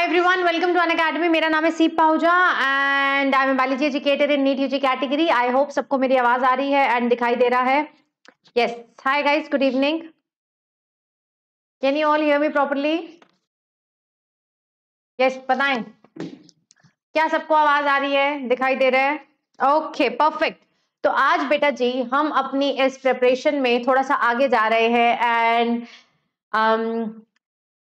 High everyone welcome to Unacademy मेरा नाम है सीप Pahuja and I am biology educated in NEET UG category I hope सबको मेरी आवाज आ रही है एंड दिखाई दे रहा है yes hi guys good evening can you all hear me properly yes बताएं क्या सबको आवाज आ रही है दिखाई दे रहा है ओके परफेक्ट तो आज बेटा जी हम अपनी इस प्रिपरेशन में थोड़ा सा आगे जा रहे हैं एंड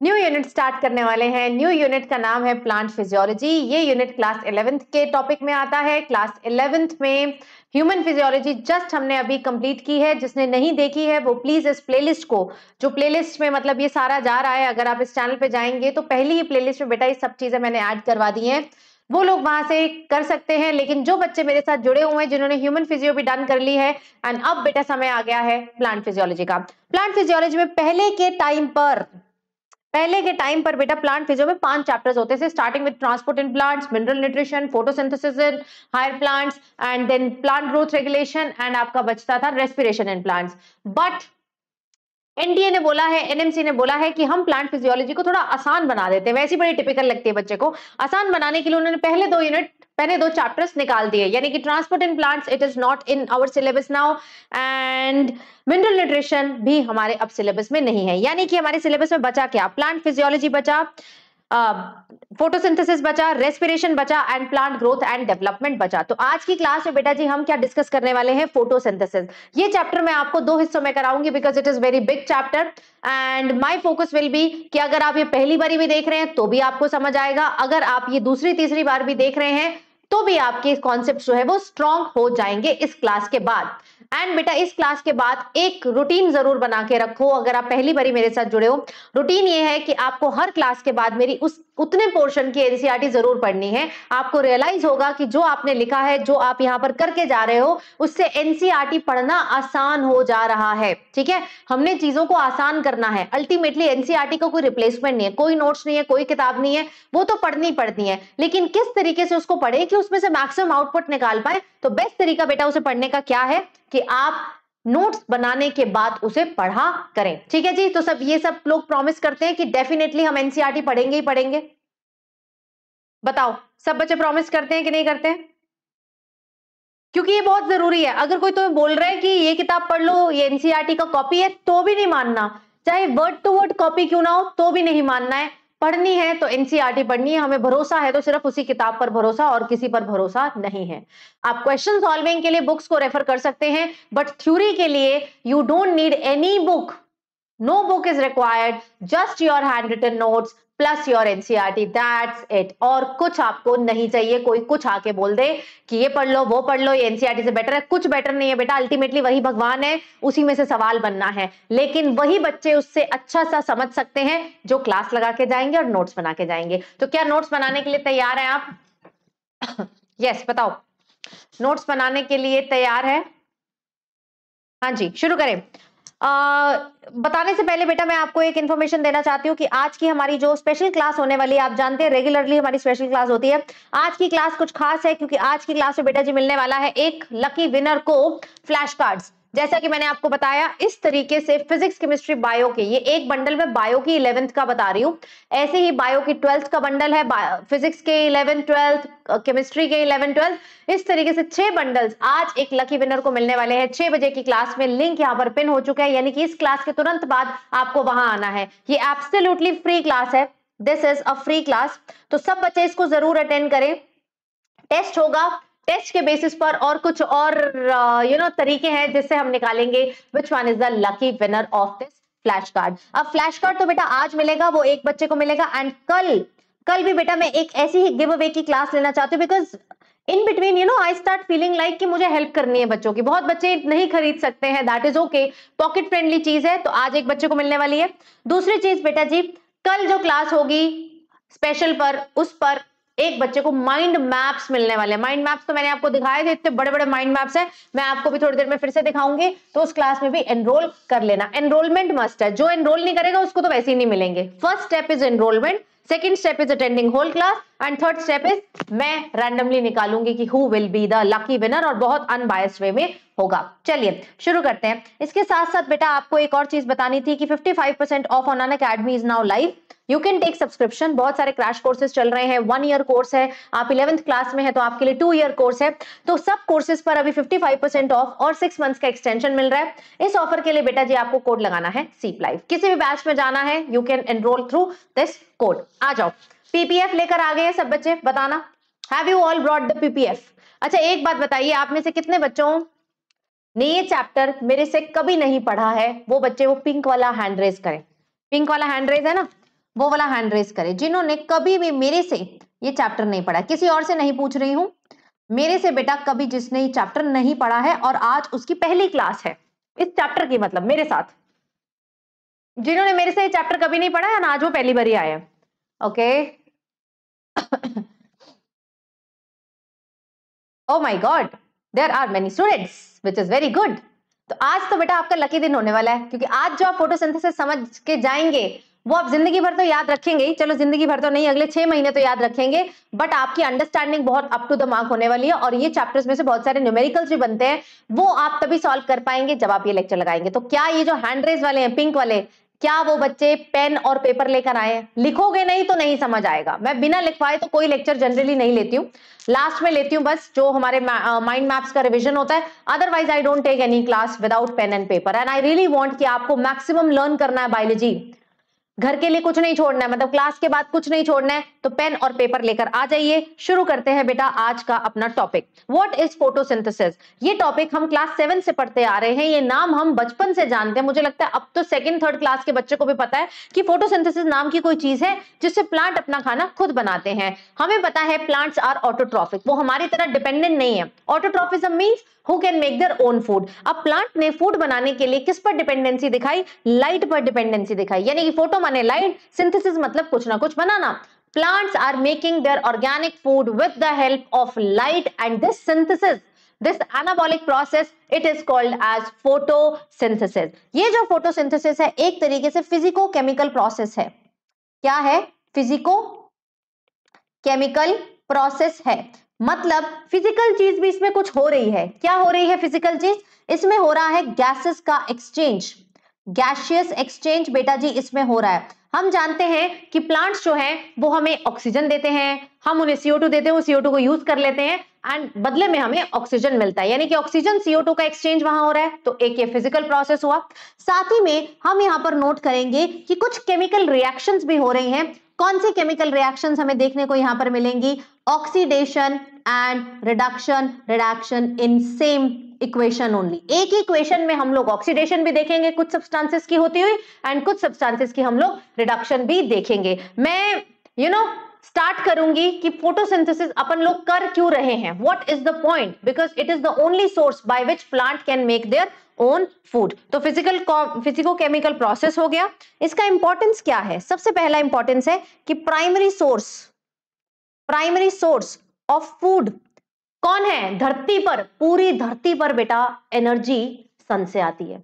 न्यू यूनिट स्टार्ट करने वाले हैं न्यू यूनिट का नाम है प्लांट फिजियोलॉजी ये यूनिट क्लास इलेवेंथ के टॉपिक में आता है क्लास इलेवेंथ में ह्यूमन फिजियोलॉजी जस्ट हमने अभी कंप्लीट की है जिसने नहीं देखी है वो प्लीज़ इस प्लेलिस्ट को जो प्लेलिस्ट में मतलब ये सारा जा रहा है अगर आप इस चैनल पे जाएंगे तो पहली ही प्लेलिस्ट में बेटा ये सब चीज़ें मैंने ऐड करवा दी है वो लोग वहां से कर सकते हैं लेकिन जो बच्चे मेरे साथ जुड़े हुए हैं जिन्होंने ह्यूमन फिजियो भी डन कर ली है एंड अब बेटा समय आ गया है प्लांट फिजियोलॉजी का प्लांट फिजियोलॉजी में पहले के टाइम पर पहले के टाइम पर बेटा प्लांट फिजियो में पांच चैप्टर्स होते थे starting with transport in plants mineral nutrition photosynthesis in higher plants and then plant growth regulation and आपका बचता था respiration in plants but NDA ने बोला है एनएमसी ने बोला है कि हम प्लांट फिजियोलॉजी को थोड़ा आसान बना देते हैं वैसी बड़ी टिपिकल लगती है बच्चे को आसान बनाने के लिए उन्होंने पहले दो यूनिट पहले दो चैप्टर्स निकाल दिए यानी कि transport in plants it is not in our syllabus now and mineral nutrition भी हमारे अब सिलेबस में नहीं है यानी कि हमारे सिलेबस में बचा क्या प्लांट फिजियोलॉजी बचा फोटोसिंथेसिस बचा रेस्पिरेशन बचा and plant growth and development बचा तो आज की क्लास में बेटा जी हम क्या डिस्कस करने वाले हैं फोटोसिंथेसिस ये चैप्टर मैं आपको दो हिस्सों में कराऊंगी because it is very big chapter and my focus will be कि अगर आप ये पहली बार भी देख रहे हैं तो भी आपको समझ आएगा अगर आप ये दूसरी तीसरी बार भी देख रहे हैं तो भी आपके कॉन्सेप्ट जो है वो स्ट्रांग हो जाएंगे इस क्लास के बाद एंड बेटा इस क्लास के बाद एक रूटीन जरूर बना के रखो अगर आप पहली बारी मेरे साथ जुड़े हो रूटीन ये है कि आपको हर क्लास के बाद मेरी उस उतने पोर्शन की एनसीआरटी जरूर पढ़नी है आपको रियलाइज होगा कि जो आपने लिखा है जो आप यहाँ पर करके जा रहे हो उससे एनसीआरटी e पढ़ना आसान हो जा रहा है ठीक है हमने चीजों को आसान करना है अल्टीमेटली एनसीआरटी e का को कोई रिप्लेसमेंट नहीं है कोई नोट्स नहीं है कोई किताब नहीं है वो तो पढ़नी पड़ती है लेकिन किस तरीके से उसको पढ़े कि उसमें से मैक्सिमम आउटपुट निकाल पाए तो बेस्ट तरीका बेटा उसे पढ़ने का क्या है कि आप नोट्स बनाने के बाद उसे पढ़ा करें ठीक है जी तो सब ये सब लोग प्रॉमिस करते हैं कि डेफिनेटली हम एनसीआरटी e पढ़ेंगे ही पढ़ेंगे बताओ सब बच्चे प्रॉमिस करते हैं कि नहीं करते हैं क्योंकि ये बहुत जरूरी है अगर कोई तुम्हें बोल रहा है कि ये किताब पढ़ लो ये एनसीआरटी e का कॉपी है तो भी नहीं मानना चाहे वर्ड टू वर्ड कॉपी क्यों ना हो तो भी नहीं मानना है पढ़नी है तो एनसीईआरटी e पढ़नी है हमें भरोसा है तो सिर्फ उसी किताब पर भरोसा और किसी पर भरोसा नहीं है आप क्वेश्चन सॉल्विंग के लिए बुक्स को रेफर कर सकते हैं बट थ्योरी के लिए you don't need any book no book is required just your hand written notes plus your NCERT that's it और कुछ आपको नहीं चाहिए कोई कुछ आके बोल दे कि ये पढ़ लो वो पढ़ लो ये एनसीआरटी e से बेटर है कुछ बेटर नहीं है बेटा अल्टीमेटली वही भगवान है उसी में से सवाल बनना है लेकिन वही बच्चे उससे अच्छा सा समझ सकते हैं जो क्लास लगा के जाएंगे और नोट्स बना के जाएंगे तो क्या नोट्स बनाने के लिए तैयार है आप यस yes, बताओ नोट्स बनाने के लिए तैयार है हाँ जी शुरू करें बताने से पहले बेटा मैं आपको एक इन्फॉर्मेशन देना चाहती हूँ कि आज की हमारी जो स्पेशल क्लास होने वाली है आप जानते हैं रेगुलरली हमारी स्पेशल क्लास होती है आज की क्लास कुछ खास है क्योंकि आज की क्लास में बेटा जी मिलने वाला है एक लकी विनर को फ्लैश कार्ड जैसा कि मैंने आपको बताया इस तरीके से फिजिक्स केमिस्ट्री बायो के ये एक बंडल में बायो की इलेवेंथ का बता रही हूँ ऐसे ही बायो की ट्वेल्थ का बंडल है फिजिक्स के इलेवन ट्वेल्थ केमिस्ट्री के इलेवन ट्वेल्थ इस तरीके से छह बंडल्स आज एक लकी विनर को मिलने वाले हैं छह बजे की क्लास में लिंक यहाँ पर पिन हो चुका है यानी कि इस क्लास के तुरंत बाद आपको वहां आना है ये एब्सोल्यूटली फ्री क्लास है this is a free class तो सब बच्चे इसको जरूर अटेंड करें टेस्ट होगा टेस्ट के बेसिस पर और कुछ और यू uh, नो तरीके हैं जिससे हम निकालेंगे which one is the lucky winner of this flash card अब फ्लैश कार्ड तो बेटा आज मिलेगा वो एक बच्चे को मिलेगा एंड कल कल भी बेटा मैं एक ऐसी ही गिव अवे की क्लास लेना चाहती हूँ because in between you know I start feeling like कि मुझे हेल्प करनी है बच्चों की बहुत बच्चे नहीं खरीद सकते हैं that is okay pocket friendly चीज है तो आज एक बच्चे को मिलने वाली है दूसरी चीज बेटा जी कल जो क्लास होगी स्पेशल पर उस पर एक बच्चे को माइंड मैप्स मिलने वाले हैं माइंड मैप्स तो मैंने आपको दिखाए थे इतने बड़े बड़े माइंड मैप्स हैं मैं आपको भी थोड़ी देर में फिर से दिखाऊंगी तो उस क्लास में भी एनरोल कर लेना एनरोलमेंट मस्ट है जो एनरोल नहीं करेगा उसको तो वैसे ही नहीं मिलेंगे first step is enrollment second step is attending whole class and third step is मैं रैंडमली निकालूंगी कि who will be the lucky winner और बहुत अनबायस्ड वे में होगा चलिए शुरू करते हैं इसके साथ साथ बेटा आपको एक और चीज बतानी थी कि 55% off Unacademy is now live you can take subscription बहुत सारे क्रैश कोर्सेज चल रहे हैं वन ईयर कोर्स है आप इलेवंथ क्लास में है तो आपके लिए टू ईयर कोर्स है तो सब कोर्सेज पर अभी 55% ऑफ और सिक्स मंथ्स का एक्सटेंशन मिल रहा है इस ऑफर के लिए बेटा जी आपको कोड लगाना है सीप लाइव किसी भी बैच में जाना है you can enroll through this code आ जाओ पीपीएफ लेकर आ गए हैं सब बच्चे बताना have you all brought the PPF अच्छा एक बात बताइए आप में से कितने बच्चों ने ये चैप्टर मेरे से कभी नहीं पढ़ा है वो बच्चे वो पिंक वाला हैंड रेस करें पिंक वाला हैंड रेस है ना वो वाला हैंड रेस करें जिन्होंने कभी भी मेरे से ये चैप्टर नहीं पढ़ा किसी और से नहीं पूछ रही हूँ मेरे से बेटा कभी जिसने ये चैप्टर नहीं पढ़ा है और आज उसकी पहली क्लास है इस चैप्टर की मतलब मेरे साथ जिन्होंने मेरे से ये चैप्टर कभी नहीं पढ़ा है ना आज वो पहली बार ही आए okay oh my god there are many students which is very good तो आज तो बेटा आपका लकी दिन होने वाला है क्योंकि आज जो आप फोटोसिंथेसिस समझ के जाएंगे वो आप जिंदगी भर तो याद रखेंगे ही चलो जिंदगी भर तो नहीं अगले छह महीने तो याद रखेंगे बट आपकी अंडरस्टैंडिंग बहुत अप टू द मार्क होने वाली है और ये चैप्टर्स में से बहुत सारे न्यूमेरिकल्स भी बनते हैं वो आप तभी सॉल्व कर पाएंगे जब आप ये लेक्चर लगाएंगे तो क्या ये जो हैंड रेज वाले हैं पिंक वाले क्या वो बच्चे पेन और पेपर लेकर आए लिखोगे नहीं तो नहीं समझ आएगा मैं बिना लिखवाए तो कोई लेक्चर जनरली नहीं लेती हूँ लास्ट में लेती हूँ बस जो हमारे माइंड मैप्स का रिविजन होता है otherwise I don't take any class without pen and paper and I really want कि आपको मैक्सिमम लर्न करना है बायोलॉजी घर के लिए कुछ नहीं छोड़ना है मतलब क्लास के बाद कुछ नहीं छोड़ना है तो पेन और पेपर लेकर आ जाइए शुरू करते हैं बेटा आज का अपना टॉपिक व्हाट इज फोटोसिंथेसिस ये टॉपिक हम क्लास सेवन से पढ़ते आ रहे हैं ये नाम हम बचपन से जानते हैं मुझे लगता है अब तो सेकंड थर्ड क्लास के बच्चे को भी पता है कि फोटोसिंथेसिस नाम की कोई चीज है जिससे प्लांट अपना खाना खुद बनाते हैं हमें पता है प्लांट्स आर ऑटोट्रॉफिक वो हमारी तरह डिपेंडेंट नहीं है autotrophism means who can make their own food अब प्लांट ने फूड बनाने के लिए किस पर डिपेंडेंसी दिखाई लाइट पर डिपेंडेंसी दिखाई यानी कि फोटो माने लाइट सिंथेसिस मतलब कुछ ना कुछ बनाना plants are making their organic food with the help of light and this synthesis This anabolic process it is called as photosynthesis. ये जो फोटो photosynthesis है एक तरीके से फिजिको केमिकल प्रोसेस है क्या है फिजिको केमिकल प्रोसेस है मतलब फिजिकल चीज भी इसमें कुछ हो रही है क्या हो रही है फिजिकल चीज इसमें हो रहा है गैसेस का एक्सचेंज गैशियस एक्सचेंज बेटा जी इसमें हो रहा है हम जानते हैं कि प्लांट्स जो हैं वो हमें ऑक्सीजन देते हैं हम उन्हें CO2 देते हैं CO2 को यूज कर लेते हैं एंड बदले में हमें ऑक्सीजन मिलता है यानी कि ऑक्सीजन CO2 का एक्सचेंज वहां हो रहा है तो एक ये फिजिकल प्रोसेस हुआ साथ ही में हम यहाँ पर नोट करेंगे कि कुछ केमिकल रिएक्शंस भी हो रही हैं कौन सी केमिकल रिएक्शन हमें देखने को यहाँ पर मिलेंगी oxidation and reduction reduction in same equation only एक ही इक्वेशन में हम लोग ऑक्सीडेशन भी देखेंगे कुछ सब्सटेंसेस की होती हुई एंड कुछ सब्सटेंसेस की हम लोग रिडक्शन भी देखेंगे मैं यू नो स्टार्ट करूंगी कि फोटोसिंथेसिस अपन लोग कर क्यों रहे हैं what is the point because it is the only source by which plant can make their own food तो फिजिकल फिजिको केमिकल प्रोसेस हो गया इसका इंपॉर्टेंस क्या है सबसे पहला इंपॉर्टेंस है कि primary source primary source of food कौन है धरती पर पूरी धरती पर बेटा एनर्जी सन से आती है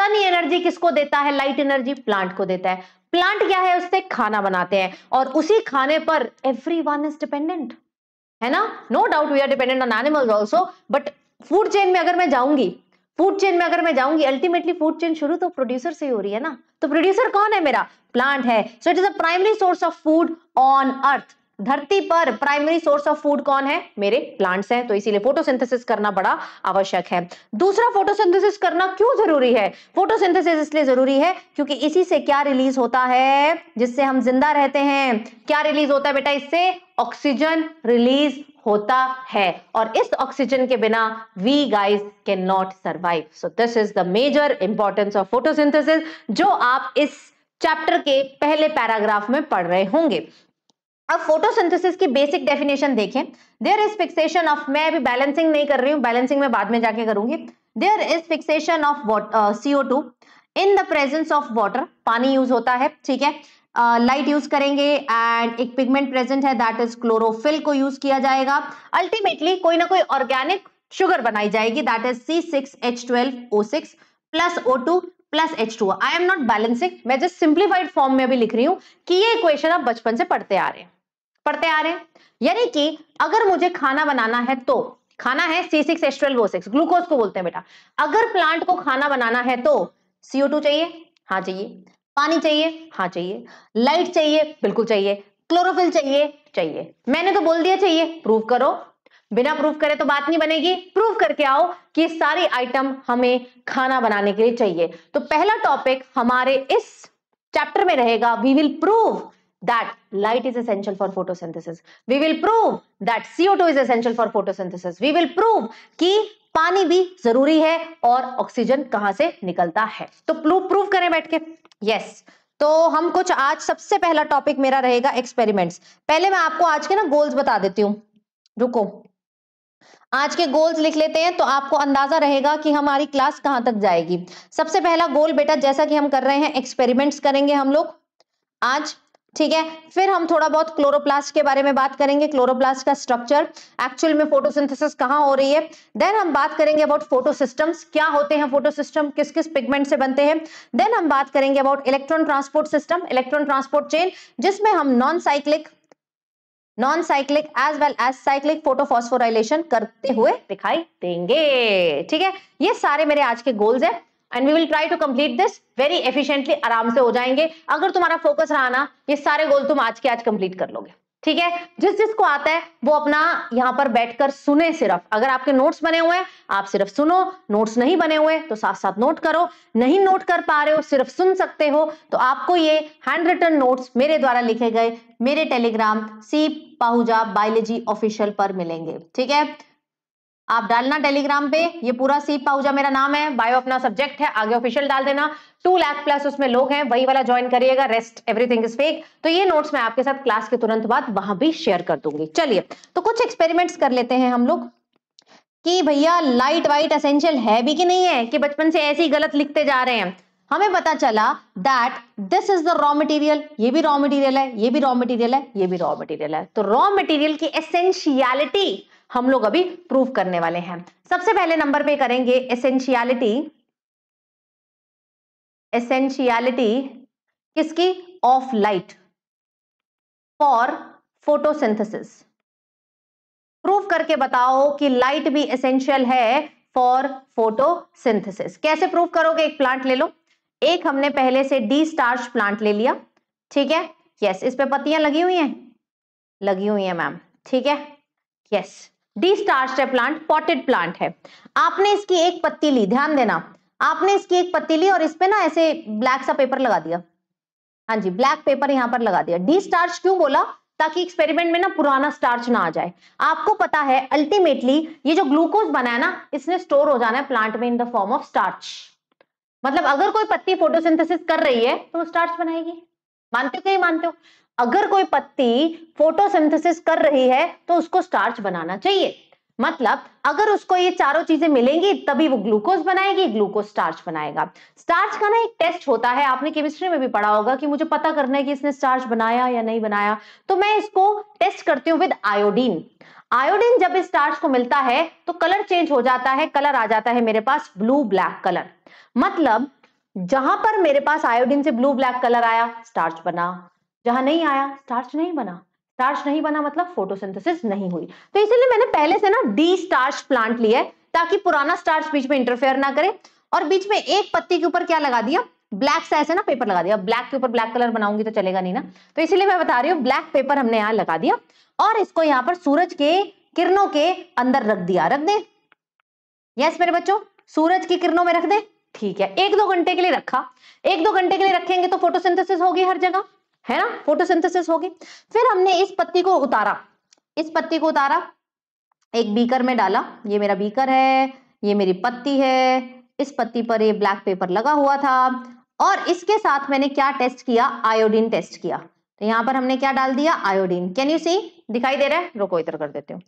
सन एनर्जी किसको देता है लाइट एनर्जी प्लांट को देता है प्लांट क्या है उससे खाना बनाते हैं और उसी खाने पर एवरी वन इज डिपेंडेंट है ना no doubt we are dependent on animals also but food chain में अगर मैं जाऊंगी फूड चेन में अगर मैं जाऊंगी अल्टीमेटली फूड चेन शुरू तो प्रोड्यूसर से ही हो रही है ना तो प्रोड्यूसर कौन है मेरा प्लांट है so it is a primary source of food on earth धरती पर प्राइमरी सोर्स ऑफ फूड कौन है मेरे प्लांट्स हैं तो इसीलिए फोटोसिंथेसिस करना बड़ा आवश्यक है दूसरा फोटोसिंथेसिस करना क्यों जरूरी है फोटोसिंथेसिस इसलिए जरूरी है क्योंकि इसी से क्या रिलीज होता है जिससे हम जिंदा रहते हैं क्या रिलीज होता है बेटा इससे ऑक्सीजन रिलीज होता है और इस ऑक्सीजन के बिना we guys can not survive so this is the major importance of photosynthesis जो आप इस चैप्टर के पहले पैराग्राफ में पढ़ रहे होंगे अब फोटोसिंथेसिस की बेसिक डेफिनेशन देखें देयर इज फिक्सेशन ऑफ मैं अभी बैलेंसिंग नहीं कर रही हूं बैलेंसिंग में बाद में जाके करूंगी there is fixation of CO two in the presence of water पानी यूज होता है ठीक है लाइट uh, यूज करेंगे एंड एक पिगमेंट प्रेजेंट है दैट इज क्लोरोफिल को यूज किया जाएगा अल्टीमेटली कोई ना कोई ऑर्गेनिक शुगर बनाई जाएगी that is C six H twelve O six plus O two plus H two I am not balancing मैं जस्ट सिंप्लीफाइड फॉर्म में अभी लिख रही हूं कि ये इक्वेशन आप बचपन से पढ़ते आ रहे हैं पढ़ते आ रहे हैं यानी कि अगर मुझे खाना बनाना है तो खाना है C six H twelve six glucose को बोलते हैं बेटा अगर प्लांट को खाना बनाना है तो सीओ टू चाहिए हाँ चाहिए पानी चाहिए हाँ चाहिए लाइट चाहिए बिल्कुल चाहिए क्लोरोफिल चाहिए चाहिए मैंने तो बोल दिया चाहिए प्रूव करो बिना प्रूफ करे तो बात नहीं बनेगी प्रूफ करके आओ कि सारी आइटम हमें खाना बनाने के लिए चाहिए तो पहला टॉपिक हमारे इस चैप्टर में रहेगा we will prove that light is essential for photosynthesis we will prove that co2 is essential for photosynthesis we will prove कि पानी भी जरूरी है और ऑक्सीजन कहां से निकलता है तो प्रूव करें बैठ के यस yes. तो हम कुछ आज सबसे पहला टॉपिक मेरा रहेगा एक्सपेरिमेंट्स पहले मैं आपको आज के ना गोल्स बता देती हूँ रुको आज के गोल्स लिख लेते हैं तो आपको अंदाजा रहेगा कि हमारी क्लास कहां तक जाएगी सबसे पहला गोल बेटा जैसा कि हम कर रहे हैं एक्सपेरिमेंट्स करेंगे हम लोग आज ठीक है फिर हम थोड़ा बहुत क्लोरोप्लास्ट के बारे में बात करेंगे क्लोरोप्लास्ट का स्ट्रक्चर एक्चुअल में फोटोसिंथेसिस कहाँ हो रही है देन हम बात करेंगे अबाउट फोटोसिस्टम्स क्या होते हैं फोटोसिस्टम किस किस पिगमेंट से बनते हैं देन हम बात करेंगे about electron transport system electron transport chain जिसमें हम non cyclic non cyclic as well as cyclic photophosphorylation करते हुए दिखाई देंगे ठीक है ये सारे मेरे आज के गोल्स है and we will try to complete this very efficiently आराम से हो जाएंगे अगर तुम्हारा फोकस रहा ना ये सारे गोल तुम आज के आज कंप्लीट कर लोगे ठीक है जिस जिसको आता है वो अपना यहाँ पर बैठकर सुने सिर्फ अगर आपके नोट्स बने हुए हैं आप सिर्फ सुनो नोट्स नहीं बने हुए तो साथ साथ नोट करो नहीं नोट कर पा रहे हो सिर्फ सुन सकते हो तो आपको ये हैंड रिटन नोट्स मेरे द्वारा लिखे गए मेरे telegram Seep Pahuja biology official पर मिलेंगे ठीक है आप डालना टेलीग्राम पे ये पूरा सीप पाउजा मेरा नाम है बायो अपना सब्जेक्ट है आगे ऑफिशियल डाल देना टू लैख प्लस उसमें लोग हैं वही वाला ज्वाइन करिएगा रेस्ट एवरीथिंग इज फेक तो ये नोट्स मैं आपके साथ क्लास के तुरंत बाद वहां भी शेयर कर दूंगी चलिए तो कुछ एक्सपेरिमेंट्स कर लेते हैं हम लोग कि भैया लाइट वाइट असेंशियल है भी कि नहीं है कि बचपन से ऐसे ही गलत लिखते जा रहे हैं हमें पता चला that this is the raw material ये भी रॉ मटेरियल है ये भी रॉ मटेरियल है ये भी रॉ मटेरियल है तो रॉ मटेरियल की एसेंशियलिटी हम लोग अभी प्रूव करने वाले हैं सबसे पहले नंबर पे करेंगे एसेंशियलिटी एसेंशियलिटी किसकी of light for photosynthesis prove करके बताओ कि लाइट भी एसेंशियल है फॉर फोटोसिंथेसिस कैसे प्रूव करोगे एक प्लांट ले लो एक हमने पहले से डी स्टार्च प्लांट ले लिया ठीक है यस इस पे पत्तियां लगी हुई हैं लगी हुई हैं मैम ठीक है yes destarch plant potted plant है आपने इसकी एक पत्ती ली ध्यान देना आपने इसकी एक पत्ती ली और इसपे ना ऐसे ब्लैक सा पेपर लगा दिया हाँ जी ब्लैक पेपर यहाँ पर लगा दिया डी स्टार्च क्यों बोला ताकि एक्सपेरिमेंट में ना पुराना स्टार्च ना आ जाए आपको पता है अल्टीमेटली ये जो ग्लूकोज बना है ना इसने स्टोर हो जाना है प्लांट में in the form of starch मतलब अगर कोई पत्ती फोटोसिंथेसिस कर रही है तो स्टार्च बनाएगी मानते हो कि मानते हो अगर कोई पत्ती फोटोसिंथेसिस कर रही है तो उसको स्टार्च बनाना चाहिए मतलब अगर उसको ये चारों चीजें मिलेंगी तभी वो ग्लूकोज बनाएगी ग्लूकोज स्टार्च बनाएगा स्टार्च का ना एक टेस्ट होता है आपने केमिस्ट्री में भी पढ़ा होगा कि मुझे पता करना है कि इसने स्टार्च बनाया या नहीं बनाया तो मैं इसको टेस्ट करती हूँ विद आयोडीन आयोडीन जब इस स्टार्च को मिलता है तो कलर चेंज हो जाता है कलर आ जाता है मेरे पास ब्लू ब्लैक कलर मतलब जहां पर मेरे पास आयोडीन से ब्लू ब्लैक कलर आया स्टार्च बना जहां नहीं आया स्टार्च नहीं बना स्टार्च नहीं बना मतलब फोटोसिंथेसिस नहीं हुई तो इसीलिए मैंने पहले से ना डी स्टार्च प्लांट लिया है ताकि पुराना स्टार्च बीच में इंटरफेयर ना करे और बीच में एक पत्ती के ऊपर क्या लगा दिया ब्लैक साइज ऐसे ना पेपर लगा दिया ब्लैक के ऊपर ब्लैक कलर बनाऊंगी तो चलेगा नहीं ना तो इसीलिए मैं बता रही हूँ ब्लैक पेपर हमने यहाँ लगा दिया और इसको यहाँ पर सूरज के किरणों के अंदर रख दिया रख दे यस मेरे बच्चों सूरज की किरणों में रख दे ठीक है एक दो घंटे के लिए रखा एक दो घंटे के लिए रखेंगे तो फोटोसिंथेसिस होगी हर जगह है ना फोटोसिंथेसिस होगी फिर हमने इस पत्ती को उतारा इस पत्ती को उतारा एक बीकर में डाला ये मेरा बीकर है ये मेरी पत्ती है इस पत्ती पर ये ब्लैक पेपर लगा हुआ था और इसके साथ मैंने क्या टेस्ट किया आयोडीन टेस्ट किया तो यहाँ पर हमने क्या डाल दिया आयोडीन कैन यू सी दिखाई दे रहा है रुको इधर कर देते हूँ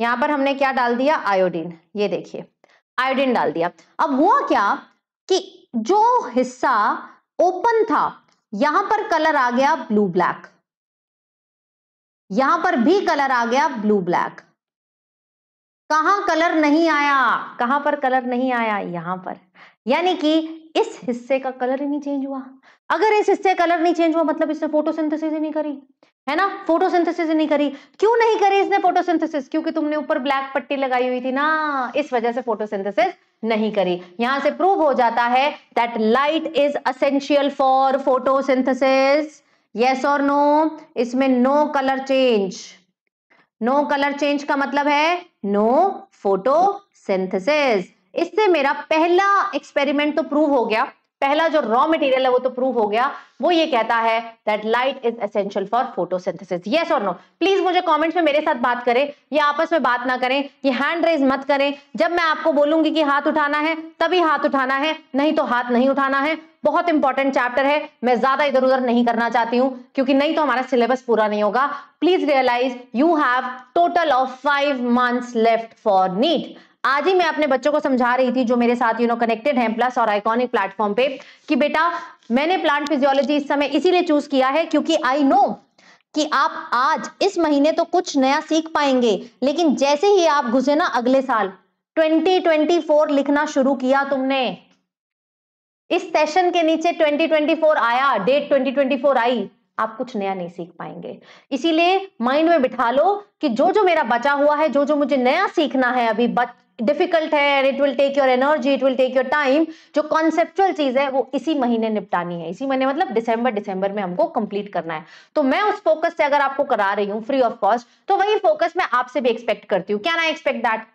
यहाँ पर हमने क्या डाल दिया आयोडीन ये देखिए आयोडीन डाल दिया अब हुआ क्या कि जो हिस्सा ओपन था यहां पर कलर आ गया ब्लू ब्लैक यहां पर भी कलर आ गया ब्लू ब्लैक कहा कलर नहीं आया कहां पर कलर नहीं आया यहां पर यानी कि इस हिस्से का कलर ही नहीं चेंज हुआ अगर इस इससे कलर नहीं चेंज हुआ मतलब इसने फोटोसिंथेसिस ही नहीं करी है ना फोटोसिंथेसिस ही नहीं करी क्यों नहीं करी इसने फोटोसिंथेसिस क्योंकि तुमने ऊपर ब्लैक पट्टी लगाई हुई थी ना इस वजह से फोटोसिंथेसिस नहीं करी यहां से प्रूव हो जाता है that light is essential for photosynthesis yes और नो इसमें no colour change no colour change का मतलब है नो फोटोसिंथेसिस इससे मेरा पहला एक्सपेरिमेंट तो प्रूव हो गया पहला जो रॉ मटेरियल है वो तो प्रूव हो गया वो ये कहता है that light is essential for photosynthesis yes और नो प्लीज मुझे कमेंट्स में मेरे साथ बात करें या आपस में बात ना करें ये हैंड रेज मत करें जब मैं आपको बोलूंगी कि हाथ उठाना है तभी हाथ उठाना है नहीं तो हाथ नहीं उठाना है बहुत इंपॉर्टेंट चैप्टर है मैं ज्यादा इधर उधर नहीं करना चाहती हूँ क्योंकि नहीं तो हमारा सिलेबस पूरा नहीं होगा please realize you have total of five months left for NEET आज ही मैं अपने बच्चों को समझा रही थी जो मेरे साथ यू नो कनेक्टेड हैं प्लस और आइकॉनिक प्लेटफॉर्म पे कि बेटा मैंने प्लांट फिजियोलॉजी इस समय इसीलिए चूज किया है क्योंकि आई नो कि आप आज इस महीने तो कुछ नया सीख पाएंगे लेकिन जैसे ही आप घुसे ना अगले साल 2024 लिखना शुरू किया तुमने इस सेशन के नीचे 2024 आया डेट 2024 आई आप कुछ नया नहीं सीख पाएंगे इसीलिए माइंड में बिठा लो कि जो जो मेरा बचा हुआ है जो जो मुझे नया सीखना है अभी बच डिफिकल्ट है and it will take your energy it will take your time जो कॉन्सेप्चुअल चीज है वो इसी महीने निपटानी है इसी महीने मतलब दिसंबर दिसंबर में हमको कंप्लीट करना है तो मैं उस फोकस से अगर आपको करा रही हूँ फ्री ऑफ कॉस्ट तो वही फोकस मैं आपसे भी एक्सपेक्ट करती हूँ क्या ना एक्सपेक्ट दैट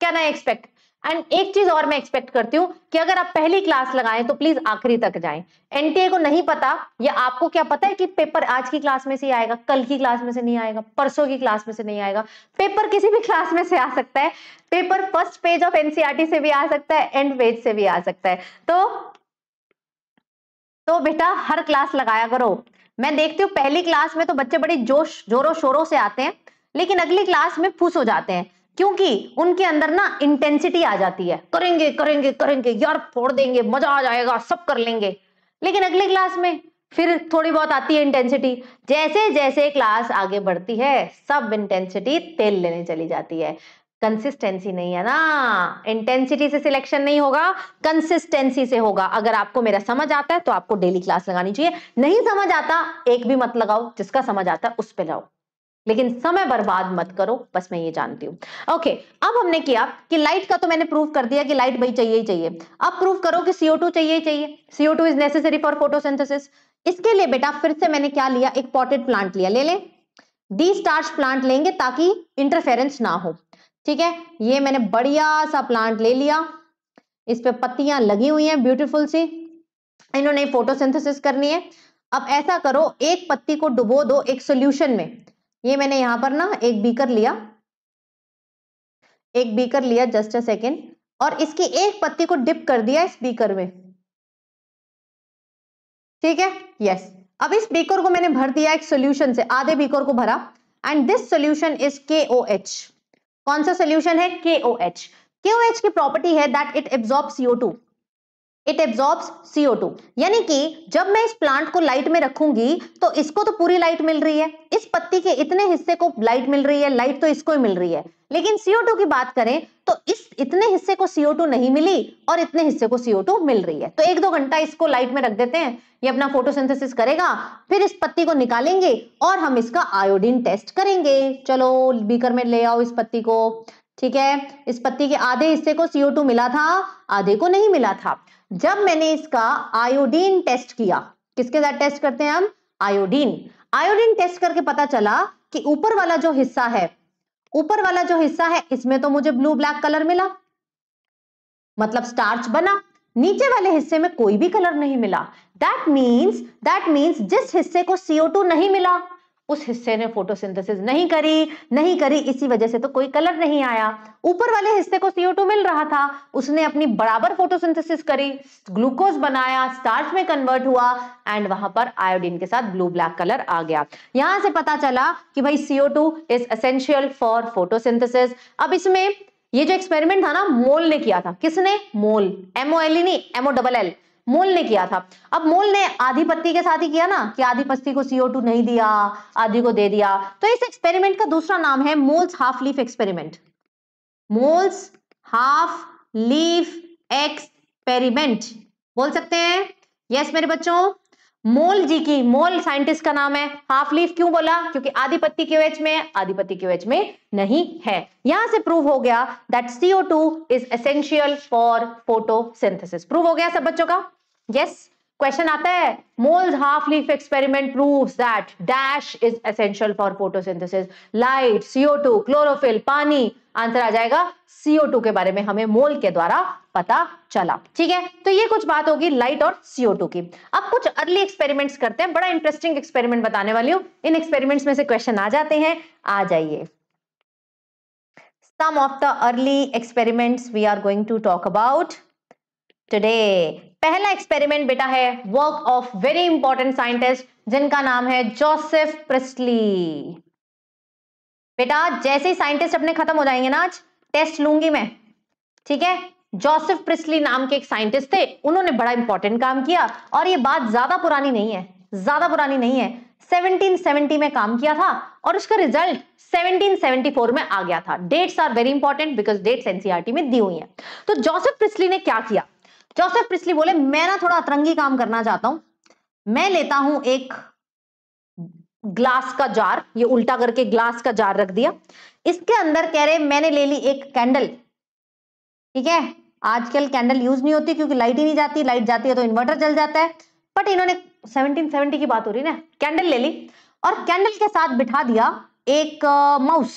क्या ना एक्सपेक्ट एंड एक चीज और मैं एक्सपेक्ट करती हूँ कि अगर आप पहली क्लास लगाएं तो प्लीज आखिरी तक जाएं एनटीए को नहीं पता या आपको क्या पता है कि पेपर आज की क्लास में से आएगा कल की क्लास में से नहीं आएगा परसों की क्लास में से नहीं आएगा पेपर किसी भी क्लास में से आ सकता है paper first page of NCERT से भी आ सकता है एंड पेज से भी आ सकता है तो तो बेटा हर क्लास लगाया करो मैं देखती हूँ पहली क्लास में तो बच्चे बड़ी जोश जोरों शोरों से आते हैं लेकिन अगली क्लास में फूस हो जाते हैं क्योंकि उनके अंदर ना इंटेंसिटी आ जाती है करेंगे करेंगे करेंगे यार फोड़ देंगे मजा आ जाएगा सब कर लेंगे लेकिन अगले क्लास में फिर थोड़ी बहुत आती है इंटेंसिटी जैसे जैसे क्लास आगे बढ़ती है सब इंटेंसिटी तेल लेने चली जाती है कंसिस्टेंसी नहीं है ना इंटेंसिटी से सिलेक्शन नहीं होगा कंसिस्टेंसी से होगा अगर आपको मेरा समझ आता है तो आपको डेली क्लास लगानी चाहिए नहीं समझ आता एक भी मत लगाओ जिसका समझ आता है उस पर लाओ लेकिन समय बर्बाद मत करो बस मैं ये जानती हूं ओके अब हमने किया कि लाइट का तो मैंने प्रूफ कर दिया कि लाइट भाई चाहिए ही चाहिए अब प्रूफ करो कि सीओ टू चाहिए ही चाहिए CO two is necessary for photosynthesis इसके लिए बेटा फिर से मैंने क्या लिया एक पॉटेड प्लांट लिया ले ले डी स्टार्च प्लांट लेंगे ताकि इंटरफेरेंस ना हो ठीक है ये मैंने बढ़िया सा प्लांट ले लिया इस पे पत्तियां लगी हुई हैं ब्यूटीफुल सी इन्होंने फोटोसिंथेसिस करनी है अब ऐसा करो एक पत्ती को डुबो दो एक सॉल्यूशन में ये मैंने यहां पर ना एक बीकर लिया एक बीकर लिया जस्ट अ सेकेंड और इसकी एक पत्ती को डिप कर दिया इस बीकर में ठीक है यस अब इस बीकर को मैंने भर दिया एक सोल्यूशन से आधे बीकर को भरा एंड दिस सोल्यूशन इज के ओ एच कौन सा सोल्यूशन है के O H K O H की प्रॉपर्टी है that it absorb CO two it absorbs CO2 यानी कि जब मैं इस प्लांट को लाइट में रखूंगी तो इसको तो पूरी लाइट मिल रही है इस पत्ती के इतने हिस्से को लाइट मिल रही है लाइट तो इसको ही मिल रही है लेकिन CO2 की बात करें तो इस इतने हिस्से को CO2 नहीं मिली और इतने हिस्से को CO2 मिल रही है तो एक दो घंटा इसको लाइट में रख देते हैं ये अपना फोटोसिंथेसिस करेगा फिर इस पत्ती को निकालेंगे और हम इसका आयोडीन टेस्ट करेंगे चलो बीकर में ले आओ इस पत्ती को ठीक है इस पत्ती के आधे हिस्से को CO2 मिला था आधे को नहीं मिला था जब मैंने इसका आयोडीन टेस्ट किया किसके साथ टेस्ट करते हैं हम आयोडीन आयोडीन टेस्ट करके पता चला कि ऊपर वाला जो हिस्सा है ऊपर वाला जो हिस्सा है इसमें तो मुझे ब्लू ब्लैक कलर मिला मतलब स्टार्च बना नीचे वाले हिस्से में कोई भी कलर नहीं मिला दैट मीन्स दैट मीन्स जिस हिस्से को टू नहीं मिला उस हिस्से ने फोटोसिंथेसिस नहीं करी नहीं करी इसी वजह से तो कोई कलर नहीं आया ऊपर वाले हिस्से को सीओ मिल रहा था उसने अपनी बराबर फोटोसिंथेसिस करी ग्लूकोज बनाया स्टार्च में कन्वर्ट हुआ एंड वहां पर आयोडीन के साथ ब्लू ब्लैक कलर आ गया यहां से पता चला कि भाई CO two is essential for photosynthesis अब इसमें ये जो एक्सपेरिमेंट था ना मोल ने किया था किसने मोल एमओ एल नहीं एमओ डबल एल मोल ने किया था अब मोल ने आधिपत्ति के साथ ही किया ना कि आधिपत्ति को सीओ टू नहीं दिया आधी को दे दिया तो इस एक्सपेरिमेंट का दूसरा नाम है Moll's half leaf experiment Moll's half leaf experiment बोल सकते हैं यस मेरे बच्चों मोल जी की मोल साइंटिस्ट का नाम है हाफ लीफ क्यों बोला क्योंकि आधिपत्ति के एच में आधिपत्ति के एच में नहीं है यहां से प्रूव हो गया that CO two is essential for photosynthesis prove हो गया सब बच्चों का यस क्वेश्चन आता है Moll's half leaf experiment proves that dash is essential for photosynthesis light CO two chlorophyll पानी आंसर आ जाएगा सीओ टू के बारे में हमें मोल के द्वारा पता चला ठीक है तो ये कुछ बात होगी लाइट और सीओ टू की अब कुछ अर्ली एक्सपेरिमेंट्स करते हैं बड़ा इंटरेस्टिंग एक्सपेरिमेंट बताने वाली हूँ इन एक्सपेरिमेंट्स में से क्वेश्चन आ जाते हैं आ जाइए some of the early experiments we are going to talk about today पहला एक्सपेरिमेंट बेटा है work of very important scientist जिनका नाम है जोसेफ प्रिस्टली बेटा जैसे ही साइंटिस्ट अपने खत्म हो जाएंगे ना आज टेस्ट लूंगी मैं ठीक है जोसेफ प्रिस्टली नाम के एक साइंटिस्ट थे उन्होंने बड़ा इंपॉर्टेंट काम किया और ये बात ज्यादा पुरानी नहीं है ज्यादा पुरानी नहीं है 1770 में काम किया था और उसका रिजल्ट 1774 में आ गया था dates are very important because dates NCERT में दी हुई हैं तो जोसेफ प्रिस्ली ने क्या किया जोसेफ प्रिस्ली बोले मैं ना थोड़ा अतरंगी काम करना चाहता हूं मैं लेता हूं एक ग्लास का जार ये उल्टा करके ग्लास का जार रख दिया इसके अंदर कह रहे मैंने ले ली एक कैंडल ठीक है आजकल कैंडल यूज नहीं होती क्योंकि लाइट ही नहीं जाती लाइट जाती है तो इन्वर्टर जल जाता है बट इन्होंने 1770 की बात हो रही ना कैंडल ले ली और कैंडल के साथ बिठा दिया एक माउस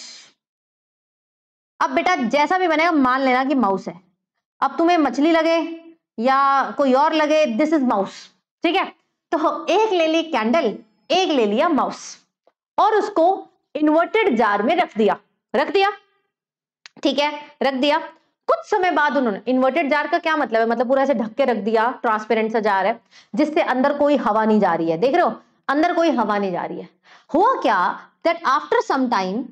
अब बेटा जैसा भी बनेगा मान लेना कि माउस है अब तुम्हें मछली लगे या कोई और लगे दिस इज माउस ठीक है तो एक ले ली कैंडल एक ले लिया माउस और उसको इन्वर्टेड जार में रख दिया रख दिया ठीक है रख दिया कुछ समय बाद उन्होंने इन्वर्टेड जार का क्या मतलब है मतलब पूरा ऐसे ढक के रख दिया ट्रांसपेरेंट सा जार है जिससे अंदर कोई हवा नहीं जा रही है देख रहे हो अंदर कोई हवा नहीं जा रही है हुआ क्या that after some time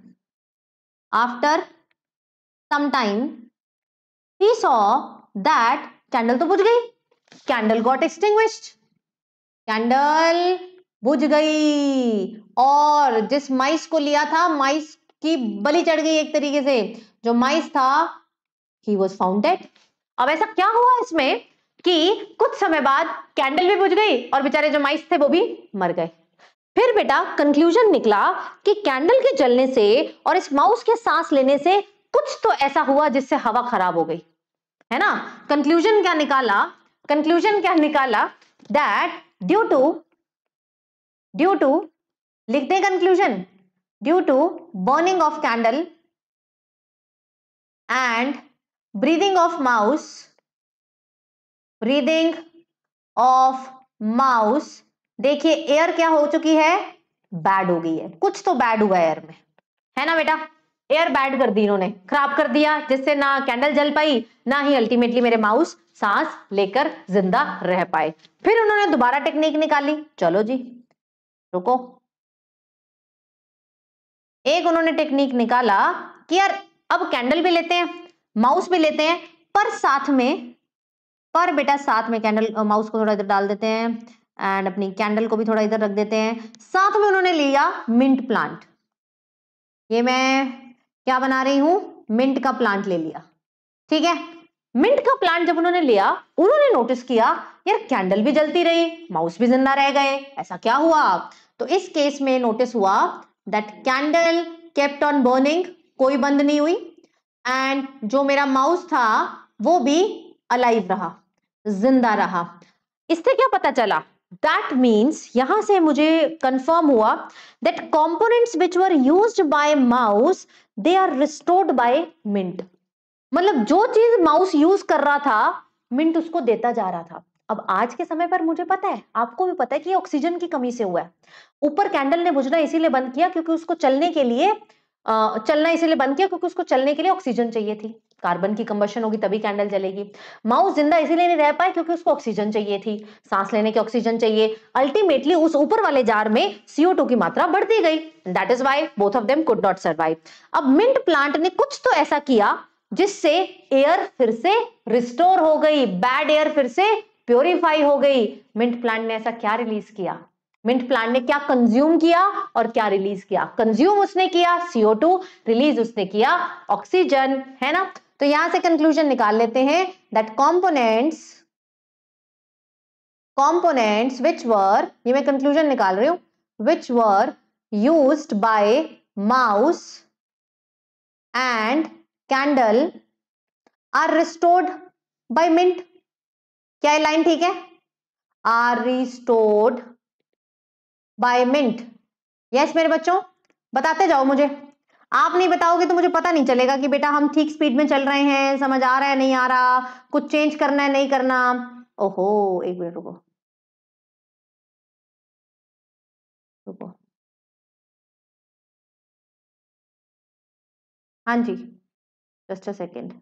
after some time he saw that candle तो बुझ गई कैंडल गॉट एक्सटिंग कैंडल बुझ गई और जिस माइस को लिया था माइस की बलि चढ़ गई एक तरीके से जो माइस था ही वॉज फाउंडेड अब ऐसा क्या हुआ इसमें कि कुछ समय बाद कैंडल भी बुझ गई और बेचारे जो माइस थे वो भी मर गए फिर बेटा कंक्लूजन निकला कि कैंडल के जलने से और इस माउस के सांस लेने से कुछ तो ऐसा हुआ जिससे हवा खराब हो गई है ना कंक्लूजन क्या निकाला कंक्लूजन क्या निकाला that due to due to लिखते हैं conclusion due to burning of candle and breathing of mouse breathing of mouse देखिए एयर क्या हो चुकी है बैड हो गई है कुछ तो बैड हुआ एयर में है ना बेटा एयर बैड कर दी इन्होंने खराब कर दिया जिससे ना कैंडल जल पाई ना ही अल्टीमेटली मेरे माउस सांस लेकर जिंदा रह पाए फिर उन्होंने दोबारा टेक्निक निकाली चलो जी रुको एक उन्होंने टेक्निक निकाला कि यार अब कैंडल भी लेते हैं माउस भी लेते हैं पर साथ में पर बेटा साथ में कैंडल माउस को थोड़ा इधर डाल देते हैं एंड अपनी कैंडल को भी थोड़ा इधर रख देते हैं साथ में उन्होंने लिया मिंट प्लांट ये मैं क्या बना रही हूं मिंट का प्लांट ले लिया ठीक है मिंट का प्लांट जब उन्होंने लिया उन्होंने नोटिस किया यार कैंडल भी जलती रही माउस भी जिंदा रह गए ऐसा क्या हुआ तो इस केस में नोटिस हुआ that candle kept on burning कोई बंद नहीं हुई एंड जो मेरा माउस था वो भी अलाइव रहा जिंदा रहा इससे क्या पता चला दैट मीन्स यहां से मुझे कंफर्म हुआ that components which were use by mouse they are restored by mint मतलब जो चीज माउस यूज कर रहा था मिंट उसको देता जा रहा था अब आज के समय पर मुझे पता है आपको भी पता है कि ऑक्सीजन की कमी से हुआ है ऊपर कैंडल ने बुझना इसीलिए बंद किया क्योंकि उसको चलने के लिए चलना इसीलिए बंद किया क्योंकि उसको चलने के लिए ऑक्सीजन चाहिए थी कार्बन की कंबशन होगी तभी कैंडल जलेगी माउस जिंदा इसीलिए नहीं रह पाए क्योंकि उसको ऑक्सीजन चाहिए थी सांस लेने की ऑक्सीजन चाहिए अल्टीमेटली उस ऊपर वाले जार में सीओ की मात्रा बढ़ती गई that is why both of them could not survive अब मिंट प्लांट ने कुछ तो ऐसा किया जिससे एयर फिर से रिस्टोर हो गई बैड एयर फिर से प्योरीफाई हो गई मिंट प्लांट ने ऐसा क्या रिलीज किया मिंट प्लांट ने क्या कंज्यूम किया और क्या रिलीज किया कंज्यूम उसने किया टू रिलीज उसने किया ऑक्सीजन है ना तो यहां से कंक्लूजन निकाल लेते हैं that components components which were ये मैं कंक्लूजन निकाल रही हूं which were use by mouse and candle are restored by mint क्या ये लाइन ठीक है are restored by mint yes मेरे बच्चों बताते जाओ मुझे आप नहीं बताओगे तो मुझे पता नहीं चलेगा कि बेटा हम ठीक स्पीड में चल रहे हैं समझ आ रहा है नहीं आ रहा कुछ चेंज करना है नहीं करना ओहो एक मिनट रुको रुको हाँ जी जस्ट अ सेकेंड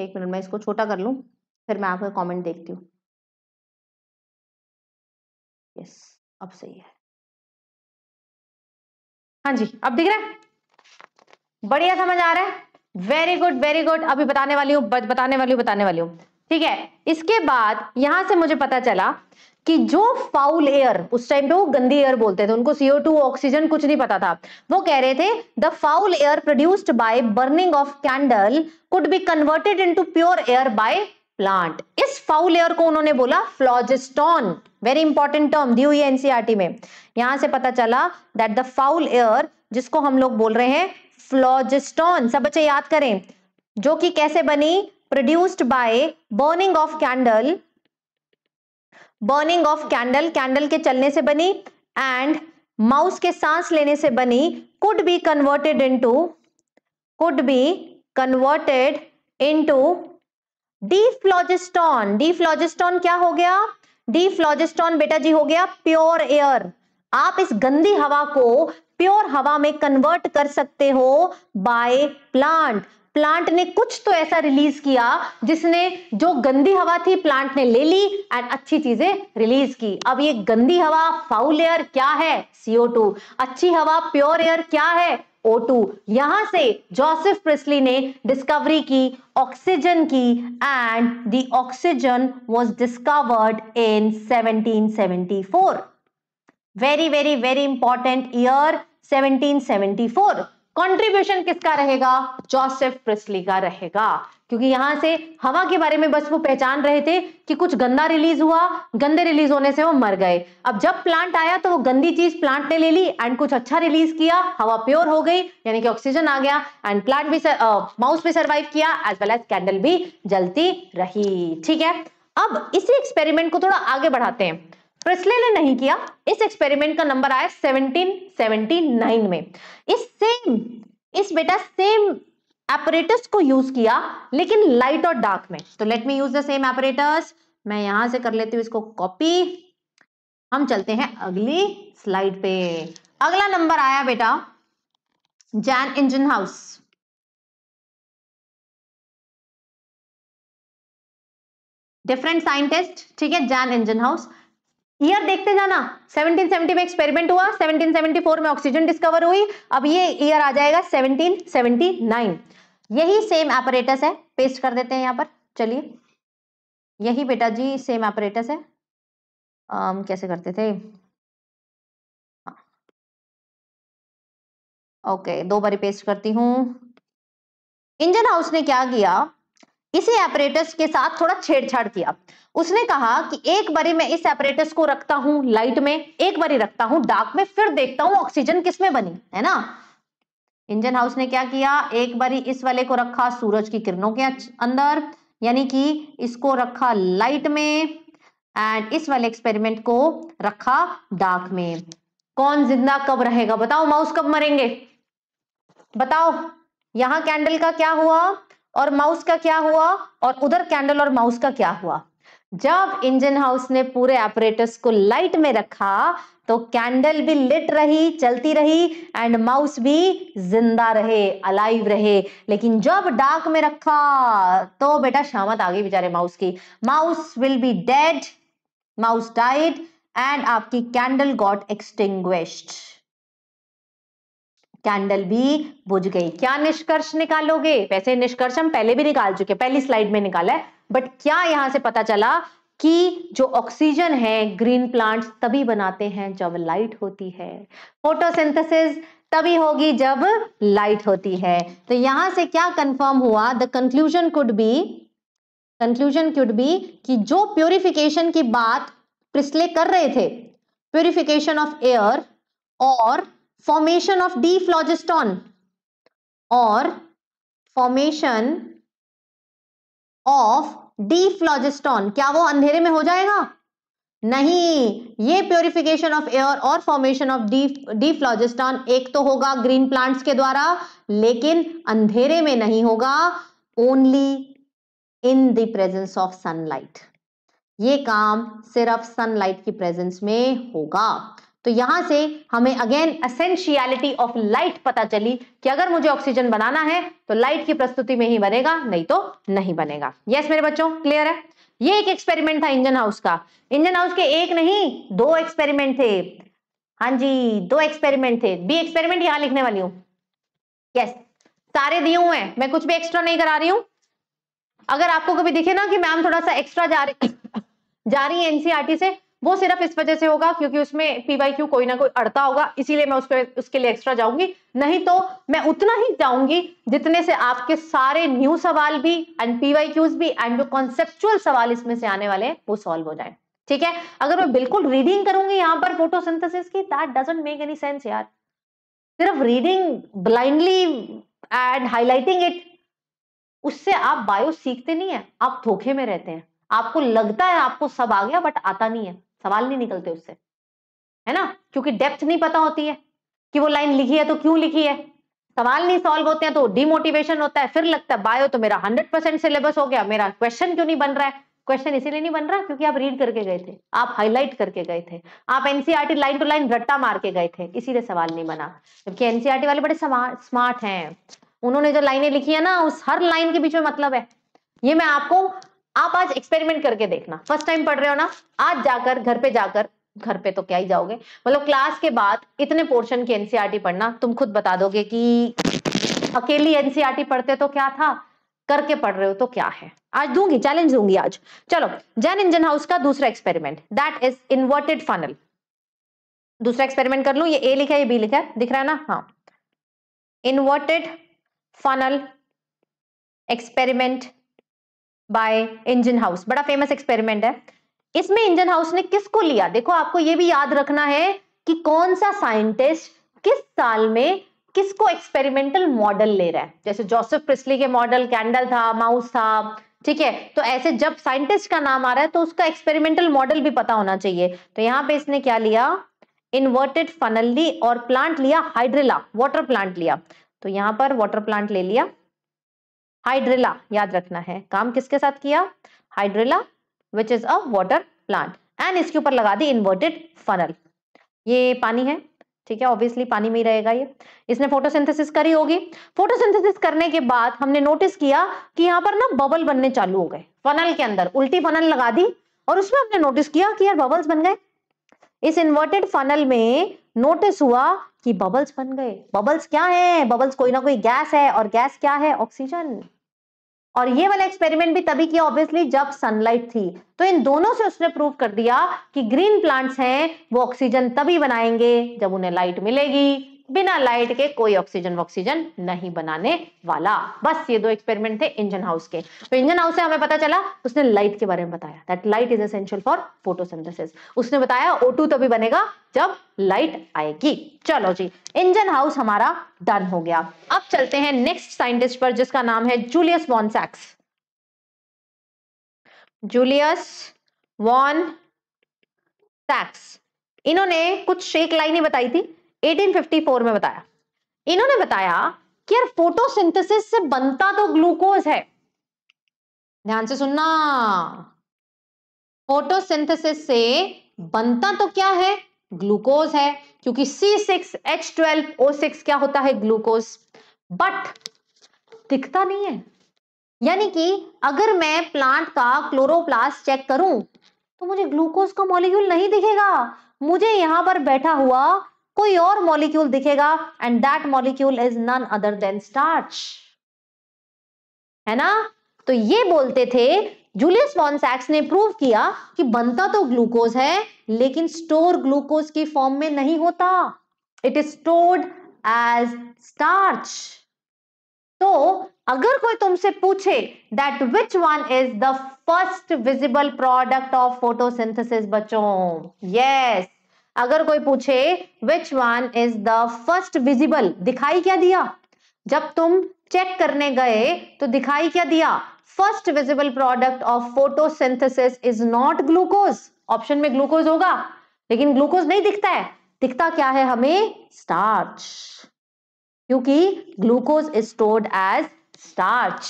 एक मिनट मैं इसको छोटा कर लूँ फिर मैं आपका कमेंट देखती हूँ यस अब सही है हाँ जी अब दिख रहा है बढ़िया समझ आ रहा है वेरी गुड वेरी गुड अभी बताने वाली हूँ बताने वाली हूँ बताने वाली हूँ ठीक है इसके बाद यहां से मुझे पता चला कि जो फाउल एयर उस टाइम पे वो गंदी एयर बोलते थे उनको सीओ टू ऑक्सीजन कुछ नहीं पता था वो कह रहे थे the foul air produced by burning of candle could be converted into pure air by plant इस फाउ लेयर को उन्होंने बोला फ्लॉजिस्टॉन वेरी इंपॉर्टेंट टर्म दी हुई एनसीआरटी e में यहां से पता चला दैट द फाउल एयर जिसको हम लोग बोल रहे हैं फ्लॉजिस्टॉन सब बच्चे याद करें जो कि कैसे बनी produced by burning of candle burning of candle candle के चलने से बनी एंड माउस के सांस लेने से बनी could be converted into could be converted into dephlogiston dephlogiston क्या हो गया डीफ्लॉजिस्टॉन बेटा जी हो गया प्योर एयर आप इस गंदी हवा को प्योर हवा में कन्वर्ट कर सकते हो बाय प्लांट प्लांट ने कुछ तो ऐसा रिलीज किया जिसने जो गंदी हवा थी प्लांट ने ले ली एंड अच्छी चीजें रिलीज की अब ये गंदी हवा फाउल एयर क्या है सीओ टू अच्छी हवा प्योर एयर क्या है O2 यहां से जोसेफ प्रिस्ली ने डिस्कवरी की ऑक्सीजन की and the oxygen was discovered in 1774 very very very important year 1774 contribution किसका रहेगा जोसेफ प्रिस्ली का रहेगा क्योंकि यहां से हवा के बारे में बस वो पहचान रहे थे कि कुछ गंदा रिलीज हुआ गंदे रिलीज होने से वो मर गए अब जब प्लांट आया तो वो गंदी चीज प्लांट ने ले ली एंड कुछ अच्छा रिलीज किया हवा प्योर हो गई यानी कि ऑक्सीजन आ गया एंड प्लांट भी माउस भी सर्वाइव किया एज वेल एज कैंडल भी जलती रही ठीक है अब इसी एक्सपेरिमेंट को थोड़ा आगे बढ़ाते हैं प्रेस्ले ने नहीं किया इस एक्सपेरिमेंट का नंबर आया नाइन में इस सेम इस बेटा सेम एपरेटस को यूज किया लेकिन लाइट और डार्क में तो let me use the same apparatus मैं यहां से कर लेती हूं इसको कॉपी हम चलते हैं अगली स्लाइड पे अगला नंबर आया बेटा Jan Ingenhousz different scientist ठीक है जैन इंजन हाउस ईयर देखते जाना 1770 में एक्सपेरिमेंट हुआ 1774 में ऑक्सीजन डिस्कवर हुई अब ये ईयर आ जाएगा 1779 यही सेम ऑपरेटस है पेस्ट कर देते हैं यहाँ पर चलिए यही बेटा जी सेम ऑपरेटस है आम, um, कैसे करते थे ओके हाँ। दो बारी पेस्ट करती हूँ इंजन हाउस ने क्या किया इसी एपरेटस के साथ थोड़ा छेड़छाड़ किया उसने कहा कि एक बारी मैं इस एपरेटस को रखता हूं लाइट में एक बारी रखता हूं डार्क में फिर देखता हूं ऑक्सीजन किसमें बनी है ना इंजन हाउस ने क्या किया एक बारी इस वाले को रखा सूरज की किरणों के अंदर यानी कि इसको रखा लाइट में एंड इस वाले एक्सपेरिमेंट को रखा डार्क में कौन जिंदा कब रहेगा बताओ माउस कब मरेंगे बताओ यहां कैंडल का क्या हुआ और माउस का क्या हुआ और उधर कैंडल और माउस का क्या हुआ जब इंजन हाउस ने पूरे ऑपरेटर्स को लाइट में रखा तो कैंडल भी लिट रही चलती रही एंड माउस भी जिंदा रहे अलाइव रहे लेकिन जब डार्क में रखा तो बेटा शामत आ गई बेचारे माउस की mouse will be dead mouse died and आपकी कैंडल गॉट एक्सटिंग्विश्ड कैंडल भी बुझ गई क्या निष्कर्ष निकालोगे वैसे निष्कर्ष हम पहले भी निकाल चुके पहली स्लाइड में निकाला है बट क्या यहां से पता चला कि जो ऑक्सीजन है ग्रीन प्लांट्स तभी बनाते हैं जब लाइट होती है फोटोसिंथेसिस तभी होगी जब लाइट होती है तो यहां से क्या कंफर्म हुआ the conclusion could be conclusion could be कि जो प्योरिफिकेशन की बात प्रिस्ले कर रहे थे प्योरिफिकेशन ऑफ एयर और फॉर्मेशन ऑफ डी फ्लॉजिस्टॉन और फॉर्मेशन ऑफ डी फ्लॉजिस्टॉन क्या वो अंधेरे में हो जाएगा नहीं ये प्योरिफिकेशन ऑफ एयर और formation of de dephlogiston एक तो होगा ग्रीन प्लांट्स के द्वारा लेकिन अंधेरे में नहीं होगा only in the presence of sunlight ये काम सिर्फ सनलाइट की प्रेजेंस में होगा तो यहां से हमें अगेन असेंशियलिटी ऑफ लाइट पता चली कि अगर मुझे ऑक्सीजन बनाना है तो लाइट की प्रस्तुति में ही बनेगा नहीं तो नहीं बनेगा यस yes, मेरे बच्चों क्लियर है ये एक एक्सपेरिमेंट था इंजन हाउस का इंजन हाउस के एक नहीं दो एक्सपेरिमेंट थे हाँ जी दो एक्सपेरिमेंट थे बी एक्सपेरिमेंट यहां लिखने वाली हूँ यस yes, सारे दिए हुए हैं मैं कुछ भी एक्स्ट्रा नहीं करा रही हूं अगर आपको कभी दिखे ना कि मैम थोड़ा सा एक्स्ट्रा जा रही जा रही है एनसीआरटी से वो सिर्फ इस वजह से होगा क्योंकि उसमें पी वाई क्यू कोई ना कोई अड़ता होगा इसीलिए मैं उसके उसके लिए एक्स्ट्रा जाऊंगी नहीं तो मैं उतना ही जाऊंगी जितने से आपके सारे न्यू सवाल भी एंड पी वाई क्यूज भी एंड जो कॉन्सेप्चुअल सवाल इसमें से आने वाले हैं वो सॉल्व हो जाए ठीक है अगर मैं बिल्कुल रीडिंग करूंगी यहाँ पर फोटोसिंथेसिस की that doesn't make any sense यार सिर्फ reading blindly and highlighting it उससे आप बायो सीखते नहीं है आप धोखे में रहते हैं आपको लगता है आपको सब आ गया बट आता नहीं है सवाल नहीं निकलते उससे है ना क्योंकि डेप्थ नहीं पता होती है कि वो लाइन लिखी है तो क्यों लिखी है सवाल नहीं सॉल्व होते हैं तो डिमोटिवेशन होता है फिर लगता है बायो तो मेरा हंड्रेड परसेंट सिलेबस हो गया मेरा क्वेश्चन क्यों नहीं बन रहा है क्वेश्चन इसीलिए नहीं बन रहा क्योंकि आप रीड करके गए थे आप हाईलाइट करके गए थे आप एनसीआरटी लाइन टू लाइन रट्टा मार के गए थे इसीलिए सवाल नहीं बना जबकि एनसीआरटी e वाले बड़े स्मार्ट हैं उन्होंने जो लाइनें लिखी है ना उस हर लाइन के बीच में मतलब है ये मैं आपको आप आज एक्सपेरिमेंट करके देखना फर्स्ट टाइम पढ़ रहे हो ना आज जाकर घर पे जाकर घर पे तो क्या ही जाओगे मतलब क्लास के बाद इतने पोर्शन की एनसीआरटी पढ़ना तुम खुद बता दोगे कि अकेली एनसीआरटी e पढ़ते तो क्या था करके पढ़ रहे हो तो क्या है आज दूंगी चैलेंज दूंगी आज चलो जैन इंजन हाउस का दूसरा experiment that is inverted funnel दूसरा एक्सपेरिमेंट कर लू ये ए लिखा है ये बी लिखा है दिख रहा है ना हाँ inverted funnel experiment by Ingenhousz बड़ा फेमस एक्सपेरिमेंट है इसमें इंजन हाउस ने किसको लिया देखो आपको ये भी याद रखना है कि कौन सा साइंटिस्ट किस साल में किसको एक्सपेरिमेंटल मॉडल ले रहा है जैसे जोसेफ प्रिस्ली के मॉडल कैंडल था माउस था ठीक है तो ऐसे जब साइंटिस्ट का नाम आ रहा है तो उसका एक्सपेरिमेंटल मॉडल भी पता होना चाहिए तो यहाँ पे इसने क्या लिया इन्वर्टेड फनल ली और प्लांट लिया हाइड्रिला वाटर प्लांट लिया तो यहाँ पर वाटर प्लांट ले लिया हाइड्रिला याद रखना है काम किसके साथ किया hydrilla which is a water plant and इसके ऊपर लगा दी इन्वर्टेड फनल ये पानी है ठीक है ऑब्वियसली पानी में ही रहेगा ये इसने फोटोसिंथेसिस करी होगी फोटोसिंथेसिस करने के बाद हमने नोटिस किया कि यहाँ पर ना बबल बनने चालू हो गए फनल के अंदर उल्टी फनल लगा दी और उसमें हमने नोटिस किया कि यार बबल्स बन गए इस इन्वर्टेड फनल में नोटिस हुआ कि बबल्स बन गए बबल्स क्या है बबल्स कोई ना कोई गैस है और गैस क्या है ऑक्सीजन और ये वाला एक्सपेरिमेंट भी तभी किया ऑब्वियसली जब सनलाइट थी तो इन दोनों से उसने प्रूव कर दिया कि ग्रीन प्लांट्स हैं वो ऑक्सीजन तभी बनाएंगे जब उन्हें लाइट मिलेगी बिना लाइट के कोई ऑक्सीजन ऑक्सीजन नहीं बनाने वाला बस ये दो एक्सपेरिमेंट थे इंजन हाउस के तो इंजन हाउस से हमें पता चला उसने लाइट के बारे में बताया that light is essential for photosynthesis उसने बताया O2 तभी बनेगा जब लाइट आएगी चलो जी इंजन हाउस हमारा डन हो गया अब चलते हैं नेक्स्ट साइंटिस्ट पर जिसका नाम है जूलियस सैक्स जूलियस वॉन सैक्स इन्होंने कुछ शेक लाइनें बताई थी 1854 में बताया इन्होंने बताया कि यार फोटोसिंथेसिस से बनता तो ग्लूकोज है ध्यान से सुनना फोटोसिंथेसिस से बनता तो क्या है ग्लूकोज है क्योंकि C6H12O6 क्या होता है ग्लूकोज बट दिखता नहीं है यानी कि अगर मैं प्लांट का क्लोरोप्लास्ट चेक करूं तो मुझे ग्लूकोज का मॉलिक्यूल नहीं दिखेगा मुझे यहां पर बैठा हुआ कोई और मॉलिक्यूल दिखेगा and that molecule is none other than starch है ना तो ये बोलते थे जूलियस वॉन्सैक्स ने प्रूव किया कि बनता तो ग्लूकोज है लेकिन स्टोर ग्लूकोज की फॉर्म में नहीं होता it is stored as starch तो अगर कोई तुमसे पूछे that which one is the first visible product of photosynthesis बच्चों यस अगर कोई पूछे which one is the first visible दिखाई क्या दिया जब तुम चेक करने गए तो दिखाई क्या दिया first visible product of photosynthesis is not glucose option में ग्लूकोज होगा लेकिन ग्लूकोज नहीं दिखता है दिखता क्या है हमें स्टार्च क्योंकि glucose is stored as starch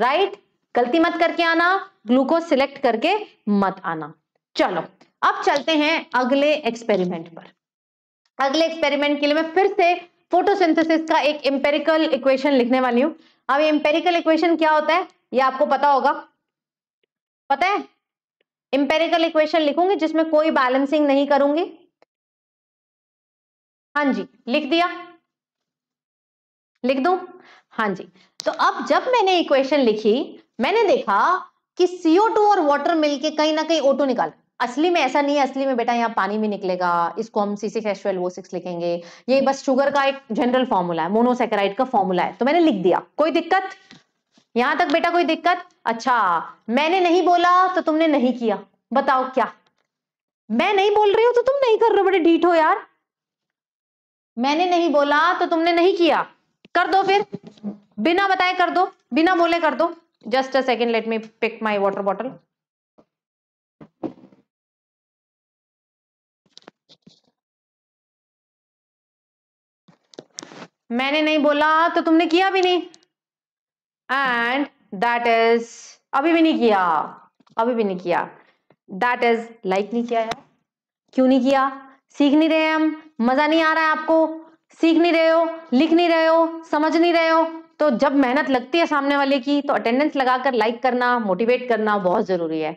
right गलती मत करके आना ग्लूकोज सिलेक्ट करके मत आना चलो अब चलते हैं अगले एक्सपेरिमेंट पर अगले एक्सपेरिमेंट के लिए मैं फिर से फोटोसिंथेसिस का एक एम्पेरिकल इक्वेशन लिखने वाली हूं अब एम्पेरिकल इक्वेशन क्या होता है ये आपको पता होगा पता है एम्पेरिकल इक्वेशन लिखूंगी जिसमें कोई बैलेंसिंग नहीं करूंगी हाँ जी लिख दिया लिख दू हाँ जी तो अब जब मैंने इक्वेशन लिखी मैंने देखा कि CO2 और वाटर मिलके कहीं ना कहीं O2 निकाला असली में ऐसा नहीं है असली में बेटा यहाँ पानी भी निकलेगा इसको हम C six H O six लिखेंगे ये बस शुगर का एक जनरल फॉर्मूला है मोनोसेकेराइड का फॉर्मूला है तो मैंने लिख दिया कोई दिक्कत यहां तक बेटा कोई दिक्कत अच्छा मैंने नहीं बोला तो तुमने नहीं किया बताओ क्या मैं नहीं बोल रही हूं तो तुम नहीं कर रहे हो बड़े ढीठ हो यार मैंने नहीं बोला तो तुमने नहीं किया कर दो फिर बिना बताए कर दो बिना बोले कर दो just a second let me pick my water bottle मैंने नहीं बोला तो तुमने किया भी नहीं एंड दैट इज अभी भी नहीं किया अभी भी नहीं किया दैट इज लाइक नहीं किया यार क्यों नहीं किया सीख नहीं रहे हम मजा नहीं आ रहा है आपको सीख नहीं रहे हो लिख नहीं रहे हो समझ नहीं रहे हो तो जब मेहनत लगती है सामने वाले की तो अटेंडेंस लगाकर लाइक करना मोटिवेट करना बहुत जरूरी है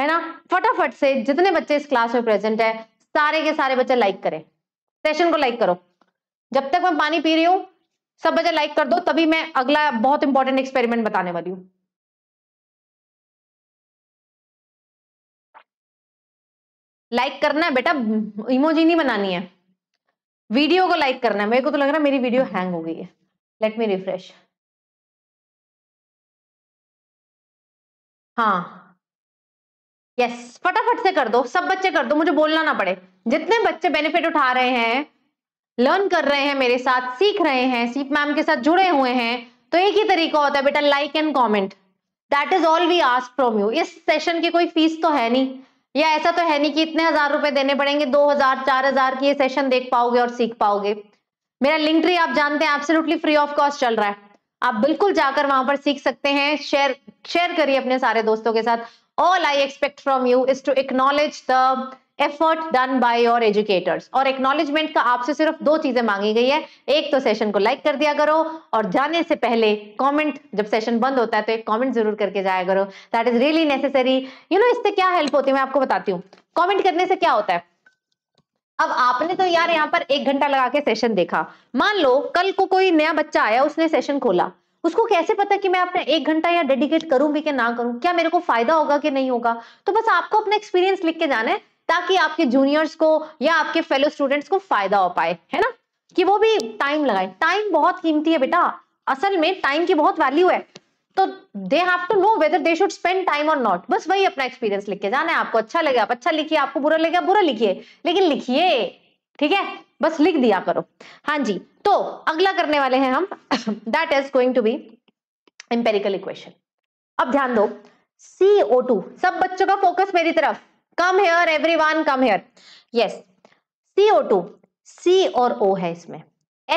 है ना फटाफट से जितने बच्चे इस क्लास में प्रेजेंट है सारे के सारे बच्चे लाइक करें सेशन को लाइक करो जब तक मैं पानी पी रही हूं सब बजे लाइक कर दो तभी मैं अगला बहुत इंपॉर्टेंट एक्सपेरिमेंट बताने वाली हूं लाइक करना है बेटा इमोजी नहीं बनानी है वीडियो को लाइक करना है मेरे को तो लग रहा है मेरी वीडियो हैंग हो गई है लेट मी रिफ्रेश हाँ यस yes, फटाफट से कर दो सब बच्चे कर दो मुझे बोलना ना पड़े जितने बच्चे बेनिफिट उठा रहे हैं लर्न कर रहे हैं मेरे साथ सीख रहे हैं सीप मैम के साथ जुड़े हुए हैं तो एक ही तरीका होता है बेटा like and comment that is all we ask from you इस सेशन की कोई फीस तो है नहीं या ऐसा तो है नहीं कि इतने हजार रुपए देने पड़ेंगे दो हजार चार हजार की ये सेशन देख पाओगे और सीख पाओगे मेरा लिंक ट्री आप जानते हैं एब्सोल्युटली फ्री ऑफ कॉस्ट चल रहा है आप बिल्कुल जाकर वहां पर सीख सकते हैं शेयर शेयर करिए अपने सारे दोस्तों के साथ all I expect from you is to acknowledge the effort done by your educators और एक्नोलेजमेंट का आपसे सिर्फ दो चीजें मांगी गई है एक तो सेशन को लाइक कर दिया करो और जाने से पहले कमेंट जब सेशन बंद होता है तो एक कमेंट जरूर करके जाया करो that is really necessary you know इससे क्या हेल्प होती है मैं आपको बताती हूँ कॉमेंट करने से क्या होता है अब आपने तो यार यहाँ पर एक घंटा लगा के सेशन देखा मान लो कल को कोई नया बच्चा आया उसने सेशन खोला उसको कैसे पता कि मैं अपने एक घंटा या डेडिकेट करूं भी कि ना करूं क्या मेरे को फायदा होगा कि नहीं होगा तो बस आपको अपना एक्सपीरियंस लिख के जाना है ताकि आपके जूनियर्स को या आपके फेलो स्टूडेंट्स को फायदा हो पाए है ना कि वो भी टाइम लगाए टाइम बहुत कीमती है बेटा असल में टाइम की बहुत वैल्यू है तो they have to know whether they should spend time और नॉट बस वही अपना एक्सपीरियंस लिख के जाना है आपको अच्छा लगे आप अच्छा लिखिए आपको बुरा लगे आप बुरा लिखिए लेकिन लिखिए ठीक है बस लिख दिया करो हाँ जी तो अगला करने वाले हैं हम that is going to be empirical equation अब ध्यान दो टू सब बच्चों का फोकस मेरी तरफ come here every one come here yes CO two C और ओ है इसमें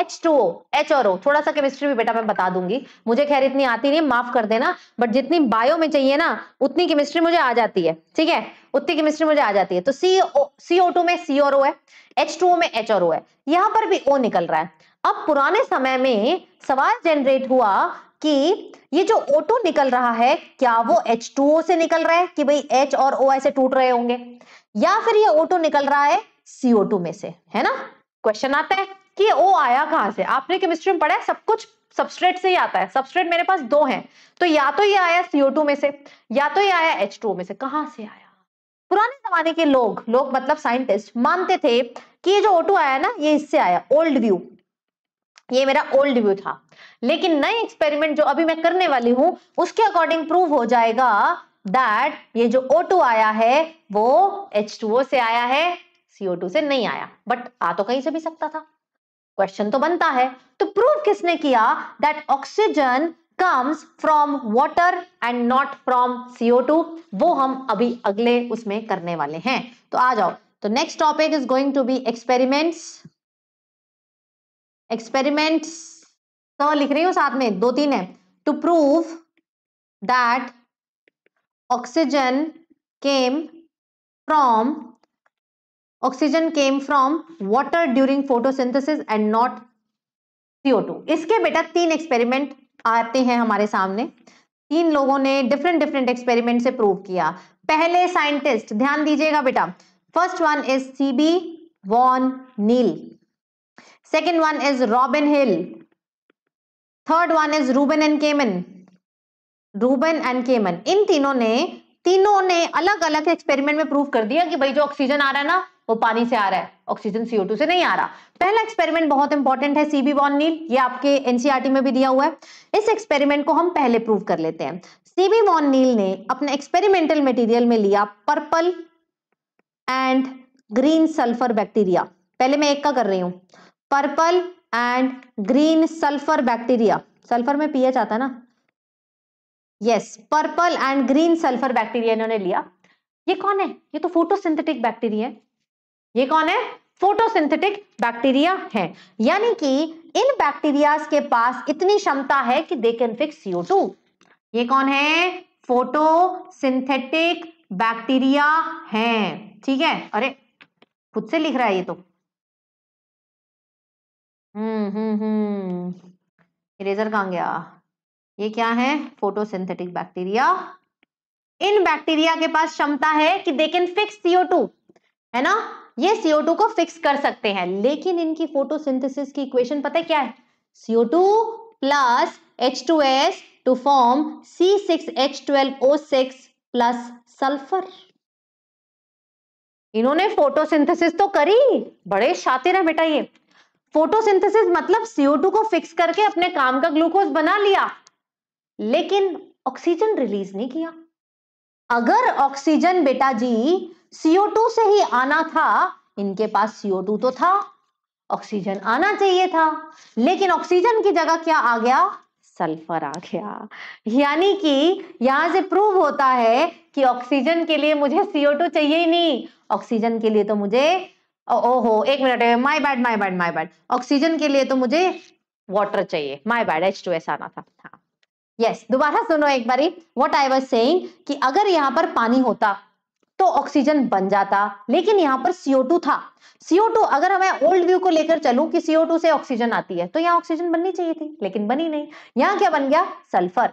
एच टू ओ एच और ओ थोड़ा सा केमिस्ट्री भी बेटा मैं बता दूंगी मुझे खैर इतनी आती नहीं माफ कर देना बट जितनी बायो में चाहिए ना उतनी केमिस्ट्री मुझे आ जाती है ठीक है उतनी केमिस्ट्री मुझे आ जाती है तो सी सीओ टू में सी और ओ है एच टू ओ में एच और ओ है यहां पर भी ओ निकल रहा है अब पुराने समय में सवाल जनरेट हुआ कि ये जो O2 निकल रहा है क्या वो H2O से निकल रहा है कि भाई H और O ऐसे टूट रहे होंगे या फिर ये O2 निकल रहा है CO2 में से है ना क्वेश्चन आता है कि O आया कहां से आपने केमिस्ट्री में पढ़ा है सब कुछ सबस्ट्रेट से ही आता है सबस्ट्रेट मेरे पास दो हैं तो या तो ये आया CO2 में से या तो ये आया H2O में से कहां से आया पुराने जमाने के लोग लोग मतलब साइंटिस्ट मानते थे कि ये जो O2 आया ना ये इससे आया ओल्ड व्यू ये मेरा ओल्ड व्यू था लेकिन नए एक्सपेरिमेंट जो अभी मैं करने वाली हूं उसके अकॉर्डिंग प्रूव हो जाएगा दैट ये जो O2 आया है वो H2O से आया है CO2 से नहीं आया बट आ तो कहीं से भी सकता था क्वेश्चन तो बनता है तो प्रूव किसने किया that oxygen comes from water and not from CO2 वो हम अभी अगले उसमें करने वाले हैं तो आ जाओ तो next topic is going to be experiments experiments तो लिख रही हूँ साथ में दो तीन है to prove that oxygen came from oxygen came from water during photosynthesis and not CO two इसके बेटा तीन एक्सपेरिमेंट आते हैं हमारे सामने तीन लोगों ने डिफरेंट डिफरेंट एक्सपेरिमेंट से प्रूव किया पहले साइंटिस्ट ध्यान दीजिएगा बेटा first one is C B van Niel second one is Robin Hill third one is Ruben and Kamen Ruben and Kamen इन तीनों ने तीनों ने अलग अलग एक्सपेरिमेंट में प्रूव कर दिया कि भाई जो ऑक्सीजन आ रहा है ना वो पानी से आ रहा है ऑक्सीजन सीओ से नहीं आ रहा पहला एक्सपेरिमेंट बहुत इंपॉर्टेंट है सीबी बॉन नील ये आपके एनसीआरटी e में भी दिया हुआ है इस एक्सपेरिमेंट को हम पहले प्रूव कर लेते हैं सीबी बॉन नील ने अपने एक्सपेरिमेंटल मटेरियल में लिया purple and green sulphur bacteria पहले मैं एक का कर रही हूं purple and green sulphur bacteria sulphur में पीएच आता ना yes purple and green sulphur bacteria इन्होंने लिया ये कौन है ये तो फोटोसिंथेटिक बैक्टीरिया है ये कौन है फोटोसिंथेटिक बैक्टीरिया है यानी कि इन बैक्टीरिया के पास इतनी क्षमता है कि they can fix CO two ये कौन है फोटोसिंथेटिक बैक्टीरिया है ठीक है अरे खुद से लिख रहा है ये तो हम्म, हम्म, हम्म। इरेजर कहाँ गया ये क्या है फोटोसिंथेटिक बैक्टीरिया इन बैक्टीरिया के पास क्षमता है कि they can fix CO two है ना ये सीओ टू को फिक्स कर सकते हैं लेकिन इनकी फोटोसिंथेसिस की इक्वेशन पता है क्या है CO two plus H two S to form C six H twelve O six plus sulphur इन्होंने फोटोसिंथेसिस तो करी बड़े शातिर है बेटा ये फोटोसिंथेसिस मतलब CO2 को फिक्स करके अपने काम का ग्लूकोज बना लिया लेकिन ऑक्सीजन रिलीज नहीं किया अगर ऑक्सीजन बेटा जी CO2 से ही आना था इनके पास CO2 तो था ऑक्सीजन आना चाहिए था लेकिन ऑक्सीजन की जगह क्या आ गया सल्फर आ गया यानी कि यहां से प्रूव होता है कि ऑक्सीजन के लिए मुझे CO2 चाहिए ही नहीं ऑक्सीजन के लिए तो मुझे ओहो एक minute my bad my bad my bad oxygen के लिए तो मुझे वाटर चाहिए my bad H two S आना था हाँ यस yes, दोबारा सुनो एक बारी व्हाट आई वाज सेइंग कि अगर यहाँ पर पानी होता तो ऑक्सीजन बन जाता लेकिन यहाँ पर CO2 था CO2 अगर हमें ओल्ड व्यू को लेकर चलूं कि CO2 से ऑक्सीजन आती है तो यहाँ ऑक्सीजन बननी चाहिए थी लेकिन बनी नहीं यहाँ क्या बन गया सल्फर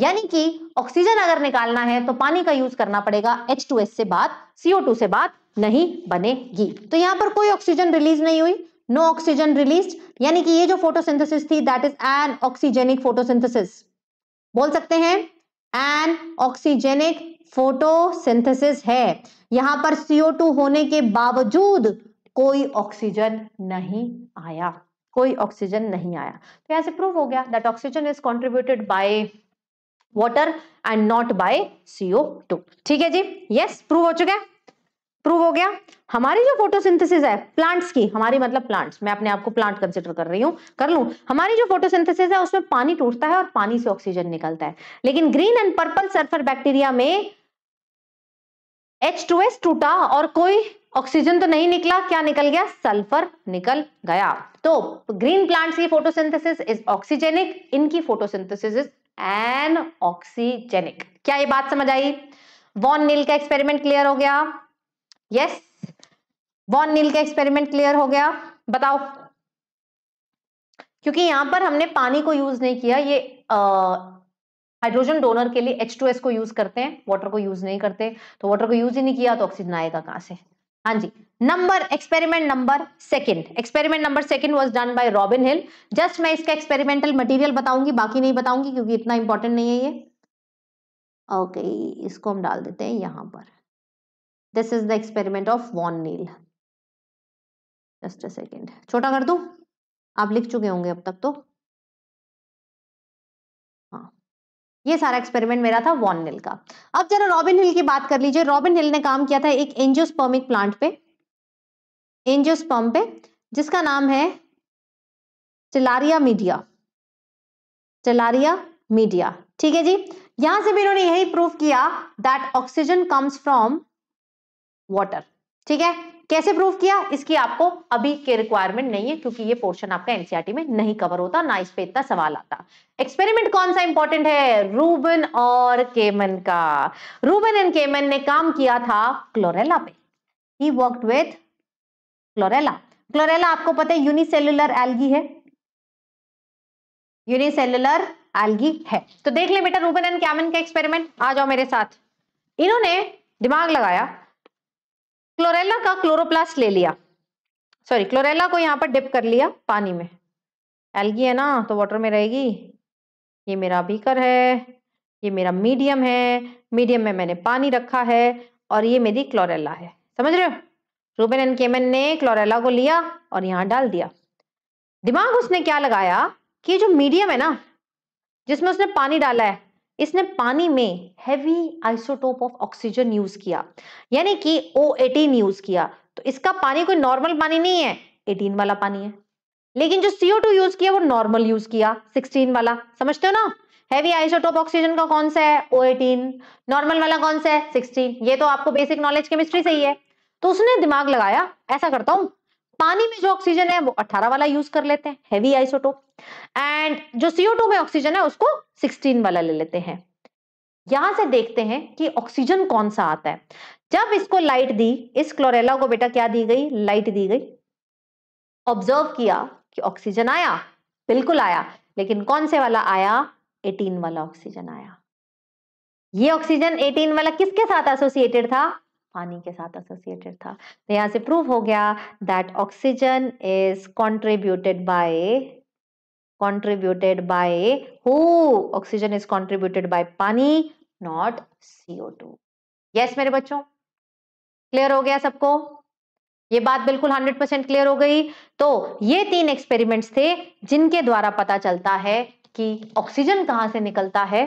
यानी कि ऑक्सीजन अगर निकालना है तो पानी का यूज करना पड़ेगा एस से बात टू से बात नहीं बनेगी तो यहाँ पर कोई ऑक्सीजन रिलीज नहीं हुई नो ऑक्सीजन रिलीज यानी कि ये जो फोटोसिंथेसिस थी that is anoxygenic photosynthesis बोल सकते हैं एन ऑक्सीजेनिक फोटोसिंथेसिस है यहां पर CO2 होने के बावजूद कोई ऑक्सीजन नहीं आया कोई ऑक्सीजन नहीं आया तो ऐसे से प्रूव हो गया that oxygen is contributed by water and not by CO two ठीक है जी यस प्रूव हो चुका है प्रूव हो गया हमारी जो फोटोसिंथेसिस है प्लांट्स की हमारी मतलब प्लांट्स मैं अपने आप को प्लांट कंसिडर कर रही हूँ कर लू हमारी जो फोटोसिंथेसिस है उसमें पानी टूटता है और पानी से ऑक्सीजन निकलता है लेकिन green and purple sulphur bacteria में एच टू एस टूटा और कोई ऑक्सीजन तो नहीं निकला क्या निकल गया सल्फर निकल गया तो ग्रीन प्लांट्स की फोटोसिंथेसिस इज ऑक्सीजेनिक इनकी फोटोसिंथेसिस इज एन ऑक्सीजेनिक क्या ये बात समझ आई वॉन नील का एक्सपेरिमेंट क्लियर हो गया यस वॉन नील का एक्सपेरिमेंट क्लियर हो गया बताओ क्योंकि यहां पर हमने पानी को यूज नहीं किया ये हाइड्रोजन डोनर के लिए H2S को यूज करते हैं वाटर को यूज नहीं करते तो वाटर को यूज ही नहीं किया तो ऑक्सीजन आएगा कहां से हाँ जी number experiment number second experiment number second was done by Robin Hill just मैं इसका एक्सपेरिमेंटल मटेरियल बताऊंगी बाकी नहीं बताऊंगी क्योंकि इतना इंपॉर्टेंट नहीं है ये ओके okay, इसको हम डाल देते हैं यहां पर this is the experiment of van Niel just a second छोटा कर दू आप लिख चुके होंगे अब तक तो हाँ। ये सारा एक्सपेरिमेंट मेरा था वॉन नील का अब जरा रॉबिन हिल की बात कर लीजिए रॉबिन हिल ने काम किया था एक एंजियोस्पर्मिक प्लांट पे एंजियोस्पर्म पे जिसका नाम है टेलारिया मीडिया टेलारिया मीडिया ठीक है जी यहां से भी इन्होंने यही प्रूव किया that oxygen comes from water ठीक है कैसे प्रूव किया इसकी आपको अभी के रिक्वायरमेंट नहीं है क्योंकि ये पोर्शन आपका एनसीआरटी e में नहीं कवर होता ना इस पे इतना सवाल आता एक्सपेरिमेंट कौन सा इंपॉर्टेंट है रूबन और केमन का रूबन एंड केमन ने काम किया था क्लोरेला पे he worked with chlorella chlorella आपको पता है यूनिसेलुलर एल्गी है यूनिसेलुलर एल्गी है तो देख ले बेटा रूबन एंड कैमन का एक्सपेरिमेंट आ जाओ मेरे साथ इन्होंने दिमाग लगाया क्लोरेला का क्लोरोप्लास्ट ले लिया सॉरी क्लोरेला को यहां पर डिप कर लिया पानी में एल्गी है ना तो वाटर में रहेगी ये मेरा बीकर है ये मेरा मीडियम है मीडियम में मैंने पानी रखा है और ये मेरी क्लोरेला है समझ रहे हो रूबेन एंड केमन ने क्लोरेला को लिया और यहां डाल दिया दिमाग उसने क्या लगाया कि जो मीडियम है ना जिसमें उसने पानी डाला है इसने पानी में heavy isotope of oxygen use किया यानी कि ओ एटीन यूज किया तो इसका पानी कोई नॉर्मल पानी नहीं है एटीन वाला पानी है लेकिन जो सीओ टू यूज किया वो नॉर्मल यूज किया सिक्सटीन वाला समझते हो ना हैवी आइसोटोप ऑक्सीजन का कौन सा है ओ एटीन नॉर्मल वाला कौन सा है सिक्सटीन ये तो आपको बेसिक नॉलेज केमिस्ट्री से ही है तो उसने दिमाग लगाया ऐसा करता हूं पानी में जो ऑक्सीजन है वो 18 वाला यूज कर लेते हैं हैवी आइसोटोप एंड जो में ऑक्सीजन है उसको 16 वाला ले लेते हैं यहां से देखते हैं कि ऑक्सीजन कौन सा आता है जब इसको लाइट दी इस क्लोरेला को बेटा क्या दी गई लाइट दी गई ऑब्जर्व किया कि ऑक्सीजन आया बिल्कुल आया लेकिन कौन से वाला आया 18 वाला ऑक्सीजन आया ये ऑक्सीजन 18 वाला किसके साथ एसोसिएटेड था पानी के साथ एसोसिएटेड था तो यहां से प्रूव हो गया that oxygen is contributed by contributed by who oxygen is contributed by पानी नॉट सीओ टू यस मेरे बच्चों क्लियर हो गया सबको ये बात बिल्कुल 100 क्लियर हो गई तो ये तीन एक्सपेरिमेंट्स थे जिनके द्वारा पता चलता है कि ऑक्सीजन कहां से निकलता है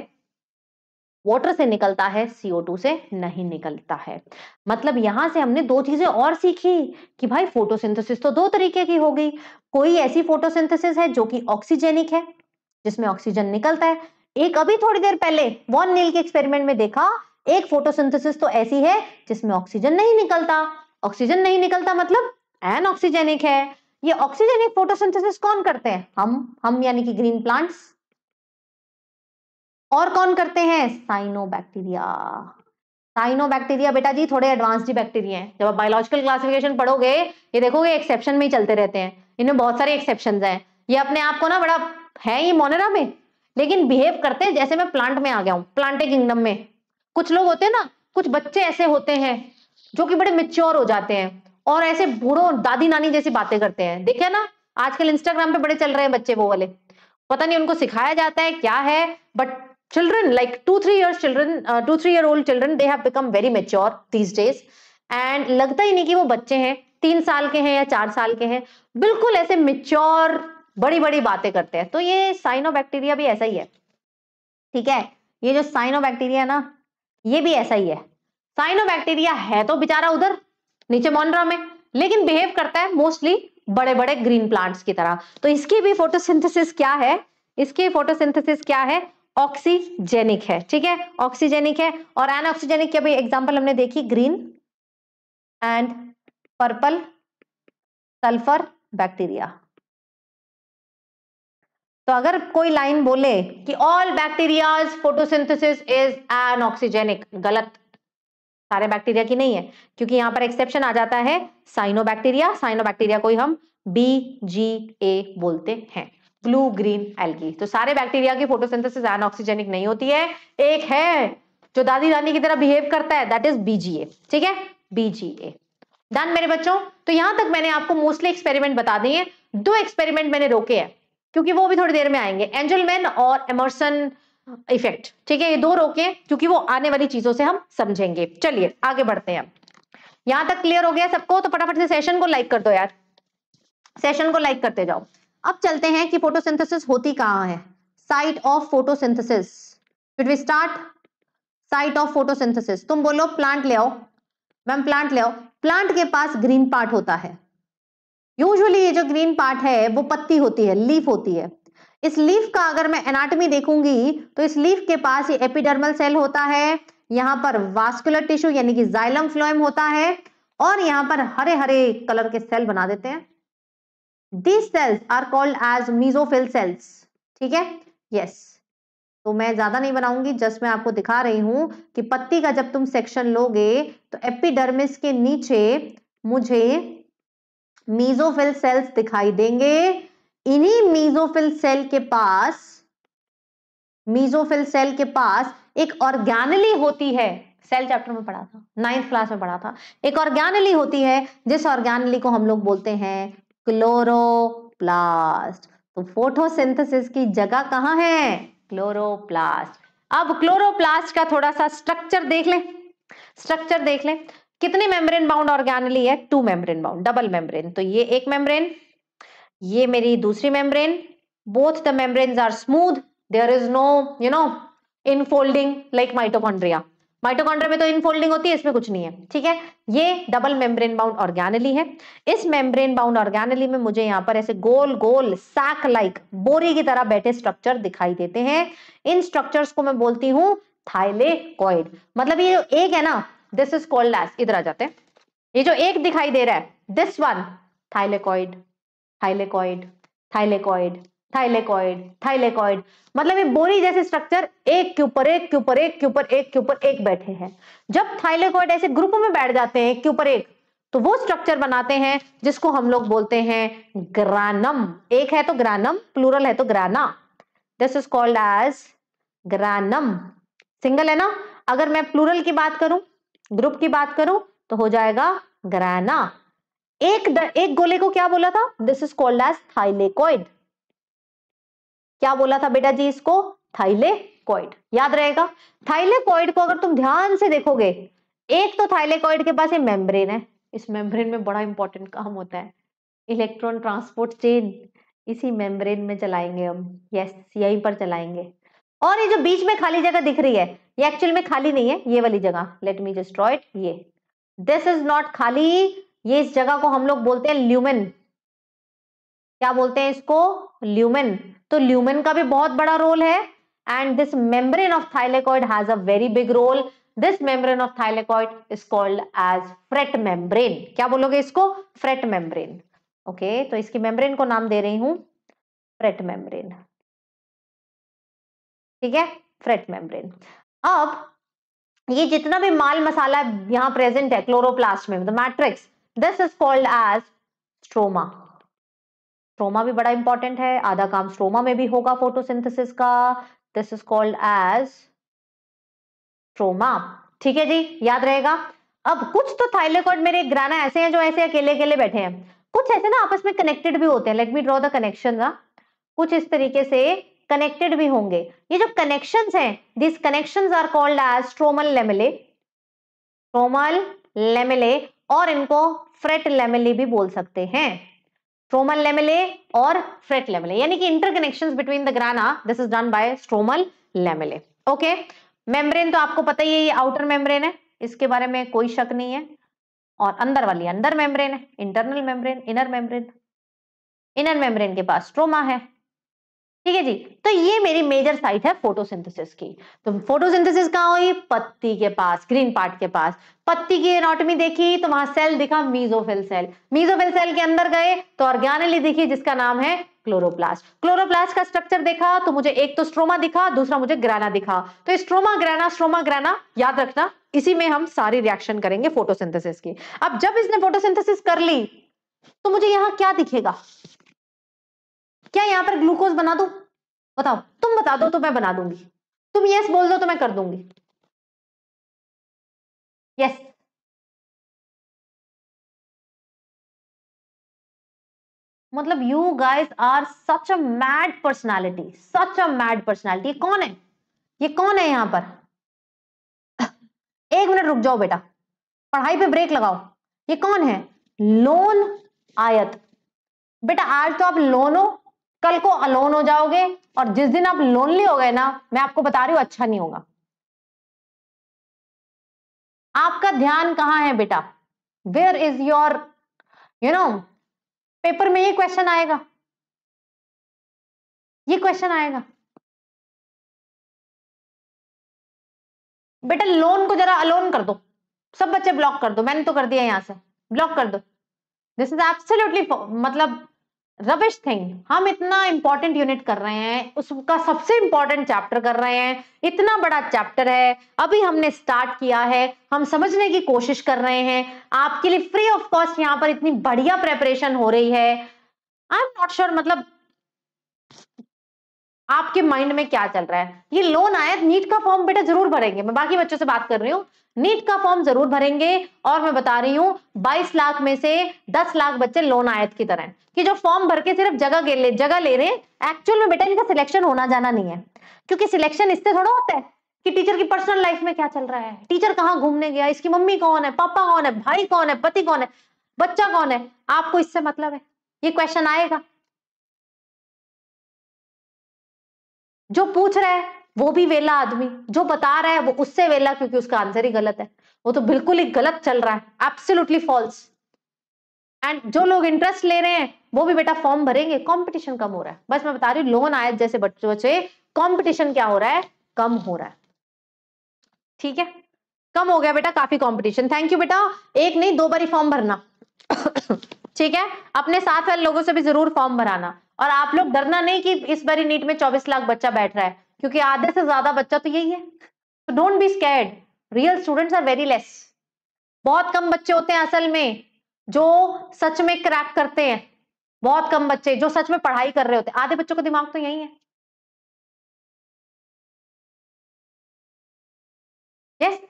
वाटर से निकलता है टू से नहीं निकलता है मतलब यहां से हमने दो चीजें और सीखी कि भाई फोटोसिंथेसिस तो दो तरीके की हो गई कोई ऐसी फोटोसिंथेसिस है जो कि ऑक्सीजेनिक है जिसमें ऑक्सीजन निकलता है एक अभी थोड़ी देर पहले वॉन नील के एक्सपेरिमेंट में देखा एक फोटोसिंथेसिस तो ऐसी है जिसमें ऑक्सीजन नहीं निकलता ऑक्सीजन नहीं निकलता मतलब एन ऑक्सीजेनिक है ये ऑक्सीजेनिक फोटोसिंथेसिस कौन करते हैं हम हम यानी कि ग्रीन प्लांट्स और कौन करते हैं साइनो बैक्टीरिया साइनो बैक्टीरिया बेटा जी थोड़े एडवांस्ड ही बैक्टीरिया हैं जब आप बायोलॉजिकल क्लासिफिकेशन पढ़ोगे ये देखोगे एक्सेप्शन में ही चलते रहते हैं इनमें बहुत सारे एक्सेप्शन हैं ये अपने आप को ना बड़ा है ये मोनेरा में लेकिन बिहेव करते हैं जैसे मैं प्लांट में आ गया हूँ प्लांटे किंगडम में कुछ लोग होते हैं ना कुछ बच्चे ऐसे होते हैं जो कि बड़े मेच्योर हो जाते हैं और ऐसे बूढ़ो दादी नानी जैसी बातें करते हैं देखे ना आजकल इंस्टाग्राम पे बड़े चल रहे हैं बच्चे वो वाले पता नहीं उनको सिखाया जाता है क्या है but children like 2 3 years children uh, 2 3 year old children they have become very mature these days and लगता ही नहीं कि वो बच्चे हैं तीन साल के हैं या चार साल के हैं बिल्कुल ऐसे मिच्योर बड़ी बड़ी बातें करते हैं तो ये साइनो बैक्टीरिया भी ऐसा ही है ठीक है ये जो साइनो बैक्टीरिया है ना ये भी ऐसा ही है साइनो बैक्टीरिया है तो बेचारा उधर नीचे मोनरा में लेकिन बिहेव करता है मोस्टली बड़े बड़े ग्रीन प्लांट्स की तरह तो इसकी भी फोटोसिंथेसिस क्या है इसकी फोटोसिंथेसिस क्या है ऑक्सीजेनिक है ठीक है ऑक्सीजेनिक है और ऑक्सीजेनिक की अभी एग्जाम्पल हमने देखी green and purple sulphur bacteria तो अगर कोई लाइन बोले कि all bacterias photosynthesis is anoxygenic गलत सारे बैक्टीरिया की नहीं है क्योंकि यहां पर एक्सेप्शन आ जाता है साइनो बैक्टीरिया साइनो बैक्टीरिया हम बी जी ए बोलते हैं ब्लू ग्रीन एल्गी तो सारे बैक्टीरिया की फोटोसिंथेसिस एनऑक्सीजेनिक नहीं होती है एक है जो दादी रानी की तरह बिहेव करता है दैट इज बीजीए ठीक है बीजीए डन मेरे बच्चों तो यहां तक मैंने आपको मोस्टली एक्सपेरिमेंट बता दिए दो एक्सपेरिमेंट मैंने रोके हैं क्योंकि वो भी थोड़ी देर में आएंगे एंजलमैन और एमर्सन इफेक्ट ठीक है ये दो रोके क्योंकि वो आने वाली चीजों से हम समझेंगे चलिए आगे बढ़ते हैं यहां तक क्लियर हो गया सबको तो फटाफट से सेशन को लाइक कर दो यार सेशन को लाइक करते जाओ अब चलते हैं कि फोटोसिंथेसिस होती कहां है site of photosynthesis should we start site of photosynthesis तुम बोलो प्लांट ले आओ मैम प्लांट ले आओ प्लांट के पास ग्रीन पार्ट होता है यूजुअली ये जो ग्रीन पार्ट है वो पत्ती होती है लीफ होती है इस लीफ का अगर मैं एनाटॉमी देखूंगी तो इस लीफ के पास ये एपिडर्मल सेल होता है यहाँ पर वास्कुलर टिश्यू यानी कि जाइलम फ्लोएम होता है और यहाँ पर हरे हरे कलर के सेल बना देते हैं these cells are called as mesophyll cells ठीक है यस तो मैं ज्यादा नहीं बनाऊंगी जस्ट मैं आपको दिखा रही हूं कि पत्ती का जब तुम सेक्शन लोगे तो एपिडर्मिस के नीचे मुझे मीजोफिल सेल्स दिखाई देंगे इन्हीं मीजोफिल सेल के पास मीजोफिल सेल के पास एक ऑर्गेनली होती है सेल चैप्टर में पढ़ा था नाइन्थ क्लास में पढ़ा था एक ऑर्गेनली होती है जिस ऑर्गेनली को हम लोग बोलते हैं क्लोरोप्लास्ट तो फोटोसिंथेसिस की जगह कहां है क्लोरोप्लास्ट अब क्लोरोप्लास्ट का थोड़ा सा स्ट्रक्चर देख लें स्ट्रक्चर देख लें कितने मेम्ब्रेन बाउंड ऑर्गेनली है two membrane bound double membrane तो ये एक मेम्ब्रेन ये मेरी दूसरी membrane both the membranes are smooth there is no you know infolding like mitochondria mitochondria में तो इनफोल्डिंग होती है इसमें कुछ नहीं है ठीक है ये डबल मेम्ब्रेन बाउंड ऑर्गेनली है इस मेम्ब्रेन बाउंड ऑर्गेनली में मुझे यहाँ पर ऐसे गोल गोल सैक लाइक बोरी की तरह बैठे स्ट्रक्चर दिखाई देते हैं इन स्ट्रक्चर्स को मैं बोलती हूँ थाइलेकॉइड मतलब ये जो एक है ना दिस इज कॉल्ड एस इधर आ जाते हैं ये जो एक दिखाई दे रहा है this one thylakoid thylakoid thylakoid thylakoid thylakoid मतलब ये बोरी जैसे स्ट्रक्चर एक के ऊपर एक के ऊपर एक के ऊपर एक के ऊपर एक बैठे हैं जब थाइलेकॉइड ऐसे ग्रुप में बैठ जाते हैं एक के ऊपर एक तो वो स्ट्रक्चर बनाते हैं जिसको हम लोग बोलते हैं ग्रानम एक है तो ग्रानम प्लूरल है तो grana this is called as granum single है ना अगर मैं प्लूरल की बात करूं ग्रुप की बात करूं तो हो जाएगा ग्राना एक द, एक गोले को क्या बोला था this is called as thylakoid क्या बोला था बेटा जी इसको थाइलेकॉइड याद रहेगा थाइलेकॉइड को अगर तुम ध्यान से देखोगे एक तो थाइलेकॉइड के पास ये मेम्ब्रेन है इस मेम्ब्रेन में बड़ा इंपॉर्टेंट काम होता है इलेक्ट्रॉन ट्रांसपोर्ट चेन इसी मेम्ब्रेन में चलाएंगे हम यस यहीं पर चलाएंगे और ये जो बीच में खाली जगह दिख रही है ये एक्चुअल में खाली नहीं है ये वाली जगह लेट मी जस्ट इट ये दिस इज नॉट खाली ये इस जगह को हम लोग बोलते हैं ल्यूमेन क्या बोलते हैं इसको ल्यूमेन तो ल्यूमेन का भी बहुत बड़ा रोल है and this membrane of thylakoid has a very big role this membrane of thylakoid is called as fret membrane क्या बोलोगे इसको फ्रेट मेम्ब्रेन ओके तो इसकी मेम्ब्रेन को नाम दे रही हूं फ्रेट मेम्ब्रेन ठीक है फ्रेट मेम्ब्रेन अब ये जितना भी माल मसाला यहां प्रेजेंट है क्लोरोप्लास्ट में the matrix this is called as stroma stroma भी बड़ा इंपॉर्टेंट है आधा काम स्ट्रोमा में भी होगा फोटोसिंथेसिस का this is called as stroma ठीक है जी याद रहेगा अब कुछ तो थाइलेकॉड मेरे ग्राना ऐसे हैं जो ऐसे अकेले अकेले बैठे हैं कुछ ऐसे ना आपस में कनेक्टेड भी होते हैं let me draw the connection कुछ इस तरीके से कनेक्टेड भी होंगे ये जो कनेक्शन हैं this connection are called as stromal lamellae stromal lamellae और इनको फ्रेट लेमिले भी बोल सकते हैं stromal lamellae or fret lamellae यानी कि interconnections between the grana this is done by stromal lamellae okay membrane तो आपको पता ही है ये outer membrane है इसके बारे में कोई शक नहीं है और अंदर वाली अंदर मेम्ब्रेन है internal membrane inner membrane inner membrane के पास स्ट्रोमा है ठीक है जी तो ये मेरी मेजर साइट है फोटोसिंथेसिस की तो फोटोसिंथेसिस कहाँ हुई पत्ती के पास ग्रीन पार्ट के पास पत्ती की एनाटॉमी देखी तो वहां सेल दिखा मीजोफिल सेल मीजोफिल सेल के अंदर गए तो ऑर्गेनली दिखी जिसका नाम है क्लोरोप्लास्ट क्लोरोप्लास्ट का स्ट्रक्चर देखा तो मुझे एक तो स्ट्रोमा दिखा दूसरा मुझे ग्रैना दिखा तो स्ट्रोमा ग्रैना स्ट्रोमा ग्रैना याद रखना इसी में हम सारी रिएक्शन करेंगे फोटोसिंथेसिस की अब जब इसने फोटोसिंथेसिस कर ली तो मुझे यहाँ क्या दिखेगा क्या यहाँ पर ग्लूकोज बना दू बताओ तुम बता दो तो मैं बना दूंगी तुम यस बोल दो तो मैं कर दूंगी यस मतलब you guys are such a mad personality such a mad personality कौन है ये कौन है यहां पर एक मिनट रुक जाओ बेटा पढ़ाई पे ब्रेक लगाओ ये कौन है लोन आयत बेटा आज तो आप लोनो कल को अलोन हो जाओगे और जिस दिन आप लोनली हो गए ना मैं आपको बता रही हूं अच्छा नहीं होगा आपका ध्यान कहां है बेटा where is your you know paper में ये क्वेश्चन आएगा ये क्वेश्चन आएगा बेटा लोन को जरा अलोन कर दो सब बच्चे ब्लॉक कर दो मैंने तो कर दिया यहां से ब्लॉक कर दो दिस इज एब्सोल्युटली मतलब रविश थिंग हम इतना इंपॉर्टेंट यूनिट कर रहे हैं उसका सबसे इंपॉर्टेंट चैप्टर कर रहे हैं इतना बड़ा चैप्टर है अभी हमने स्टार्ट किया है हम समझने की कोशिश कर रहे हैं आपके लिए फ्री ऑफ कॉस्ट यहाँ पर इतनी बढ़िया प्रेपरेशन हो रही है आई एम नॉट श्योर मतलब आपके माइंड में क्या चल रहा है ये लोन आया नीट का फॉर्म बेटा जरूर भरेंगे मैं बाकी बच्चों से बात कर रही हूँ नीट का फॉर्म जरूर भरेंगे और मैं बता रही हूँ 22 लाख में से 10 लाख बच्चे लोन आयत की तरह कि जो फॉर्म भर के सिर्फ जगह ले जगह ले रहे हैं एक्चुअल में बेटा इनका सिलेक्शन होना जाना नहीं है क्योंकि सिलेक्शन इससे थोड़ा होता है कि टीचर की पर्सनल लाइफ में क्या चल रहा है टीचर कहाँ घूमने गया इसकी मम्मी कौन है पापा कौन है भाई कौन है पति कौन है बच्चा कौन है आपको इससे मतलब है ये क्वेश्चन आएगा जो पूछ रहा है वो भी वेला आदमी जो बता रहा है वो उससे वेला क्योंकि उसका आंसर ही गलत है वो तो बिल्कुल ही गलत चल रहा है एब्सोल्युटली फॉल्स एंड जो लोग इंटरेस्ट ले रहे हैं वो भी बेटा फॉर्म भरेंगे कंपटीशन कम हो रहा है बस मैं बता रही हूँ लोन आयत जैसे बच्चों बच्चे कंपटीशन क्या हो रहा है कम हो रहा है ठीक है कम हो गया बेटा काफी कॉम्पिटिशन थैंक यू बेटा एक नहीं दो बारी फॉर्म भरना ठीक है अपने साथ वाले लोगों से भी जरूर फॉर्म भराना और आप लोग डरना नहीं कि इस बारी नीट में 24 लाख बच्चा बैठ रहा है क्योंकि आधे से ज्यादा बच्चा तो यही है तो don't be scared real students are very less बहुत कम बच्चे होते हैं असल में जो सच में क्रैक करते हैं बहुत कम बच्चे जो सच में पढ़ाई कर रहे होते हैं आधे बच्चों का दिमाग तो यही है यस yes?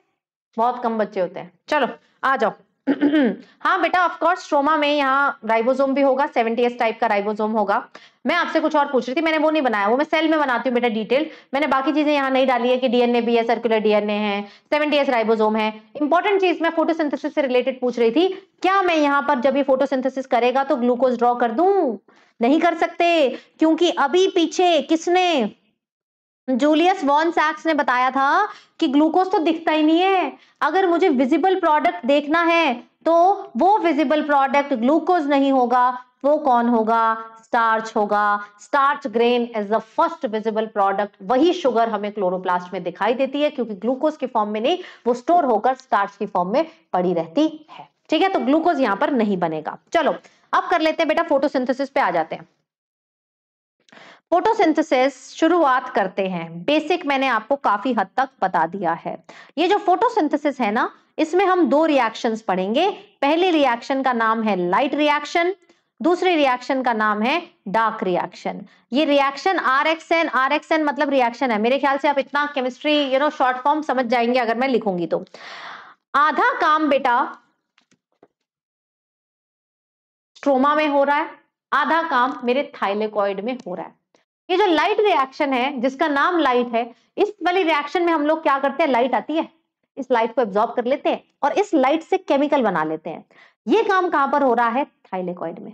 बहुत कम बच्चे होते हैं चलो आ जाओ हाँ बेटा ऑफकोर्स स्ट्रोमा में यहाँ राइबोसोम भी होगा सेवेंटी एस टाइप का राइबोसोम होगा मैं आपसे कुछ और पूछ रही थी मैंने वो नहीं बनाया वो मैं सेल में बनाती हूँ बेटा डिटेल मैंने बाकी चीजें यहाँ नहीं डाली है कि डीएनए भी है सर्कुलर डीएनए है सेवेंटी एस राइबोसोम है इंपॉर्टेंट चीज मैं फोटोसिंथेसिस से रिलेटेड पूछ रही थी क्या मैं यहाँ पर जब ये फोटोसिंथेसिस करेगा तो ग्लूकोज ड्रॉ कर दू नहीं कर सकते क्योंकि अभी पीछे किसने जूलियस वॉन सैक्स ने बताया था कि ग्लूकोज तो दिखता ही नहीं है अगर मुझे विजिबल प्रोडक्ट देखना है तो वो विजिबल प्रोडक्ट ग्लूकोज नहीं होगा वो कौन होगा स्टार्च होगा starch grain is the first visible product वही शुगर हमें क्लोरोप्लास्ट में दिखाई देती है क्योंकि ग्लूकोज के फॉर्म में नहीं वो स्टोर होकर स्टार्च की फॉर्म में पड़ी रहती है ठीक है तो ग्लूकोज यहां पर नहीं बनेगा चलो अब कर लेते हैं बेटा फोटोसिंथेसिस पे आ जाते हैं फोटोसिंथेसिस शुरुआत करते हैं बेसिक मैंने आपको काफी हद तक बता दिया है ये जो फोटोसिंथेसिस है ना इसमें हम दो रिएक्शंस पढ़ेंगे पहले रिएक्शन का नाम है लाइट रिएक्शन दूसरे रिएक्शन का नाम है डार्क रिएक्शन ये reaction R X N R X N मतलब रिएक्शन है मेरे ख्याल से आप इतना chemistry you know short form समझ जाएंगे अगर मैं लिखूंगी तो आधा काम बेटा स्ट्रोमा में हो रहा है आधा काम मेरे थाइलेकॉइड में हो रहा है ये जो लाइट रिएक्शन है जिसका नाम लाइट है इस वाली रिएक्शन में हम लोग क्या करते हैं लाइट आती है इस लाइट को एब्जॉर्ब कर लेते हैं और इस लाइट से केमिकल बना लेते हैं ये काम कहां पर हो रहा है थाइलेकॉइड में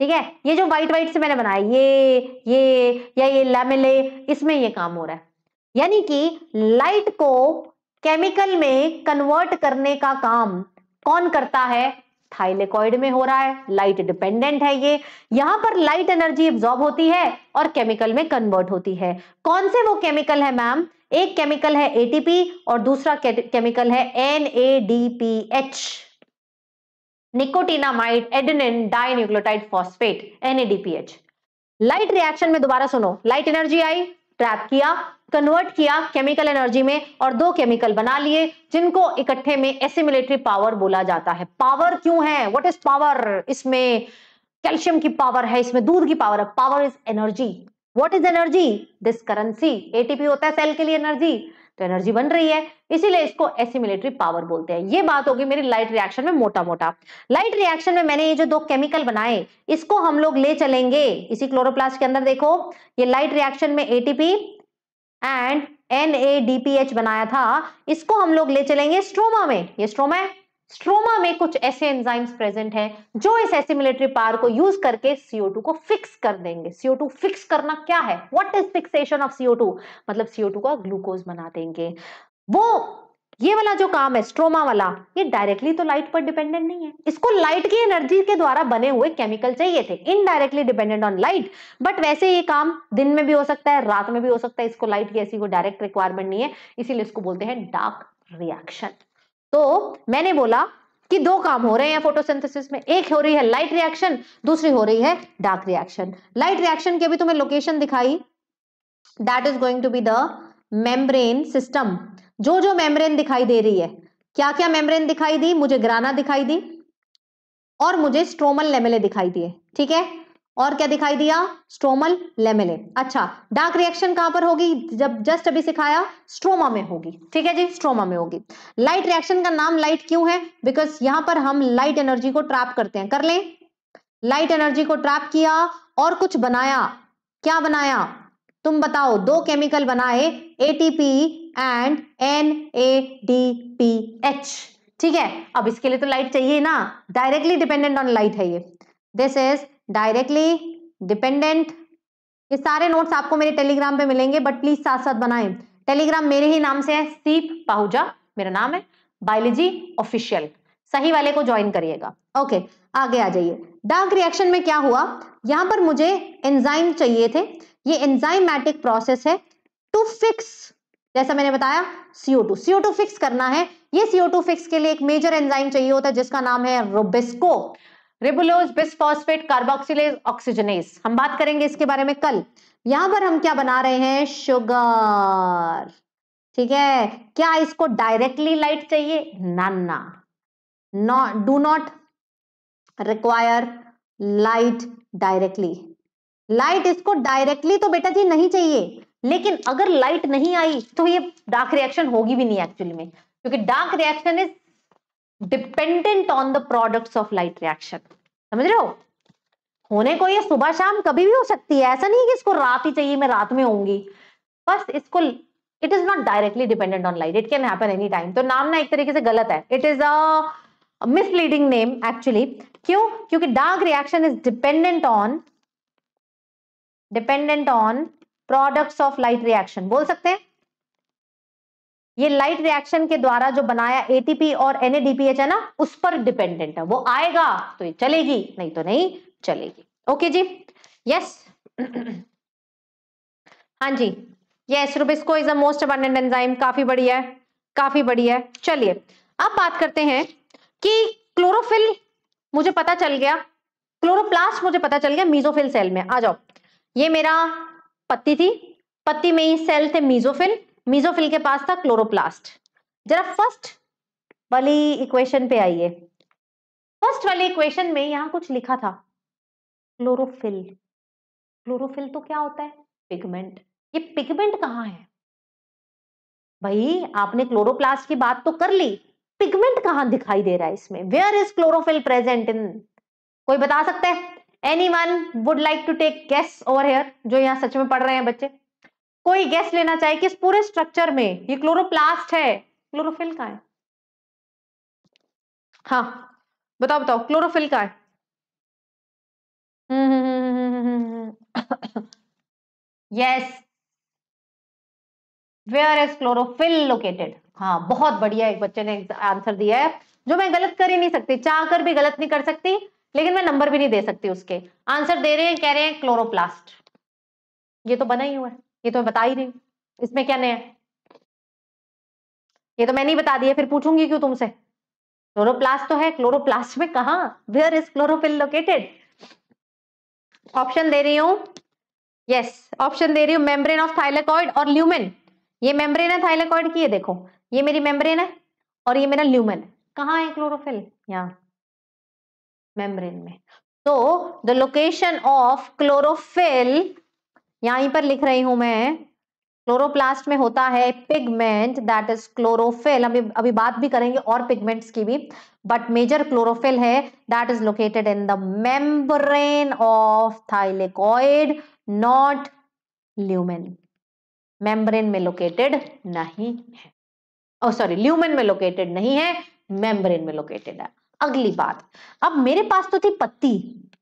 ठीक है ये जो व्हाइट व्हाइट से मैंने बनाया ये ये या ये लेमिले इसमें ये काम हो रहा है यानी कि लाइट को केमिकल में कन्वर्ट करने का काम कौन करता है थाइलेकॉइड में हो रहा है लाइट डिपेंडेंट है ये यहां पर लाइट एनर्जी एब्जॉर्ब होती है और केमिकल में कन्वर्ट होती है कौन से वो केमिकल है मैम एक केमिकल है एटीपी और दूसरा केमिकल है NADPH nicotinamide adenine dinucleotide phosphate NADPH light reaction में दोबारा सुनो लाइट एनर्जी आई ट्रैप किया कन्वर्ट किया केमिकल एनर्जी में और दो केमिकल बना लिए जिनको इकट्ठे में एसिमिलेटरी पावर बोला जाता है पावर क्यों है व्हाट इज पावर इसमें कैल्शियम की पावर है इसमें दूध की पावर है power is energy what is energy this currency ATP होता है सेल के लिए एनर्जी तो एनर्जी बन रही है इसीलिए इसको एसिमिलेटरी पावर बोलते हैं ये बात होगी मेरी लाइट रिएक्शन में मोटा मोटा लाइट रिएक्शन में मैंने ये जो दो केमिकल बनाए इसको हम लोग ले चलेंगे इसी क्लोरोप्लास्ट के अंदर देखो ये लाइट रिएक्शन में ATP and N A D P H बनाया था इसको हम लोग ले चलेंगे स्ट्रोमा में ये स्ट्रोमा है स्ट्रोमा में कुछ ऐसे एंजाइम्स प्रेजेंट हैं जो इस एसिमिलेटरी पावर को यूज करके CO2 को फिक्स कर देंगे CO2 फिक्स करना क्या है what is fixation of CO2 मतलब CO2 का ग्लूकोज बना देंगे वो ये वाला जो काम है स्ट्रोमा वाला ये डायरेक्टली तो लाइट पर डिपेंडेंट नहीं है इसको लाइट की एनर्जी के द्वारा बने हुए केमिकल चाहिए थे indirectly dependent on light but वैसे ये काम दिन में भी हो सकता है रात में भी हो सकता है इसको लाइट की ऐसी कोई डायरेक्ट रिक्वायरमेंट नहीं है इसीलिए इसको बोलते हैं डार्क रिएक्शन तो मैंने बोला कि दो काम हो रहे हैं फोटोसिंथेसिस में एक हो रही है लाइट रिएक्शन दूसरी हो रही है डार्क रिएक्शन लाइट रिएक्शन की अभी तुम्हें लोकेशन दिखाई that is going to be the membrane system जो जो मेम्ब्रेन दिखाई दे रही है क्या क्या मेम्ब्रेन दिखाई दी मुझे ग्राना दिखाई दी और मुझे स्ट्रोमल लेमेले दिखाई दिए ठीक है और क्या दिखाई दिया स्ट्रोमल लेमेले अच्छा डार्क रिएक्शन कहां पर होगी जब जस्ट अभी सिखाया स्ट्रोमा में होगी ठीक है जी स्ट्रोमा में होगी लाइट रिएक्शन का नाम लाइट क्यों है बिकॉज यहां पर हम लाइट एनर्जी को ट्रैप करते हैं कर ले लाइट एनर्जी को ट्रैप किया और कुछ बनाया क्या बनाया तुम बताओ दो केमिकल बनाए ATP and N A D P H ठीक है अब इसके लिए तो लाइट चाहिए ना डायरेक्टली डिपेंडेंट ऑन लाइट है ये दिस इज डायरेक्टली डिपेंडेंट ये सारे नोट्स आपको मेरे टेलीग्राम पे मिलेंगे बट प्लीज साथ साथ बनाएं टेलीग्राम मेरे ही नाम से है सीप पाहुजा मेरा नाम है बायोलॉजी ऑफिशियल सही वाले को ज्वाइन करिएगा ओके आगे आ जाइए डार्क रिएक्शन में क्या हुआ यहां पर मुझे एंजाइम चाहिए थे ये एंजाइमेटिक प्रोसेस है टू फिक्स जैसा मैंने बताया CO2 CO2 फिक्स करना है ये CO2 फिक्स के लिए एक मेजर एंजाइम चाहिए होता है जिसका नाम है rubisco ribulose bisphosphate carboxylase oxygenase हम बात करेंगे इसके बारे में कल यहां पर हम क्या बना रहे हैं शुगर ठीक है क्या इसको डायरेक्टली लाइट चाहिए नाना not do not require light directly light इसको डायरेक्टली तो बेटा जी नहीं चाहिए लेकिन अगर लाइट नहीं आई तो ये डार्क रिएक्शन होगी भी नहीं एक्चुअली में क्योंकि dark reaction is dependent on the products of light reaction समझ रहे हो होने को ये सुबह शाम कभी भी हो सकती है ऐसा नहीं कि इसको रात ही चाहिए मैं रात में होंगी बस इसको it is not directly dependent on light it can happen any time तो नाम ना एक तरीके से गलत है it is a misleading name actually क्यों क्योंकि dark reaction is dependent on dependent on products of light reaction बोल सकते हैं ये लाइट रिएक्शन के द्वारा जो बनाया एटीपी और एनएडीपीएच है ना उस पर डिपेंडेंट है वो आएगा तो ये चलेगी नहीं तो नहीं चलेगी ओके जी यस हाँ जी yes rubisco is a most abundant enzyme काफी बढ़िया है काफी बढ़िया है चलिए अब बात करते हैं कि क्लोरोफिल मुझे पता चल गया क्लोरोप्लास्ट मुझे पता चल गया मीजोफिल सेल में आ जाओ ये मेरा पत्ती थी पत्ती में ही सेल थे मीजोफिल मीजोफिल के पास था क्लोरोप्लास्ट जरा फर्स्ट वाली इक्वेशन पे आइए फर्स्ट वाली इक्वेशन में यहां कुछ लिखा था क्लोरोफिल क्लोरोफिल तो क्या होता है पिगमेंट ये पिगमेंट कहाँ है भाई आपने क्लोरोप्लास्ट की बात तो कर ली पिगमेंट कहां दिखाई दे रहा है इसमें where is chlorophyll present in कोई बता सकता है any one would like to take guess over here जो यहाँ सच में पढ़ रहे हैं बच्चे कोई गैस लेना चाहिए कि इस पूरे स्ट्रक्चर में ये क्लोरोप्लास्ट है क्लोरोफिल का है हाँ बताओ बताओ क्लोरोफिल का है yes where is chlorophyll located हाँ बहुत बढ़िया एक बच्चे ने आंसर दिया है जो मैं गलत कर ही नहीं सकती चाह कर भी गलत नहीं कर सकती लेकिन मैं नंबर भी नहीं दे सकती उसके आंसर दे रहे हैं कह रहे हैं क्लोरोप्लास्ट ये तो बना ही हुआ है ये तो मैं बता ही रही इसमें क्या नया ये तो मैं नहीं बता दिया फिर पूछूंगी क्यों तुमसे क्लोरोप्लास्ट तो है क्लोरोप्लास्ट में कहा where is chlorophyll located option दे रही हूं यस ऑप्शन दे रही हूं मेम्ब्रेन ऑफ थाइलेकॉइड और ल्यूमेन ये मेम्ब्रेन है थाइलेकॉइड की ये देखो ये मेरी मेम्ब्रेन है और ये मेरा ल्यूमेन है कहा है क्लोरोफिल यहाँ मेम्ब्रेन में तो द लोकेशन ऑफ क्लोरोफिल यहीं पर लिख रही हूं मैं क्लोरोप्लास्ट में होता है पिगमेंट दैट इज क्लोरोफिल अभी अभी बात भी करेंगे और पिगमेंट्स की भी बट मेजर क्लोरोफिल है that is located in the membrane of thylakoid not lumen membrane में लोकेटेड नहीं है सॉरी oh, ल्यूमेन में लोकेटेड नहीं है मेम्ब्रेन में लोकेटेड है अगली बात अब मेरे पास तो थी पत्ती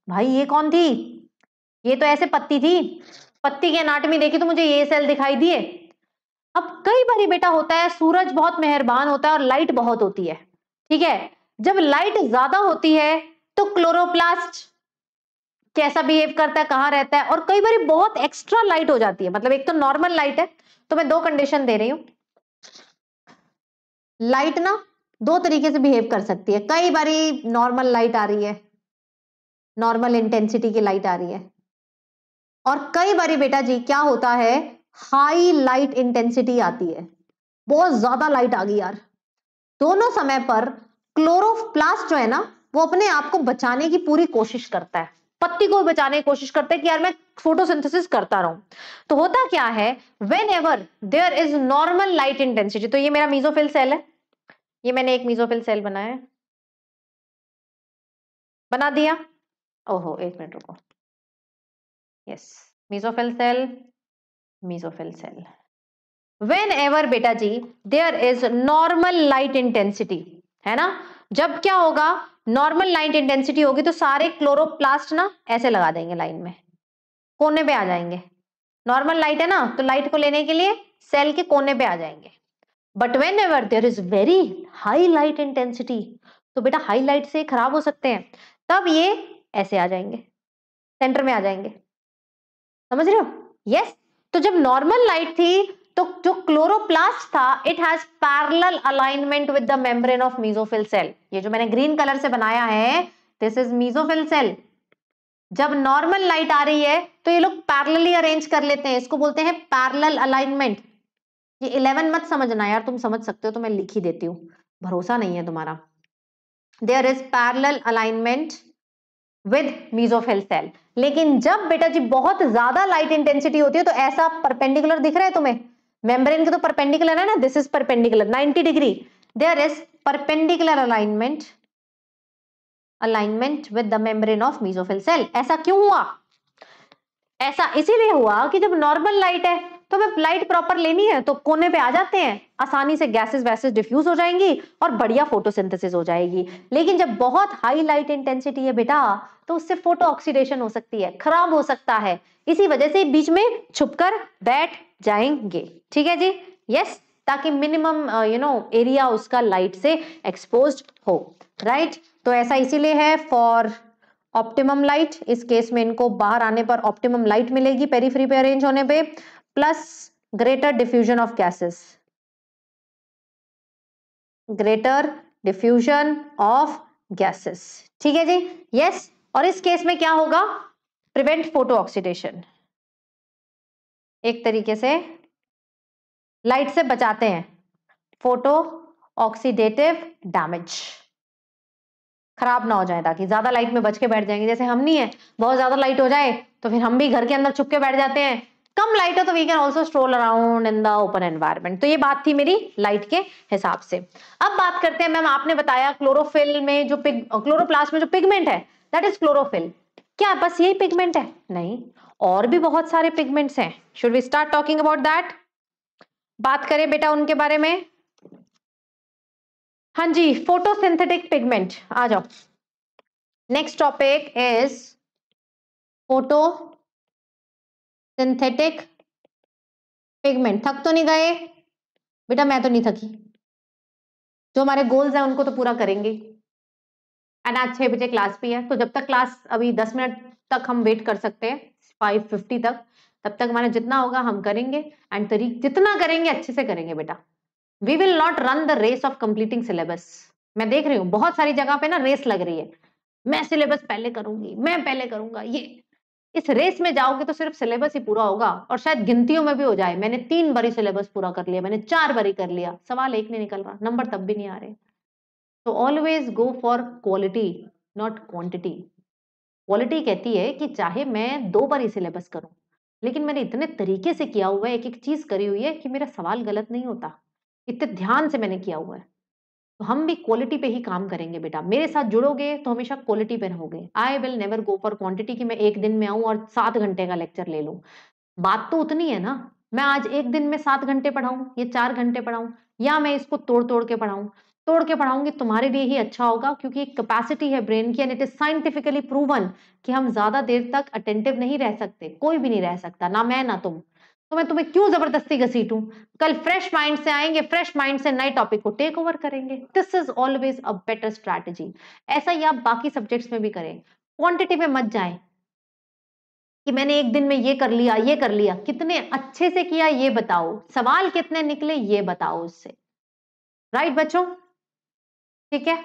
भाई ये कौन थी ये तो ऐसे पत्ती थी पत्ती की अनाटमी देखी तो मुझे ये सेल दिखाई दिए अब कई बार बेटा होता है सूरज बहुत मेहरबान होता है और लाइट बहुत होती है ठीक है जब लाइट ज्यादा होती है तो क्लोरोप्लास्ट कैसा बिहेव करता है कहाँ रहता है और कई बार बहुत एक्स्ट्रा लाइट हो जाती है मतलब एक तो नॉर्मल लाइट है तो मैं दो कंडीशन दे रही हूं लाइट ना दो तरीके से बिहेव कर सकती है कई बारी नॉर्मल लाइट आ रही है नॉर्मल इंटेंसिटी की लाइट आ रही है और कई बार बेटा जी क्या होता है हाई लाइट इंटेंसिटी आती है बहुत ज्यादा लाइट आ गई यार दोनों समय पर क्लोरोप्लास्ट जो है ना वो अपने आप को बचाने की पूरी कोशिश करता है पत्ती को बचाने की कोशिश करता है कि यार मैं फोटोसिंथेसिस करता रहूं तो होता क्या है whenever there is normal light intensity तो ये मेरा मीजोफिल सेल है ये मैंने एक मीजोफिल सेल बनाया बना दिया ओहो एक मिनट रुको yes mesophyll cell mesophyll cell whenever बेटा जी there is normal light intensity है ना जब क्या होगा नॉर्मल लाइट इंटेंसिटी होगी तो सारे क्लोरोप्लास्ट ना ऐसे लगा देंगे लाइन में कोने पे आ जाएंगे नॉर्मल लाइट है ना तो लाइट को लेने के लिए सेल के कोने पे आ जाएंगे but whenever there is very high light intensity तो बेटा हाई लाइट से खराब हो सकते हैं तब ये ऐसे आ जाएंगे सेंटर में आ जाएंगे समझ रहे हो यस yes. तो जब नॉर्मल लाइट थी तो जो क्लोरोप्लास्ट था it has parallel alignment with the membrane of mesophyll cell ये जो मैंने ग्रीन कलर से बनाया है दिस इज मीजोफिल सेल जब नॉर्मल लाइट आ रही है तो ये लोग पैरेलली अरेंज कर लेते हैं इसको बोलते हैं पैरेलल अलाइनमेंट ये इलेवन मत समझना यार तुम समझ सकते हो तो मैं लिख ही देती हूँ भरोसा नहीं है तुम्हारा there is parallel alignment with mesophyll cell लेकिन जब बेटा जी बहुत ज्यादा लाइट इंटेंसिटी होती है तो ऐसा परपेंडिकुलर दिख रहा है तुम्हें मेम्ब्रेन के तो परपेंडिकुलर है ना this is perpendicular 90 degree there is perpendicular alignment alignment with the membrane of mesophyll cell ऐसा क्यों हुआ ऐसा इसीलिए हुआ कि जब नॉर्मल लाइट है तो हमें लाइट प्रॉपर लेनी है तो कोने पे आ जाते हैं आसानी से गैसेस वैसेस डिफ्यूज हो जाएंगी और बढ़िया फोटोसिंथेसिस हो जाएगी लेकिन जब बहुत हाई लाइट इंटेंसिटी है बेटा तो उससे फोटो ऑक्सीडेशन हो सकती है खराब हो सकता है इसी वजह से बीच में छुपकर बैठ जाएंगे ठीक है जी यस ताकि मिनिमम यू नो एरिया उसका लाइट से एक्सपोज हो राइट right? तो ऐसा इसीलिए है फॉर ऑप्टिमम लाइट इस केस में इनको बाहर आने पर ऑप्टिमम लाइट मिलेगी पेरीफ्री पे अरेंज होने पे plus greater diffusion of gases greater diffusion of gases ठीक है जी यस yes. और इस केस में क्या होगा प्रिवेंट फोटो ऑक्सीडेशन एक तरीके से लाइट से बचाते हैं फोटो ऑक्सीडेटिव डैमेज खराब ना हो जाए ताकि ज्यादा लाइट में बच के बैठ जाएंगे जैसे हम नहीं है बहुत ज्यादा लाइट हो जाए तो फिर हम भी घर के अंदर छुप के बैठ जाते हैं कम लाइट हो तो we can also stroll around in the open environment तो ये बात थी मेरी लाइट के हिसाब से अब बात करते हैं मैम आपने बताया क्लोरोफिल में जो पिग क्लोरोप्लास्ट में जो पिगमेंट है दैट इज क्लोरोफिल क्या बस यही पिगमेंट है नहीं और भी बहुत सारे पिगमेंट्स हैं should we start talking about that बात करें बेटा उनके बारे में हाँ जी फोटोसिंथेटिक पिगमेंट आ जाओ next topic is photosynthetic pigment थक तो नहीं गए बेटा मैं तो नहीं थकी जो हमारे गोल्स हैं उनको तो पूरा करेंगे एंड आज छह बजे क्लास भी है तो जब तक क्लास अभी दस मिनट तक हम वेट कर सकते हैं फाइव फिफ्टी तक तब तक हमारा जितना होगा हम करेंगे एंड तरीक जितना करेंगे अच्छे से करेंगे बेटा we will not run the race of completing syllabus मैं देख रही हूँ बहुत सारी जगह पे ना रेस लग रही है मैं सिलेबस पहले करूंगी मैं पहले करूंगा ये इस रेस में जाओगे तो सिर्फ सिलेबस ही पूरा होगा और शायद गिनतियों में भी हो जाए मैंने तीन बारी सिलेबस पूरा कर लिया मैंने चार बारी कर लिया सवाल एक नहीं निकल रहा नंबर तब भी नहीं आ रहे तो always go for quality not quantity quality कहती है कि चाहे मैं दो बारी सिलेबस करूं लेकिन मैंने इतने तरीके से किया हुआ है एक एक चीज करी हुई है कि मेरा सवाल गलत नहीं होता इतने ध्यान से मैंने किया हुआ है तो हम भी क्वालिटी पे ही काम करेंगे बेटा मेरे साथ जुड़ोगे तो हमेशा क्वालिटी पे रहोगे I will never go for quantity कि मैं एक दिन में आऊं और सात घंटे का लेक्चर ले लूं बात तो उतनी है ना मैं आज एक दिन में सात घंटे पढ़ाऊं या चार घंटे पढ़ाऊं या मैं इसको तोड़ तोड़ के पढ़ाऊं तोड़ के पढ़ाऊंगी तुम्हारे लिए ही अच्छा होगा क्योंकि एक कैपेसिटी है ब्रेन की and it is scientifically proven कि हम ज्यादा देर तक अटेंटिव नहीं रह सकते कोई भी नहीं रह सकता ना मैं ना तुम तो मैं तुम्हें क्यों जबरदस्ती घसीटूं कल फ्रेश माइंड से आएंगे फ्रेश माइंड से नए टॉपिक को टेक ओवर करेंगे this is always a better strategy ऐसा ही आप बाकी सब्जेक्ट्स में भी करें क्वांटिटी में मत जाए कि मैंने एक दिन में ये कर लिया ये कर लिया कितने अच्छे से किया ये बताओ सवाल कितने निकले ये बताओ उससे राइट right, बच्चों ठीक है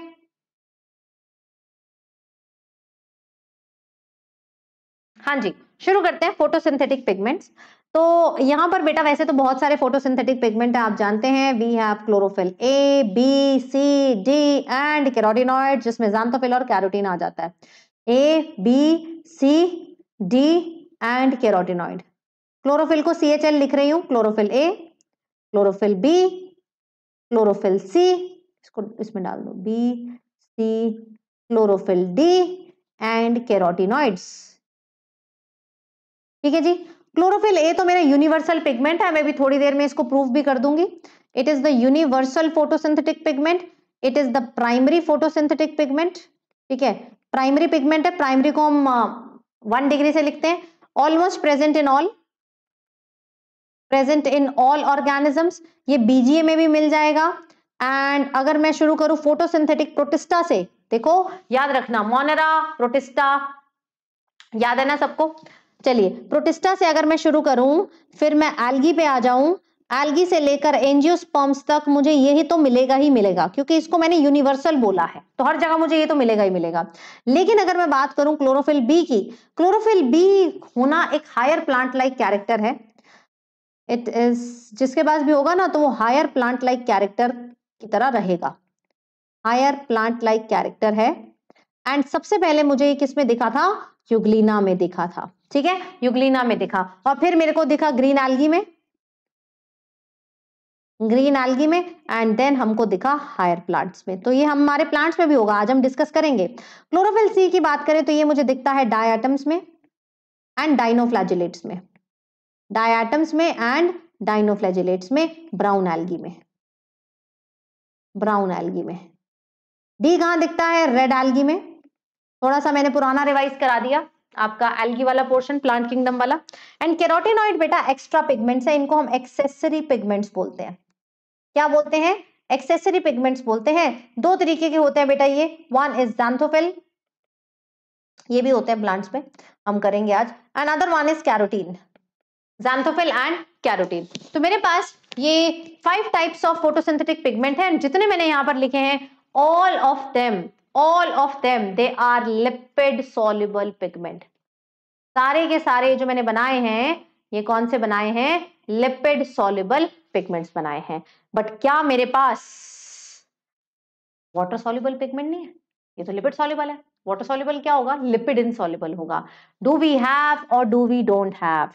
हाँ जी शुरू करते हैं फोटोसिंथेटिक पिगमेंट्स तो यहाँ पर बेटा वैसे तो बहुत सारे फोटोसिंथेटिक पिगमेंट आप जानते हैं we have chlorophyll A B C D and carotenoid जिसमें जानतोफिल और कैरोटीन आ जाता है A B C D and carotenoid chlorophyll को सी एच एल लिख रही हूं क्लोरोफिल ए क्लोरोफिल बी क्लोरोफिल सी इसको इसमें डाल दो B C chlorophyll D and carotenoids ठीक है जी क्लोरोफिल ए तो मेरा यूनिवर्सल पिगमेंट है मैं भी थोड़ी देर में इसको प्रूफ भी कर दूंगी it is the universal photosynthetic pigment it is the primary photosynthetic pigment ठीक है प्राइमरी पिगमेंट है प्राइमरी को हम वन डिग्री से लिखते हैं almost present in all present in all organisms ये बीजीए में भी मिल जाएगा एंड अगर मैं शुरू करूं फोटोसिंथेटिक प्रोटिस्टा से देखो याद रखना मोनरा प्रोटिस्टा याद है ना सबको चलिए प्रोटिस्टा से अगर मैं शुरू करूं फिर मैं एल्गी पे आ जाऊं एल्गी से लेकर एनजियोस्पर्म्स तक मुझे यही तो मिलेगा ही मिलेगा क्योंकि इसको मैंने यूनिवर्सल बोला है तो हर जगह मुझे ये तो मिलेगा ही मिलेगा लेकिन अगर मैं बात करूं क्लोरोफिल बी की क्लोरोफिल बी होना एक हायर प्लांट लाइक कैरेक्टर है इट इज जिसके पास भी होगा ना तो वो हायर प्लांट लाइक कैरेक्टर की तरह रहेगा हायर प्लांट लाइक कैरेक्टर है एंड सबसे पहले मुझे किसमें दिखा था युगलीना में दिखा था ठीक है युगलिना में दिखा और फिर मेरे को दिखा ग्रीन एल्गी में ग्रीन एल्गी में एंड देन हमको दिखा हायर प्लांट्स में तो ये हमारे प्लांट्स में भी होगा आज हम डिस्कस करेंगे क्लोरोफिल सी की बात करें तो ये मुझे दिखता है डायटम्स में एंड डाइनोफ्लैजिलेट्स में डायटम्स में एंड डाइनोफ्लैजिलेट्स में ब्राउन एल्गी में ब्राउन एल्गी में डी कहा दिखता है रेड एल्गी में थोड़ा सा मैंने पुराना रिवाइज करा दिया आपका एल्गी वाला पोर्शन प्लांट किंगडम वाला एंड केरोटेनॉइड बेटा एक्स्ट्रा पिगमेंट्स है इनको हम एक्सेसरी पिगमेंट्स बोलते हैं क्या बोलते हैं एक्सेसरी पिगमेंट्स बोलते हैं दो तरीके के होते हैं बेटा ये वन इज जैंथोफिल ये भी होते हैं प्लांट्स में हम करेंगे आज and other one is carotene xanthophyll and carotene तो मेरे पास ये five types of photosynthetic pigment है जितने मैंने यहां पर लिखे हैं all of them all of them they are lipid soluble pigment सारे के सारे जो मैंने बनाए हैं ये कौन से बनाए हैं लिपिड सोल्यूबल पिगमेंट्स बनाए हैं बट क्या मेरे पास वाटर सोल्यूबल पिगमेंट नहीं है ये तो लिपिड सोल्यूबल है वाटर सोल्यूबल क्या होगा लिपिड इनसॉल्यूबल होगा डू वी हैव और डू वी डोंट हैव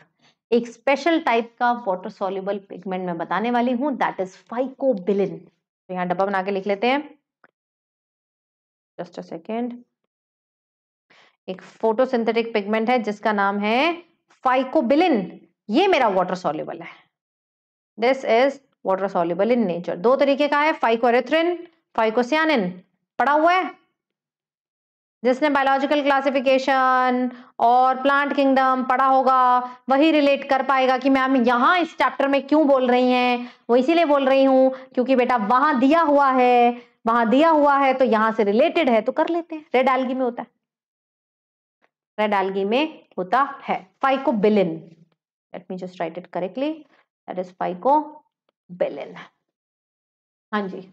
एक स्पेशल टाइप का वाटर सोल्यूबल पिगमेंट मैं बताने वाली हूं दैट इज फाइकोबिलिन तो डब्बा बना के लिख लेते हैं जस्ट अ सेकेंड एक फोटोसिंथेटिक पिगमेंट है जिसका नाम है फाइकोबिलिन ये मेरा वाटर सॉल्यूबल है this is water soluble in nature दो तरीके का है फाइकोरेथ्रिन फाइकोसियानिन पड़ा हुआ है जिसने बायोलॉजिकल क्लासिफिकेशन और प्लांट किंगडम पढ़ा होगा वही रिलेट कर पाएगा कि मैम यहां इस चैप्टर में क्यों बोल रही हैं वो इसीलिए बोल रही हूं क्योंकि बेटा वहां दिया हुआ है वहां दिया हुआ है तो यहां से रिलेटेड है तो कर लेते हैं रेड एल्गी में होता है रेड एल्गी में होता है phycobilin let me just write it correctly that is phycobilin हां जी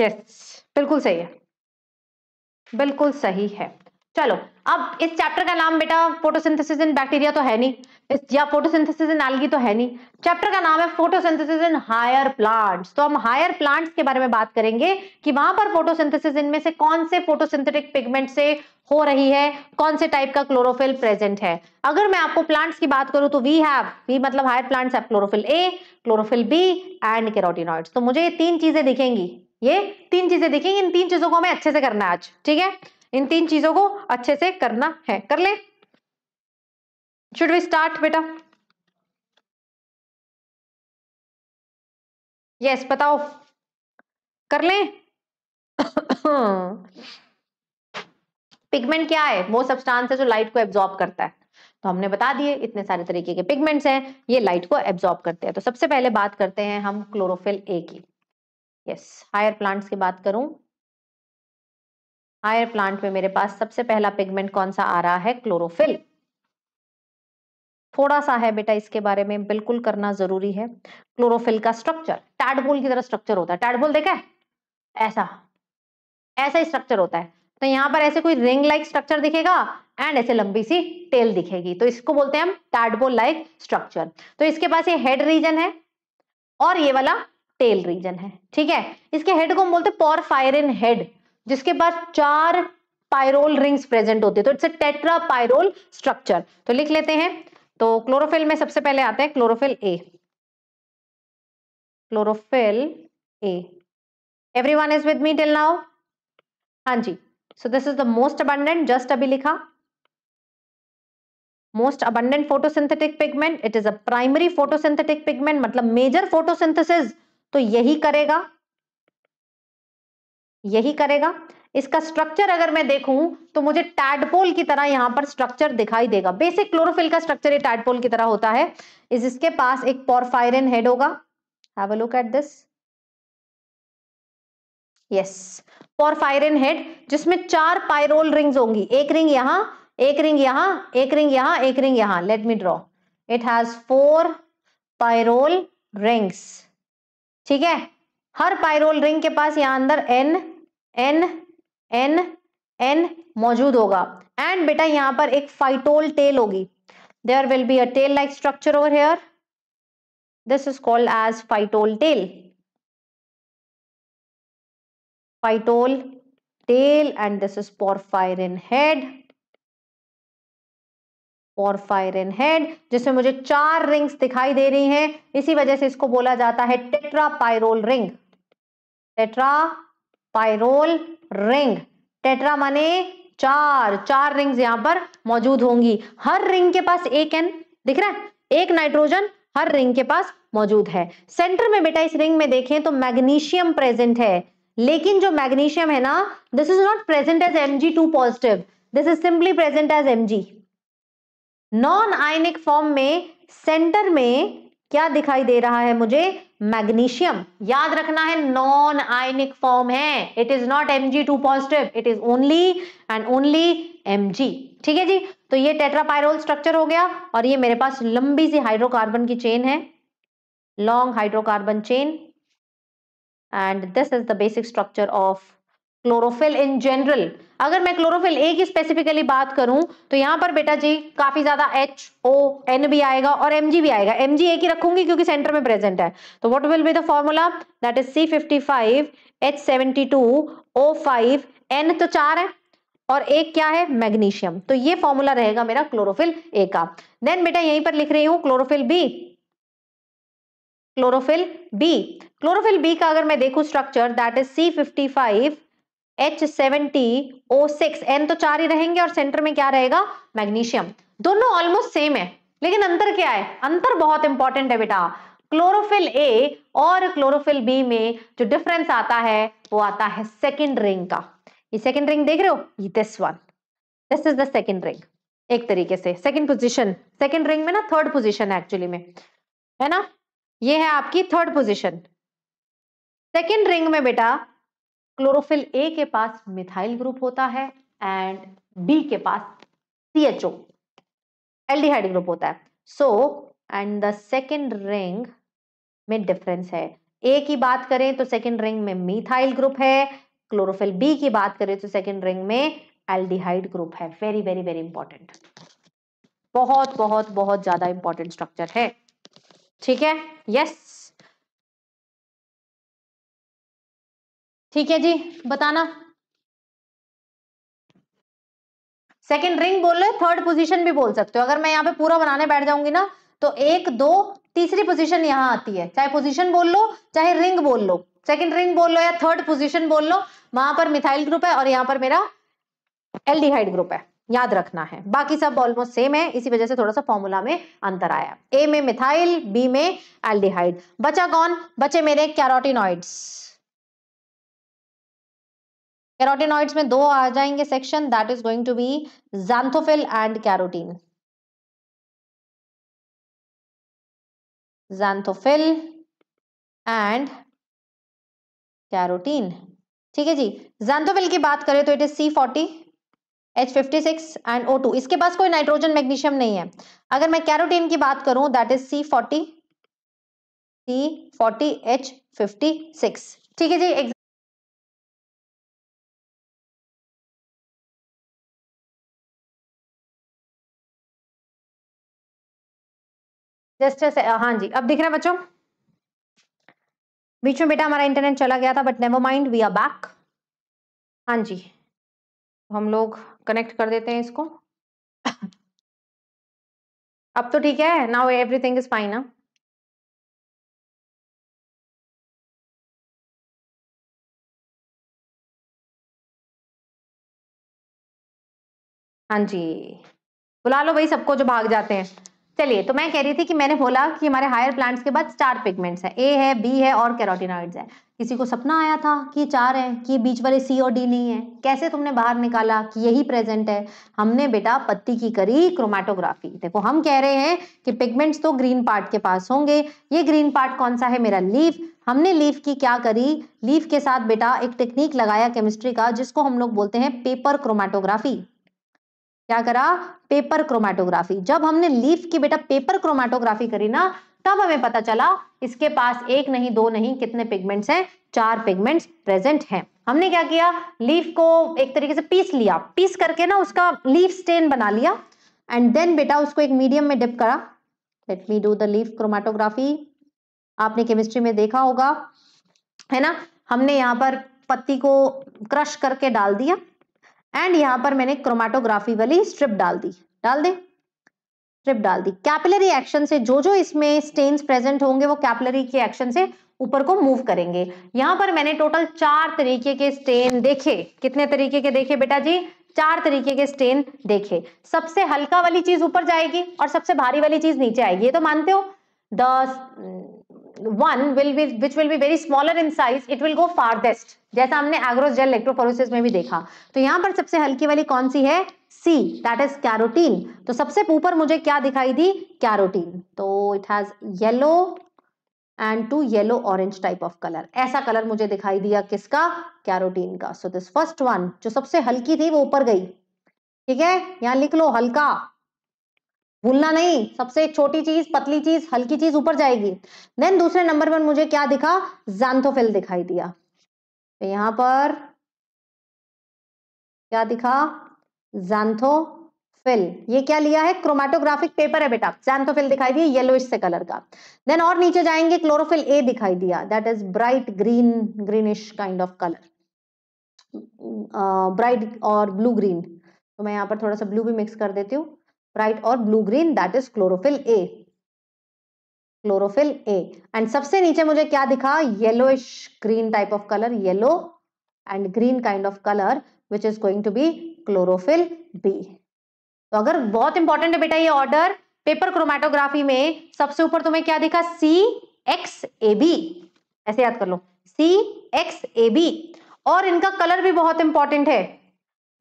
यस yes, बिल्कुल सही है बिल्कुल सही है चलो अब इस चैप्टर का नाम बेटा फोटोसिंथेसिस इन बैक्टीरिया तो है नहीं या फोटोसिंथेसिस इन एल्गी तो है नहीं चैप्टर का नाम है फोटोसिंथेसिस इन हायर प्लांट्स तो हम हायर प्लांट्स के बारे में बात करेंगे कि वहां पर फोटोसिंथेसिस इनमें से कौन से फोटोसिंथेटिक पिगमेंट से हो रही है कौन से टाइप का क्लोरोफिल प्रेजेंट है अगर मैं आपको प्लांट्स की बात करूं तो वी हैव वी मतलब हायर प्लांट्स है chlorophyll A chlorophyll b and carotenoids तो मुझे ये तीन चीजें दिखेंगी ये तीन चीजें दिखेंगी इन तीन चीजों को हमें अच्छे से करना है आज ठीक है इन तीन चीजों को अच्छे से करना है कर ले शुड वी स्टार्ट बेटा यस yes, बताओ कर ले पिगमेंट क्या है वो सब्सटेंस है जो लाइट को एब्जॉर्ब करता है तो हमने बता दिए इतने सारे तरीके के पिगमेंट्स हैं ये लाइट को एब्जॉर्ब करते हैं तो सबसे पहले बात करते हैं हम क्लोरोफिल ए की यस हायर प्लांट्स की बात करूं हायर प्लांट में मेरे पास सबसे पहला पिगमेंट कौन सा आ रहा है क्लोरोफिल थोड़ा सा है बेटा इसके बारे में बिल्कुल करना जरूरी है क्लोरोफिल का स्ट्रक्चर टैडबुल की तरह स्ट्रक्चर होता है टैडबुल देखा है ऐसा ऐसा ही स्ट्रक्चर होता है तो यहाँ पर ऐसे कोई रिंग लाइक स्ट्रक्चर दिखेगा एंड ऐसे लंबी सी टेल दिखेगी तो इसको बोलते हैं हम टैडबोल लाइक स्ट्रक्चर तो इसके पास ये हेड रीजन है और ये वाला टेल रीजन है ठीक है इसके हेड को हम बोलते हैं पॉरफायरिन हेड जिसके पास चार पायरोल रिंग्स प्रेजेंट होते हैं तो it's a tetra pyrrole structure तो लिख लेते हैं तो क्लोरोफिल में सबसे पहले आता है chlorophyll A chlorophyll a everyone is with me till now हां जी so this is the most abundant just अभी लिखा most abundant photosynthetic pigment it is a primary photosynthetic pigment मतलब मेजर फोटोसिंथेसिस तो यही करेगा यही करेगा इसका स्ट्रक्चर अगर मैं देखूं तो मुझे टैडपोल की तरह यहां पर स्ट्रक्चर दिखाई देगा बेसिक क्लोरोफिल का स्ट्रक्चर ये टैडपोल की तरह होता है इस इसके पास एक पोरफायरन हेड होगा have a look at this yes porphyrin head जिसमें चार पायरोल रिंग्स होंगी एक रिंग यहां एक रिंग यहां एक रिंग यहां एक रिंग यहां let me draw it has four pyrrole rings ठीक है हर पायरोल रिंग के पास यहां अंदर एन एन एन एन मौजूद होगा एंड बेटा यहां पर एक फाइटोल टेल होगी there will be a tail like structure over here this is called as phytol tail phytol tail and this is porphyrin head porphyrin head जिसमें मुझे चार रिंग्स दिखाई दे रही हैं इसी वजह से इसको बोला जाता है tetrapyrrole ring tetra pyrrole ring tetra माने चार चार रिंग्स यहां पर मौजूद होंगी हर रिंग के पास एक एन दिख रहा है एक नाइट्रोजन हर रिंग के पास मौजूद है सेंटर में बेटा इस रिंग में देखें तो मैग्नीशियम प्रेजेंट है लेकिन जो मैग्नीशियम है ना this is not present as M G two positive this is simply present as M G non ionic form में सेंटर में क्या दिखाई दे रहा है मुझे मैग्नीशियम याद रखना है नॉन आयनिक फॉर्म है it is not M G two positive it is only and only M G ठीक है जी तो ये टेट्रापायरोल स्ट्रक्चर हो गया और ये मेरे पास लंबी सी हाइड्रोकार्बन की चेन है long hydrocarbon chain and this is the basic structure of chlorophyll in general अगर मैं क्लोरोफिल ए की स्पेसिफिकली बात करूं तो यहां पर बेटा जी काफी ज्यादा एच ओ एन भी आएगा और एम जी भी आएगा एम जी ए की रखूंगी क्योंकि सेंटर में प्रेजेंट है तो what will be the formula that is C fifty five H seventy two O five N तो चार है और एक क्या है मैग्नीशियम तो ये फॉर्मूला रहेगा मेरा क्लोरोफिल ए का देन बेटा यहीं पर लिख रही हूं chlorophyll B chlorophyll B chlorophyll b का अगर मैं देखूं structure that is C fifty five H seventy O six N तो चार ही रहेंगे और सेंटर में क्या रहेगा मैग्नीशियम दोनों ऑलमोस्ट सेम है लेकिन अंतर क्या है अंतर बहुत इंपॉर्टेंट है बेटा क्लोरोफिल ए और क्लोरोफिल बी में जो डिफरेंस आता है वो आता है सेकेंड रिंग का ये सेकेंड रिंग देख रहे हो this one this is the second ring एक तरीके से सेकेंड पोजिशन सेकेंड रिंग में ना थर्ड पोजिशन है एक्चुअली में है ना ये है आपकी थर्ड पोजिशन सेकेंड रिंग में बेटा क्लोरोफिल ए के पास मिथाइल ग्रुप होता है एंड बी के पास C H O aldehyde group होता है so and the second ring में डिफरेंस है ए की बात करें तो सेकेंड रिंग में मिथाइल ग्रुप है क्लोरोफिल बी की बात करें तो सेकेंड रिंग में एल्डिहाइड ग्रुप है वेरी वेरी वेरी इंपॉर्टेंट बहुत बहुत बहुत ज्यादा इंपॉर्टेंट स्ट्रक्चर है ठीक है यस yes? ठीक है जी बताना सेकेंड रिंग बोल रहे थर्ड पोजिशन भी बोल सकते हो अगर मैं यहाँ पे पूरा बनाने बैठ जाऊंगी ना तो एक दो तीसरी पोजिशन यहाँ आती है चाहे पोजिशन बोल लो चाहे रिंग बोल लो सेकेंड रिंग बोल लो या थर्ड पोजिशन बोल लो वहां पर मिथाइल ग्रुप है और यहाँ पर मेरा एल्डिहाइड ग्रुप है याद रखना है बाकी सब ऑलमोस्ट सेम है इसी वजह से थोड़ा सा फॉर्मूला में अंतर आया ए में मिथाइल बी में एल्डिहाइड बचा कौन बचे मेरे कैरोटिनॉइड्स कैरोटिनॉइड्स में दो आ जाएंगे section that is going to be xanthophyll and carotene xanthophyll and carotene ठीक है जी जैंथोफिल की बात करें तो it is C forty H fifty six and O two इसके पास कोई नाइट्रोजन मैग्नीशियम नहीं है अगर मैं कैरोटीन की बात करूं that is C forty C forty H fifty six ठीक है जी जस्ट हाँ जी अब दिख रहे हैं बच्चों बीच में बेटा हमारा इंटरनेट चला गया था but never mind we are back हाँ जी हम लोग कनेक्ट कर देते हैं इसको अब तो ठीक है नाउ एवरीथिंग इज फाइन हाँ जी बुला लो भाई सबको जो भाग जाते हैं चलिए तो मैं कह रही थी कि मैंने बोला कि हमारे हायर प्लांट्स के बाद स्टार पिगमेंट्स है ए है बी है और कैरोटिनॉइड्स है किसी को सपना आया था कि चार है कि बीच वाले सी और डी नहीं है कैसे तुमने बाहर निकाला कि यही प्रेजेंट है हमने बेटा पत्ती की करी क्रोमेटोग्राफी देखो हम कह रहे हैं कि पिगमेंट्स तो ग्रीन पार्ट के पास होंगे ये ग्रीन पार्ट कौन सा है मेरा लीफ हमने लीफ की क्या करी लीफ के साथ बेटा एक टेक्निक लगाया केमिस्ट्री का जिसको हम लोग बोलते हैं पेपर क्रोमेटोग्राफी क्या करा पेपर क्रोमेटोग्राफी जब हमने लीफ की बेटा पेपर क्रोमेटोग्राफी करी ना तब हमें पता चला इसके पास एक नहीं दो नहीं कितने पिगमेंट्स हैं चार पिगमेंट्स प्रेजेंट हैं हमने क्या किया लीफ को एक तरीके से पीस लिया पीस करके ना उसका लीफ स्टेन बना लिया एंड देन बेटा उसको एक मीडियम में डिप करा let me do the leaf chromatography आपने केमिस्ट्री में देखा होगा है ना हमने यहाँ पर पत्ती को क्रश करके डाल दिया एंड यहां पर मैंने क्रोमाटोग्राफी वाली स्ट्रिप डाल दी डाल दे स्ट्रिप डाल दी कैपिलरी एक्शन से जो जो इसमें स्टेन प्रेजेंट होंगे वो कैपिलरी के एक्शन से ऊपर को मूव करेंगे यहां पर मैंने टोटल चार तरीके के स्टेन देखे कितने तरीके के देखे बेटा जी चार तरीके के स्टेन देखे सबसे हल्का वाली चीज ऊपर जाएगी और सबसे भारी वाली चीज नीचे आएगी ये तो मानते हो दस one will be which will be very smaller in size it will go farthest जैसा हमने एग्रोस जेल इलेक्ट्रोफोरोसिस में भी देखा तो यहाँ पर सबसे हल्की वाली कौन सी है सी दैट इज कैरोटीन तो सबसे ऊपर मुझे क्या दिखाई दी कैरोटीन तो it has yellow and to yellow orange type of colour ऐसा कलर मुझे दिखाई दिया किसका कैरोटीन का सो दिस फर्स्ट वन जो सबसे हल्की थी वो ऊपर गई ठीक है यहाँ लिख लो हल्का भूलना नहीं सबसे छोटी चीज पतली चीज हल्की चीज ऊपर जाएगी देन दूसरे नंबर पर मुझे क्या दिखा जैंथोफिल दिखाई दिया तो यहां पर क्या दिखा जैंथोफिल ये क्या लिया है क्रोमेटोग्राफिक पेपर है बेटा जैंथोफिल दिखाई दिया येलोइश से कलर का देन और नीचे जाएंगे क्लोरोफिल ए दिखाई दिया that is bright green greenish kind of colour bright और ब्लू ग्रीन तो मैं यहाँ पर थोड़ा सा ब्लू भी मिक्स कर देती हूँ राइट और blue green that is chlorophyll A chlorophyll a and सबसे नीचे मुझे क्या दिखा yellow green type of colour yellow and green kind of colour which is going to be chlorophyll b तो अगर बहुत इंपॉर्टेंट है बेटा ये ऑर्डर पेपर क्रोमेटोग्राफी में सबसे ऊपर तुम्हें क्या दिखा सी एक्स ए बी ऐसे याद कर लो सी एक्स ए बी और इनका कलर भी बहुत इंपॉर्टेंट है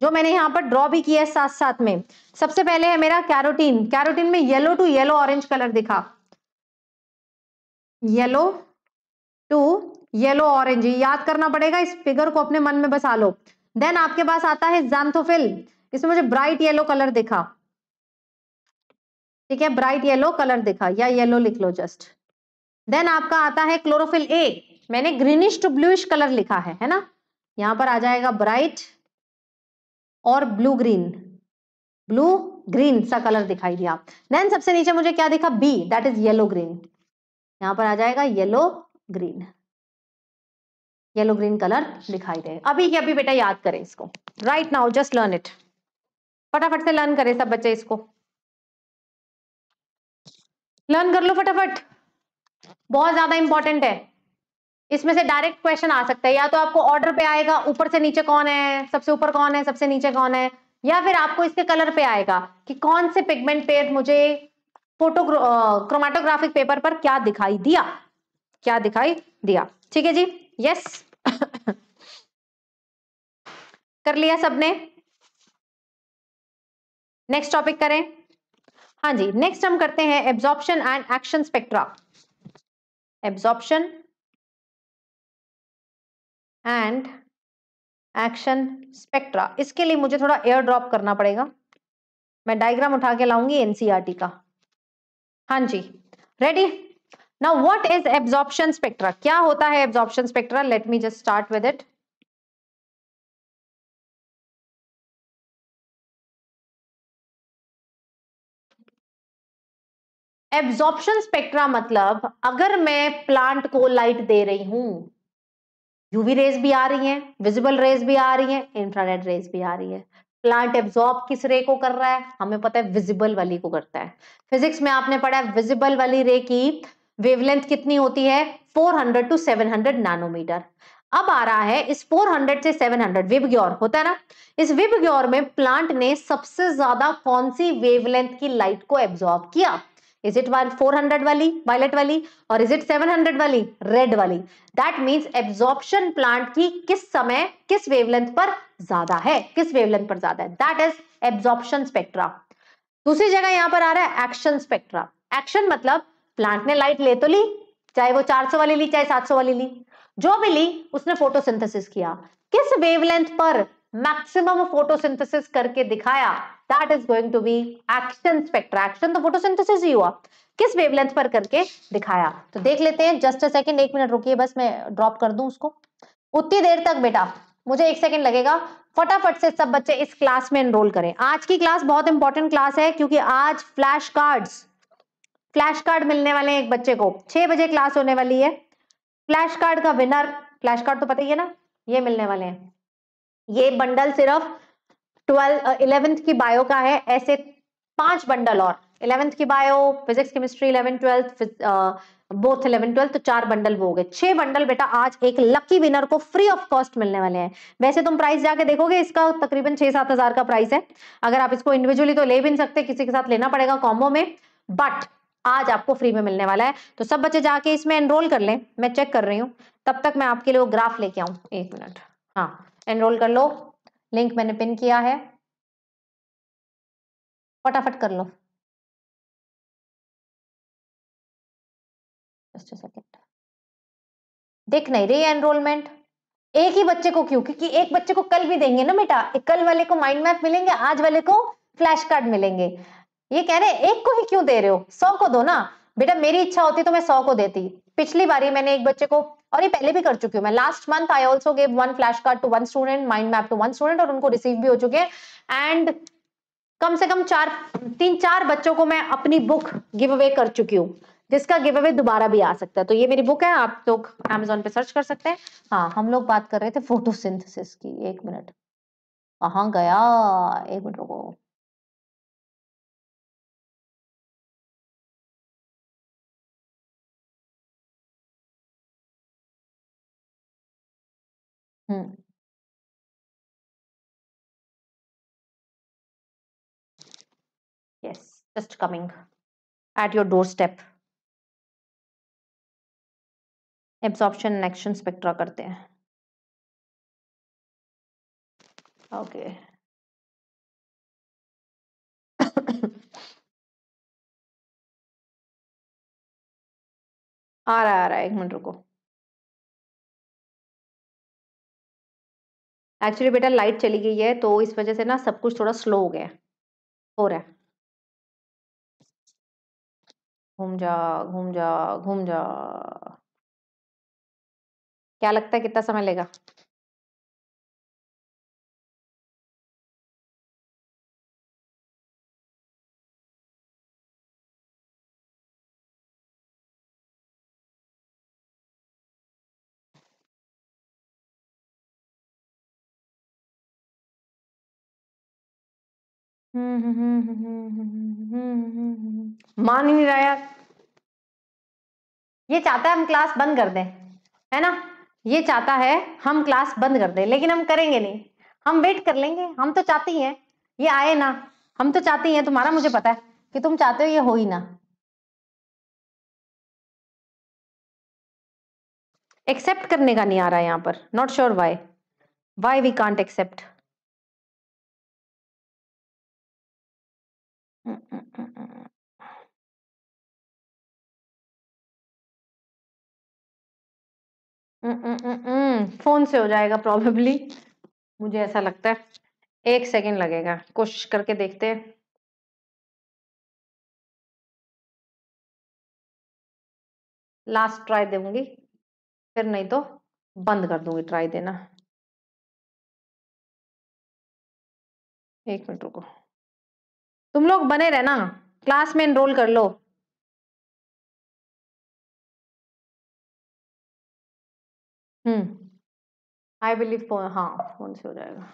जो मैंने यहाँ पर ड्रॉ भी किया है साथ साथ में सबसे पहले है मेरा कैरोटीन कैरोटीन में yellow to yellow orange colour दिखा येलो टू येलो ऑरेंज याद करना पड़ेगा इस फिगर को अपने मन में बसा लो देन आपके पास आता है जैम्थोफिल इसमें मुझे ब्राइट येलो कलर दिखा ठीक है ब्राइट येलो कलर दिखा या येलो लिख लो जस्ट देन आपका आता है क्लोरोफिल ए मैंने ग्रीनिश टू ब्लूइश कलर लिखा है है ना यहाँ पर आ जाएगा ब्राइट और ब्लू ग्रीन ब्लू ग्रीन सा कलर दिखाई दिया देन सबसे नीचे मुझे क्या दिखा b that is yellow green यहां पर आ जाएगा yellow green yellow green colour दिखाई दे अभी के अभी बेटा याद करें इसको right now just learn it फटाफट से लर्न करें सब बच्चे इसको लर्न कर लो फटाफट बहुत ज्यादा इंपॉर्टेंट है इसमें से डायरेक्ट क्वेश्चन आ सकता है या तो आपको ऑर्डर पे आएगा ऊपर से नीचे कौन है सबसे ऊपर कौन है सबसे नीचे कौन है या फिर आपको इसके कलर पे आएगा कि कौन से पिगमेंट पेयर मुझे फोटो क्रोमाटोग्राफिक पेपर पर क्या दिखाई दिया क्या दिखाई दिया ठीक है जी यस कर लिया सबने नेक्स्ट टॉपिक करें हाँ जी नेक्स्ट हम करते हैं absorption and action spectra absorption and action spectra इसके लिए मुझे थोड़ा एयर ड्रॉप करना पड़ेगा मैं डायग्राम उठा के लाऊंगी एनसीईआरटी का हाँ जी ready now what is absorption spectra क्या होता है absorption spectra let me just start with it absorption spectra मतलब अगर मैं प्लांट को लाइट दे रही हूं यूवी रेज भी आ रही हैं विजिबल रेज भी आ रही हैं इंफ्रारेड रेज भी आ रही है प्लांट एब्जॉर्ब किस रे को कर रहा है हमें पता है विजिबल वाली को करता है फिजिक्स में आपने पढ़ा है विजिबल वाली रे की वेवलेंथ कितनी होती है 400 टू 700 नैनोमीटर अब आ रहा है इस 400 से 700 हंड्रेड विबग्योर होता है ना इस विबग्योर में प्लांट ने सबसे ज्यादा कौन सी वेवलेंथ की लाइट को एब्जॉर्ब किया इज इट फोर हंड्रेड वाली वायलेट वाली और इज इट सेवन हंड्रेड वाली रेड वाली दैट मीन्स एब्जॉर्प्शन प्लांट की किस समय किस वेवलेंथ पर ज्यादा है किस वेवलेंथ पर ज्यादा है दैट इज एब्जॉर्प्शन स्पेक्ट्रा दूसरी जगह यहां पर आ रहा है एक्शन स्पेक्ट्रा एक्शन मतलब प्लांट ने लाइट ले तो ली चाहे वो 400 वाली ली चाहे 700 वाली ली जो भी ली उसने फोटोसिंथेसिस किया किस वेवलेंथ पर मैक्सिमम फोटोसिंथेसिस करके दिखाया that is going to be action spectra action तो फोटोसिंथेसिस ही हुआ किस वेवलेंथ पर करके दिखाया तो देख लेते हैं जस्ट अ सेकंड एक मिनट रुकिए बस मैं ड्रॉप कर दूं उसको उतनी देर तक बेटा मुझे एक सेकंड लगेगा फटाफट से सब बच्चे इस क्लास में एनरोल करें आज की क्लास बहुत इंपॉर्टेंट क्लास है क्योंकि आज फ्लैश कार्ड्स फ्लैश कार्ड मिलने वाले हैं एक बच्चे को छह बजे क्लास होने वाली है फ्लैश कार्ड का विनर फ्लैश कार्ड तो पता ही है ना ये मिलने वाले हैं ये बंडल सिर्फ ट्वेल्थ इलेवेंथ की बायो का है ऐसे पांच बंडल और इलेवेंथ की bio physics chemistry eleven twelfth both eleven twelfth तो चार बंडल वो हो गए छह बंडल बेटा आज एक लकी विनर को फ्री ऑफ कॉस्ट मिलने वाले हैं वैसे तुम प्राइस जाके देखोगे इसका तकरीबन छह सात हजार का प्राइस है अगर आप इसको इंडिविजुअली तो ले भी नहीं सकते किसी के साथ लेना पड़ेगा कॉम्बो में बट आज आपको फ्री में मिलने वाला है तो सब बच्चे जाके इसमें एनरोल कर लें मैं चेक कर रही हूँ तब तक मैं आपके लिए वो ग्राफ लेके आऊँ एक मिनट हाँ एनरोल कर लो लिंक मैंने पिन किया है फटाफट कर लो जस्ट सेकेंड देख नहीं रही एनरोलमेंट एक ही बच्चे को क्यों क्योंकि एक बच्चे को कल भी देंगे ना बेटा कल वाले को माइंड मैप मिलेंगे आज वाले को फ्लैश कार्ड मिलेंगे ये कह रहे एक को ही क्यों दे रहे हो सौ को दो ना बेटा मेरी इच्छा होती तो मैं सौ को देती पिछली बारी मैंने एक बच्चे को और ये पहले भी कर चुकी हूँ मैं last month I also gave one flash card to one student mind map to one student और उनको रिसीव भी हो चुके हैं एंड कम से कम चार तीन चार बच्चों को मैं अपनी बुक गिव अवे कर चुकी हूँ जिसका गिव अवे दोबारा भी आ सकता है तो ये मेरी बुक है आप लोग तो अमेजोन पे सर्च कर सकते हैं हाँ हम लोग बात कर रहे थे फोटोसिंथेसिस की एक मिनट कहा गया एक मिनट रुको Yes, just coming at your doorstep. absorption and action spectra karte hain okay आ रहा है आ रहा है एक मिनट रुको एक्चुअली बेटा लाइट चली गई है तो इस वजह से ना सब कुछ थोड़ा स्लो हो गया हो रहा है घूम जा घूम जा घूम जा क्या लगता है कितना समय लेगा मान ही नहीं रहा यार ये चाहता है हम क्लास बंद कर दें है ना ये चाहता है हम क्लास बंद कर दें लेकिन हम करेंगे नहीं हम वेट कर लेंगे हम तो चाहती हैं ये आए ना हम तो चाहती हैं तुम्हारा मुझे पता है कि तुम चाहते हो ये हो ही ना एक्सेप्ट करने का नहीं आ रहा है यहां पर not sure why why we can't accept phone से हो जाएगा प्रॉबेबली मुझे ऐसा लगता है एक सेकेंड लगेगा कोशिश करके देखते हैं लास्ट ट्राई दूंगी फिर नहीं तो बंद कर दूंगी ट्राई देना एक मिनट रुको तुम लोग बने रहना क्लास में एनरोल कर लो हम्म आई बिलीव फोन हाँ फोन से हो जाएगा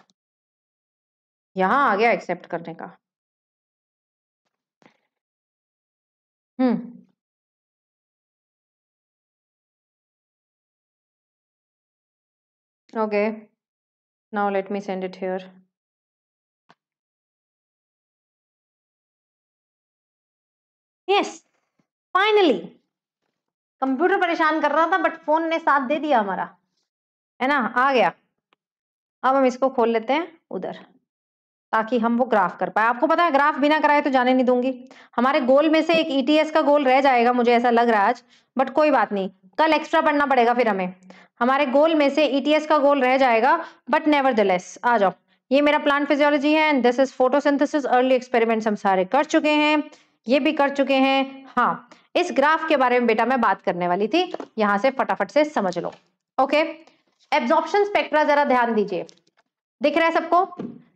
यहाँ आ गया एक्सेप्ट करने का hmm okay now let me send it here yes finally computer परेशान कर रहा था बट फोन ने साथ दे दिया हमारा है ना आ गया अब हम इसको खोल लेते हैं उधर ताकि हम वो ग्राफ कर पाए आपको पता है ग्राफ बिना कराए तो जाने नहीं दूंगी हमारे गोल में से एक ईटीएस e का गोल रह जाएगा मुझे ऐसा लग रहा है आज बट कोई बात नहीं कल एक्स्ट्रा पढ़ना पड़ेगा फिर हमें हमारे गोल में से ईटीएस e का गोल रह जाएगा बट नेवर द लेस आ जाओ ये मेरा प्लांट फिजियोलॉजी है and this is photosynthesis early experiments हम सारे कर चुके हैं ये भी कर चुके हैं हाँ इस ग्राफ के बारे में बेटा मैं बात करने वाली थी यहां से फटाफट से समझ लो ओके एब्जॉर्प्शन स्पेक्ट्रा जरा ध्यान दीजिए दिख रहा है सबको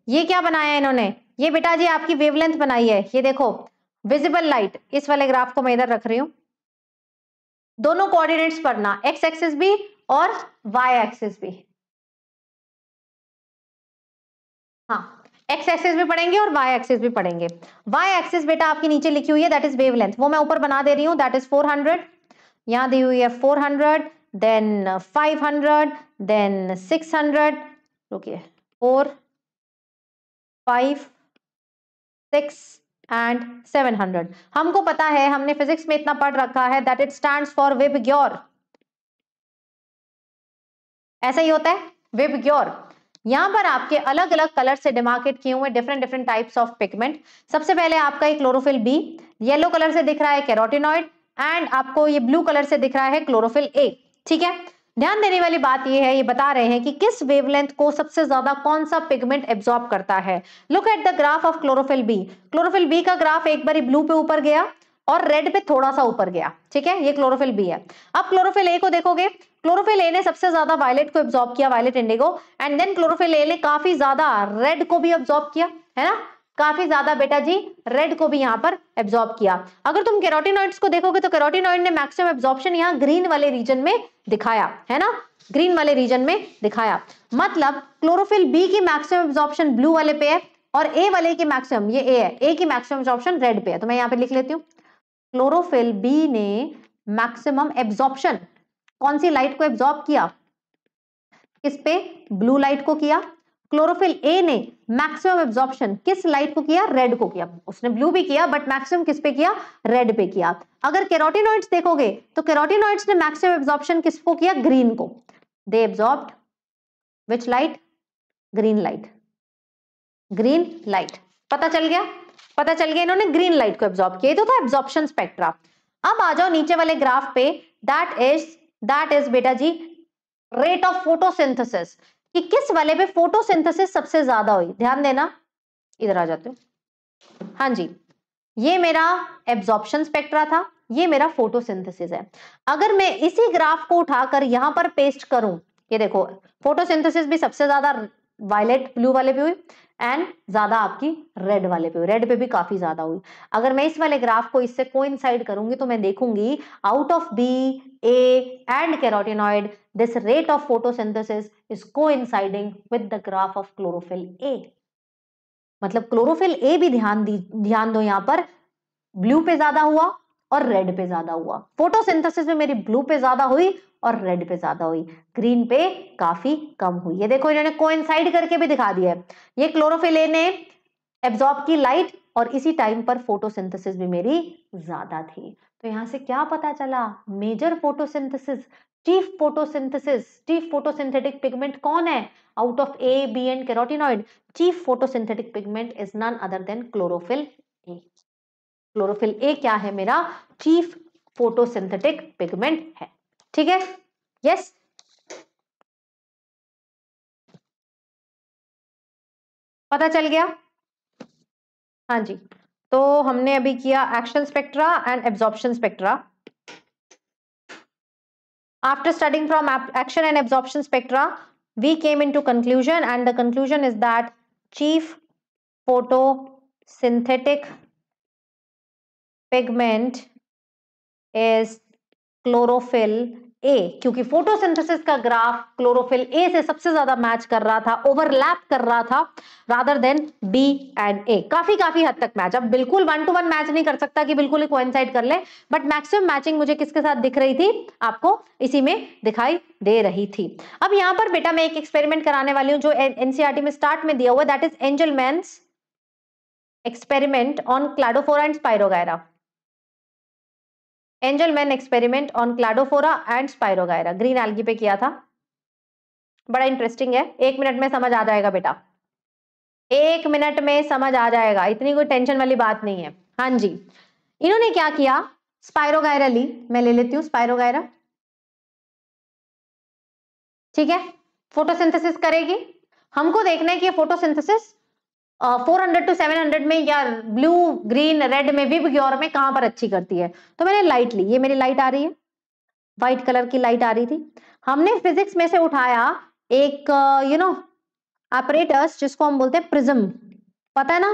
ये क्या बनाया है इन्होंने ये बेटा जी आपकी वेवलेंथ बनाई है ये देखो विजिबल लाइट इस वाले ग्राफ को मैं इधर रख रही हूं दोनों कोऑर्डिनेट्स पढ़ना एक्स एक्सिस भी और वाई एक्सिस भी हाँ एक्स एक्सेस भी पढ़ेंगे और वाई एक्सेस भी पढ़ेंगे वाई एक्सेस बेटा आपकी नीचे लिखी हुई है दैट इज वेव वो मैं ऊपर बना दे रही हूँ दैट इज फोर हंड्रेड यहाँ दी हुई है four hundred then five hundred then six hundred रुकी four five six and seven hundred हमको पता है हमने फिजिक्स में इतना पढ़ रखा है that it stand for VIBGYOR ऐसा ही होता है विब ग्योर यहां पर आपके अलग अलग कलर से डिमार्केट किए हुए different different types of pigment सबसे पहले आपका एक क्लोरोफिल बी येलो कलर से दिख रहा है कैरोटिनॉइड एंड आपको ये ब्लू कलर से दिख रहा है क्लोरोफिल ए ठीक है ध्यान देने वाली बात यह है ये बता रहे हैं कि किस वेवलेंथ को सबसे ज्यादा कौन सा पिगमेंट एब्जॉर्ब करता है look at the graph of chlorophyll B chlorophyll b का ग्राफ एक बार ब्लू पे ऊपर गया और रेड पे थोड़ा सा ऊपर गया ठीक है ये क्लोरोफिल बी है अब क्लोरोफिल ए को देखोगे क्लोरोफिल ए ने सबसे ज्यादा वायलेट को एब्जॉर्ब किया violet indigo and then chlorophyll a ने काफी ज्यादा रेड को भी एब्जॉर्ब किया है ना काफी ज्यादा बेटा जी रेड को भी यहाँ पर एब्जॉर्ब किया अगर तुम कैरोटीनॉइड्स को देखोगे तो कैरोटीनॉइड ने मैक्सिमम एब्जॉर्प्शन यहाँ ग्रीन वाले रीजन में दिखाया है ना ग्रीन वाले रीजन में दिखाया मतलब क्लोरोफिल बी की मैक्सिमम एब्जॉर्प्शन ब्लू वाले पे है और ए वाले की मैक्सिमम ये ए है ए की मैक्सिमम एब्जॉर्प्शन रेड पे है तो मैं यहाँ पे लिख लेती हूँ क्लोरोफिल बी ने मैक्सिमम एब्जॉर्प्शन कौन सी लाइट को एब्जॉर्ब किया किस पे ब्लू लाइट को किया क्लोरोफिल ए ने मैक्सिमम एब्जॉर्प्शन किस लाइट को किया रेड को किया उसने ब्लू भी किया बट मैक्सिमम किस पे किया रेड पे किया अगर कैरोटिनॉइड्स देखोगे तो कैरोटिनॉइड्स ने मैक्सिमम एब्जॉर्प्शन किसको किया ग्रीन को दे absorb which light green light green light पता चल गया पता चल गया इन्होंने ग्रीन लाइट को एब्जॉर्ब किया तो था एब्जॉर्प्शन स्पेक्ट्रा अब आ जाओ नीचे वाले ग्राफ पे दैट इज दैट इज बेटा जी रेट ऑफ फोटोसिंथेसिस कि किस वाले पे फोटोसिंथेसिस सबसे ज्यादा हुई ध्यान देना इधर आ जाते हो हाँ जी ये मेरा एब्जॉर्प्शन स्पेक्ट्रा था ये मेरा फोटोसिंथेसिस है अगर मैं इसी ग्राफ को उठाकर यहां पर पेस्ट करूं ये देखो फोटोसिंथेसिस भी सबसे ज्यादा वायलेट ब्लू वाले पे हुई एंड ज़्यादा आपकी रेड वाले पे रेड पे भी काफ़ी ज़्यादा हुई अगर मैं इस वाले ग्राफ को इससे कोइंसाइड करूंगी तो मैं देखूंगी out of b a and carotenoid this rate of photosynthesis is coinciding with the graph of chlorophyll a मतलब क्लोरोफिल ए भी ध्यान दी ध्यान दो यहां पर ब्लू पे ज़्यादा हुआ और रेड पे ज्यादा हुआ फोटोसिंथेसिस में मेरी ब्लू पे ज्यादा हुई और रेड पे ज्यादा हुई ग्रीन पे काफी कम हुई ये देखो इन्होंने कोइंसाइड करके भी दिखा दिया है ये क्लोरोफिले ने एब्जॉर्ब की लाइट और इसी टाइम पर फोटोसिंथेसिस भी मेरी ज्यादा थी तो यहां से क्या पता चला major photosynthesis chief photosynthesis chief photosynthetic pigment कौन है out of a b and carotenoid chief photosynthetic pigment is none other than chlorophyll A chlorophyll a क्या है मेरा चीफ फोटोसिंथेटिक पिगमेंट है ठीक है यस पता चल गया हाँ जी तो हमने अभी किया action spectra and absorption spectra after starting from action and absorption spectra we came in to conclusion and the conclusion is that chief photosynthetic pigment is chlorophyll a क्योंकि फोटोसिंथेसिस का ग्राफ क्लोरोफिल ए से सबसे ज्यादा match कर रहा था overlap कर रहा था rather than B and A काफी काफी हद तक मैच अब बिल्कुल वन टू वन मैच नहीं कर सकता कि बिल्कुल ही कोइंसाइड कर ले बट मैक्सिमम मैचिंग मुझे किसके साथ दिख रही थी आपको इसी में दिखाई दे रही थी अब यहां पर बेटा मैं एक एक्सपेरिमेंट कराने वाली हूं जो एनसीआरटी e में स्टार्ट में दिया हुआ that is Engel experiment on Cladophora and Spirogyra Engelmann experiment on Cladophora and Spirogyra green algae पे किया था बड़ा इंटरेस्टिंग है एक मिनट में समझ आ जाएगा बेटा एक मिनट में समझ आ जाएगा इतनी कोई टेंशन वाली बात नहीं है हाँ जी इन्होंने क्या किया स्पाइरो ली मैं ले लेती हूँ स्पाइरो ठीक है फोटोसिंथेसिस करेगी हमको देखना है कि ये photosynthesis four hundred to seven hundred में या ब्लू ग्रीन रेड में विब ग्योर में कहां पर अच्छी करती है तो मैंने लाइट ली ये मेरी लाइट आ रही है व्हाइट कलर की लाइट आ रही थी हमने फिजिक्स में से उठाया एक यू नो ऑपरेटर्स जिसको हम बोलते हैं प्रिज्म पता है ना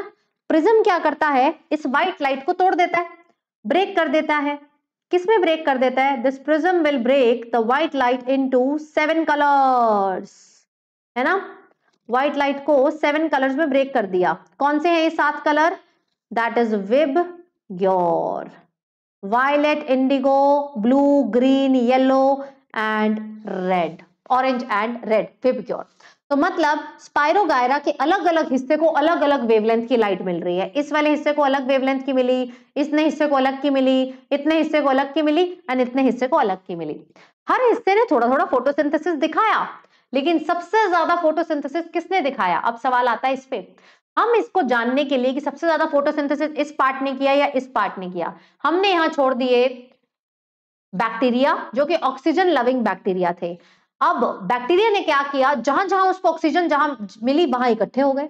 प्रिज्म क्या करता है इस व्हाइट लाइट को तोड़ देता है ब्रेक कर देता है किस में ब्रेक कर देता है this prism will break the white light into seven colours है ना व्हाइट लाइट को सेवन कलर्स में ब्रेक कर दिया कौन से हैं ये सात colour that is VIBGYOR violet indigo blue green yellow and red orange and red VIBGYOR तो मतलब स्पायरोगायरा के अलग अलग हिस्से को अलग अलग वेवलेंथ की लाइट मिल रही है इस वाले हिस्से को अलग वेवलेंथ की मिली इसने हिस्से को अलग की मिली इतने हिस्से को अलग की मिली एंड इतने हिस्से को अलग की मिली हर हिस्से ने थोड़ा थोड़ा फोटोसिंथेसिस दिखाया लेकिन सबसे ज्यादा फोटोसिंथेसिस किसने दिखाया अब सवाल आता है इस पे हम इसको जानने के लिए कि सबसे ज्यादा फोटोसिंथेसिस इस पार्ट ने किया या इस पार्ट ने किया हमने यहां छोड़ दिए बैक्टीरिया जो कि ऑक्सीजन लविंग बैक्टीरिया थे अब बैक्टीरिया ने क्या किया जहां जहां उसको ऑक्सीजन जहां मिली वहां इकट्ठे हो गए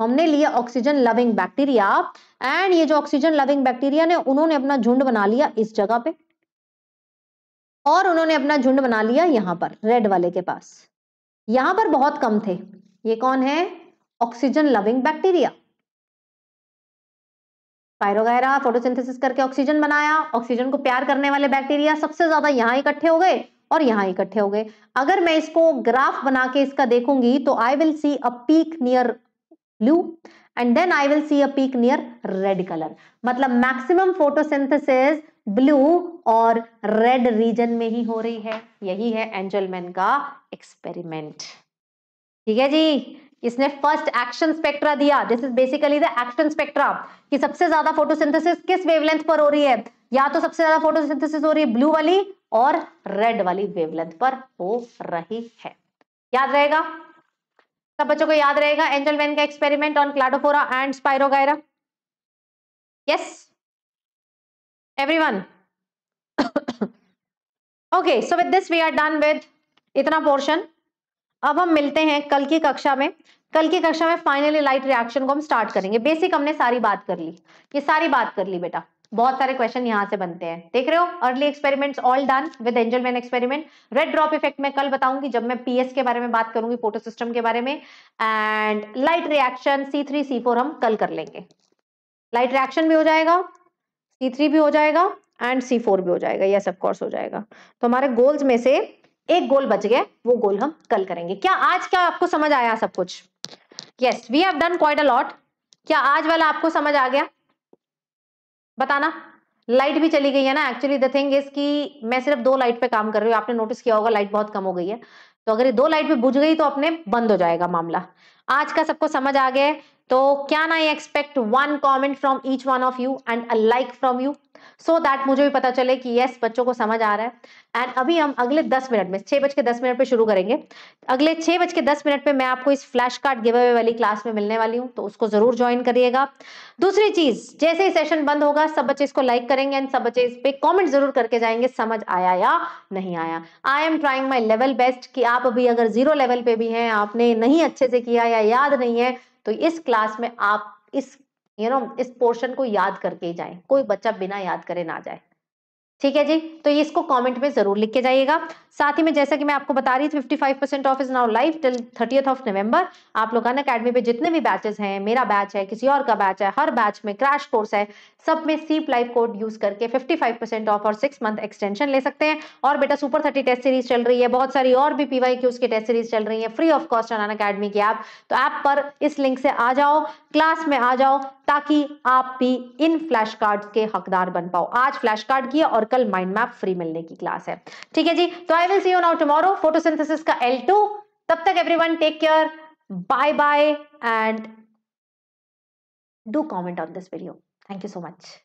हमने लिया ऑक्सीजन लविंग बैक्टीरिया एंड ये जो ऑक्सीजन लविंग बैक्टीरिया ने उन्होंने अपना झुंड बना लिया इस जगह पे और उन्होंने अपना झुंड बना लिया यहां पर रेड वाले के पास यहां पर बहुत कम थे ये कौन है oxygen loving bacteria Spirogyra photosynthesis करके ऑक्सीजन बनाया ऑक्सीजन को प्यार करने वाले बैक्टीरिया सबसे ज्यादा यहां इकट्ठे हो गए और यहां इकट्ठे हो गए अगर मैं इसको ग्राफ बना के इसका देखूंगी तो I will see a peak near blue and then I will see a peak near red colour मतलब मैक्सिमम फोटोसिंथेसिस ब्लू और रेड रीजन में ही हो रही है यही है एंजलमैन का एक्सपेरिमेंट ठीक है जी इसने फर्स्ट एक्शन स्पेक्ट्रा दिया this is basically the action spectra कि सबसे ज्यादा फोटोसिंथेसिस किस वेवलेंथ पर हो रही है या तो सबसे ज्यादा फोटोसिंथेसिस हो रही है ब्लू वाली और रेड वाली वेवलेंथ पर हो रही है याद रहेगा सब बच्चों को याद रहेगा एंजलमैन का experiment on Cladophora and Spirogyra yes everyone okay so with this we are done with इतना पोर्शन अब हम मिलते हैं कल की कक्षा में कल की कक्षा में फाइनली लाइट रिएक्शन को हम स्टार्ट करेंगे बेसिक हमने सारी बात कर ली ये सारी बात कर ली बेटा बहुत सारे क्वेश्चन यहाँ से बनते हैं देख रहे हो early experiments all done with Engelmann experiment red drop effect मैं कल बताऊंगी जब मैं पीएस के बारे में बात करूंगी फोटो सिस्टम के बारे में and light reaction C three C four हम कल कर लेंगे लाइट रिएक्शन भी हो जाएगा सी थ्री भी हो जाएगा एंड सी फोर भी हो जाएगा यस ऑफकोर्स हो जाएगा तो हमारे गोल्स में से एक गोल बच गया वो गोल हम कल करेंगे क्या आज क्या आपको समझ आया सब कुछ yes we have done quite a lot क्या आज वाला आपको समझ आ गया बताना लाइट भी चली गई है ना एक्चुअली द थिंग इज कि मैं सिर्फ दो लाइट पे काम कर रही हूँ आपने नोटिस किया होगा लाइट बहुत कम हो गई है तो अगर ये दो लाइट भी बुझ गई तो अपने बंद हो जाएगा मामला आज का सबको समझ आ गया तो can I expect one comment from each one of you and a like from you so that मुझे भी पता चले कि यस बच्चों को समझ आ रहा है एंड अभी हम अगले दस मिनट में छह बज के दस मिनट पे शुरू करेंगे अगले छह बज के दस मिनट पे मैं आपको इस फ्लैश कार्ड गिव अवे वाली क्लास में मिलने वाली हूँ तो उसको ज़रूर ज्वाइन करिएगा दूसरी चीज़ जैसे ही सेशन बंद होगा सब बच्चे इसको लाइक करेंगे एंड सब बच्चे इस पर कॉमेंट ज़रूर करके जाएंगे समझ आया या नहीं आया I am trying my level best कि आप अभी अगर जीरो लेवल पे भी हैं आपने नहीं अच्छे से किया या याद नहीं है तो इस क्लास में आप इस यू नो इस पोर्शन को याद करके जाए कोई बच्चा बिना याद करे ना जाए ठीक है जी तो ये इसको कमेंट में जरूर लिख के जाइएगा साथ ही में जैसा कि मैं आपको बता रही थी 55 percent off is now live till thirty of November आप लोग अन अकेडमी पे जितने भी बैचेस हैं मेरा बैच है किसी और का बैच है हर बैच में क्रैश कोर्स है सब में सीप लाइव कोड यूज करके 55 परसेंट ऑफ और सिक्स मंथ एक्सटेंशन ले सकते हैं और बेटा सुपर थर्टी टेस्ट सीरीज चल रही है बहुत सारी और भी पीवाई की टेस्ट सीरीज चल रही है free of cost Unacademy की ऐप तो ऐप पर इस लिंक से आ जाओ क्लास में आ जाओ ताकि आप भी इन फ्लैश कार्ड के हकदार बन पाओ आज फ्लैश कार्ड की और कल माइंड मैप फ्री मिलने की क्लास है ठीक है जी तो I will see you now tomorrow photosynthesis का एल तब तक everyone take care bye bye and do comment on this video Thank you so much.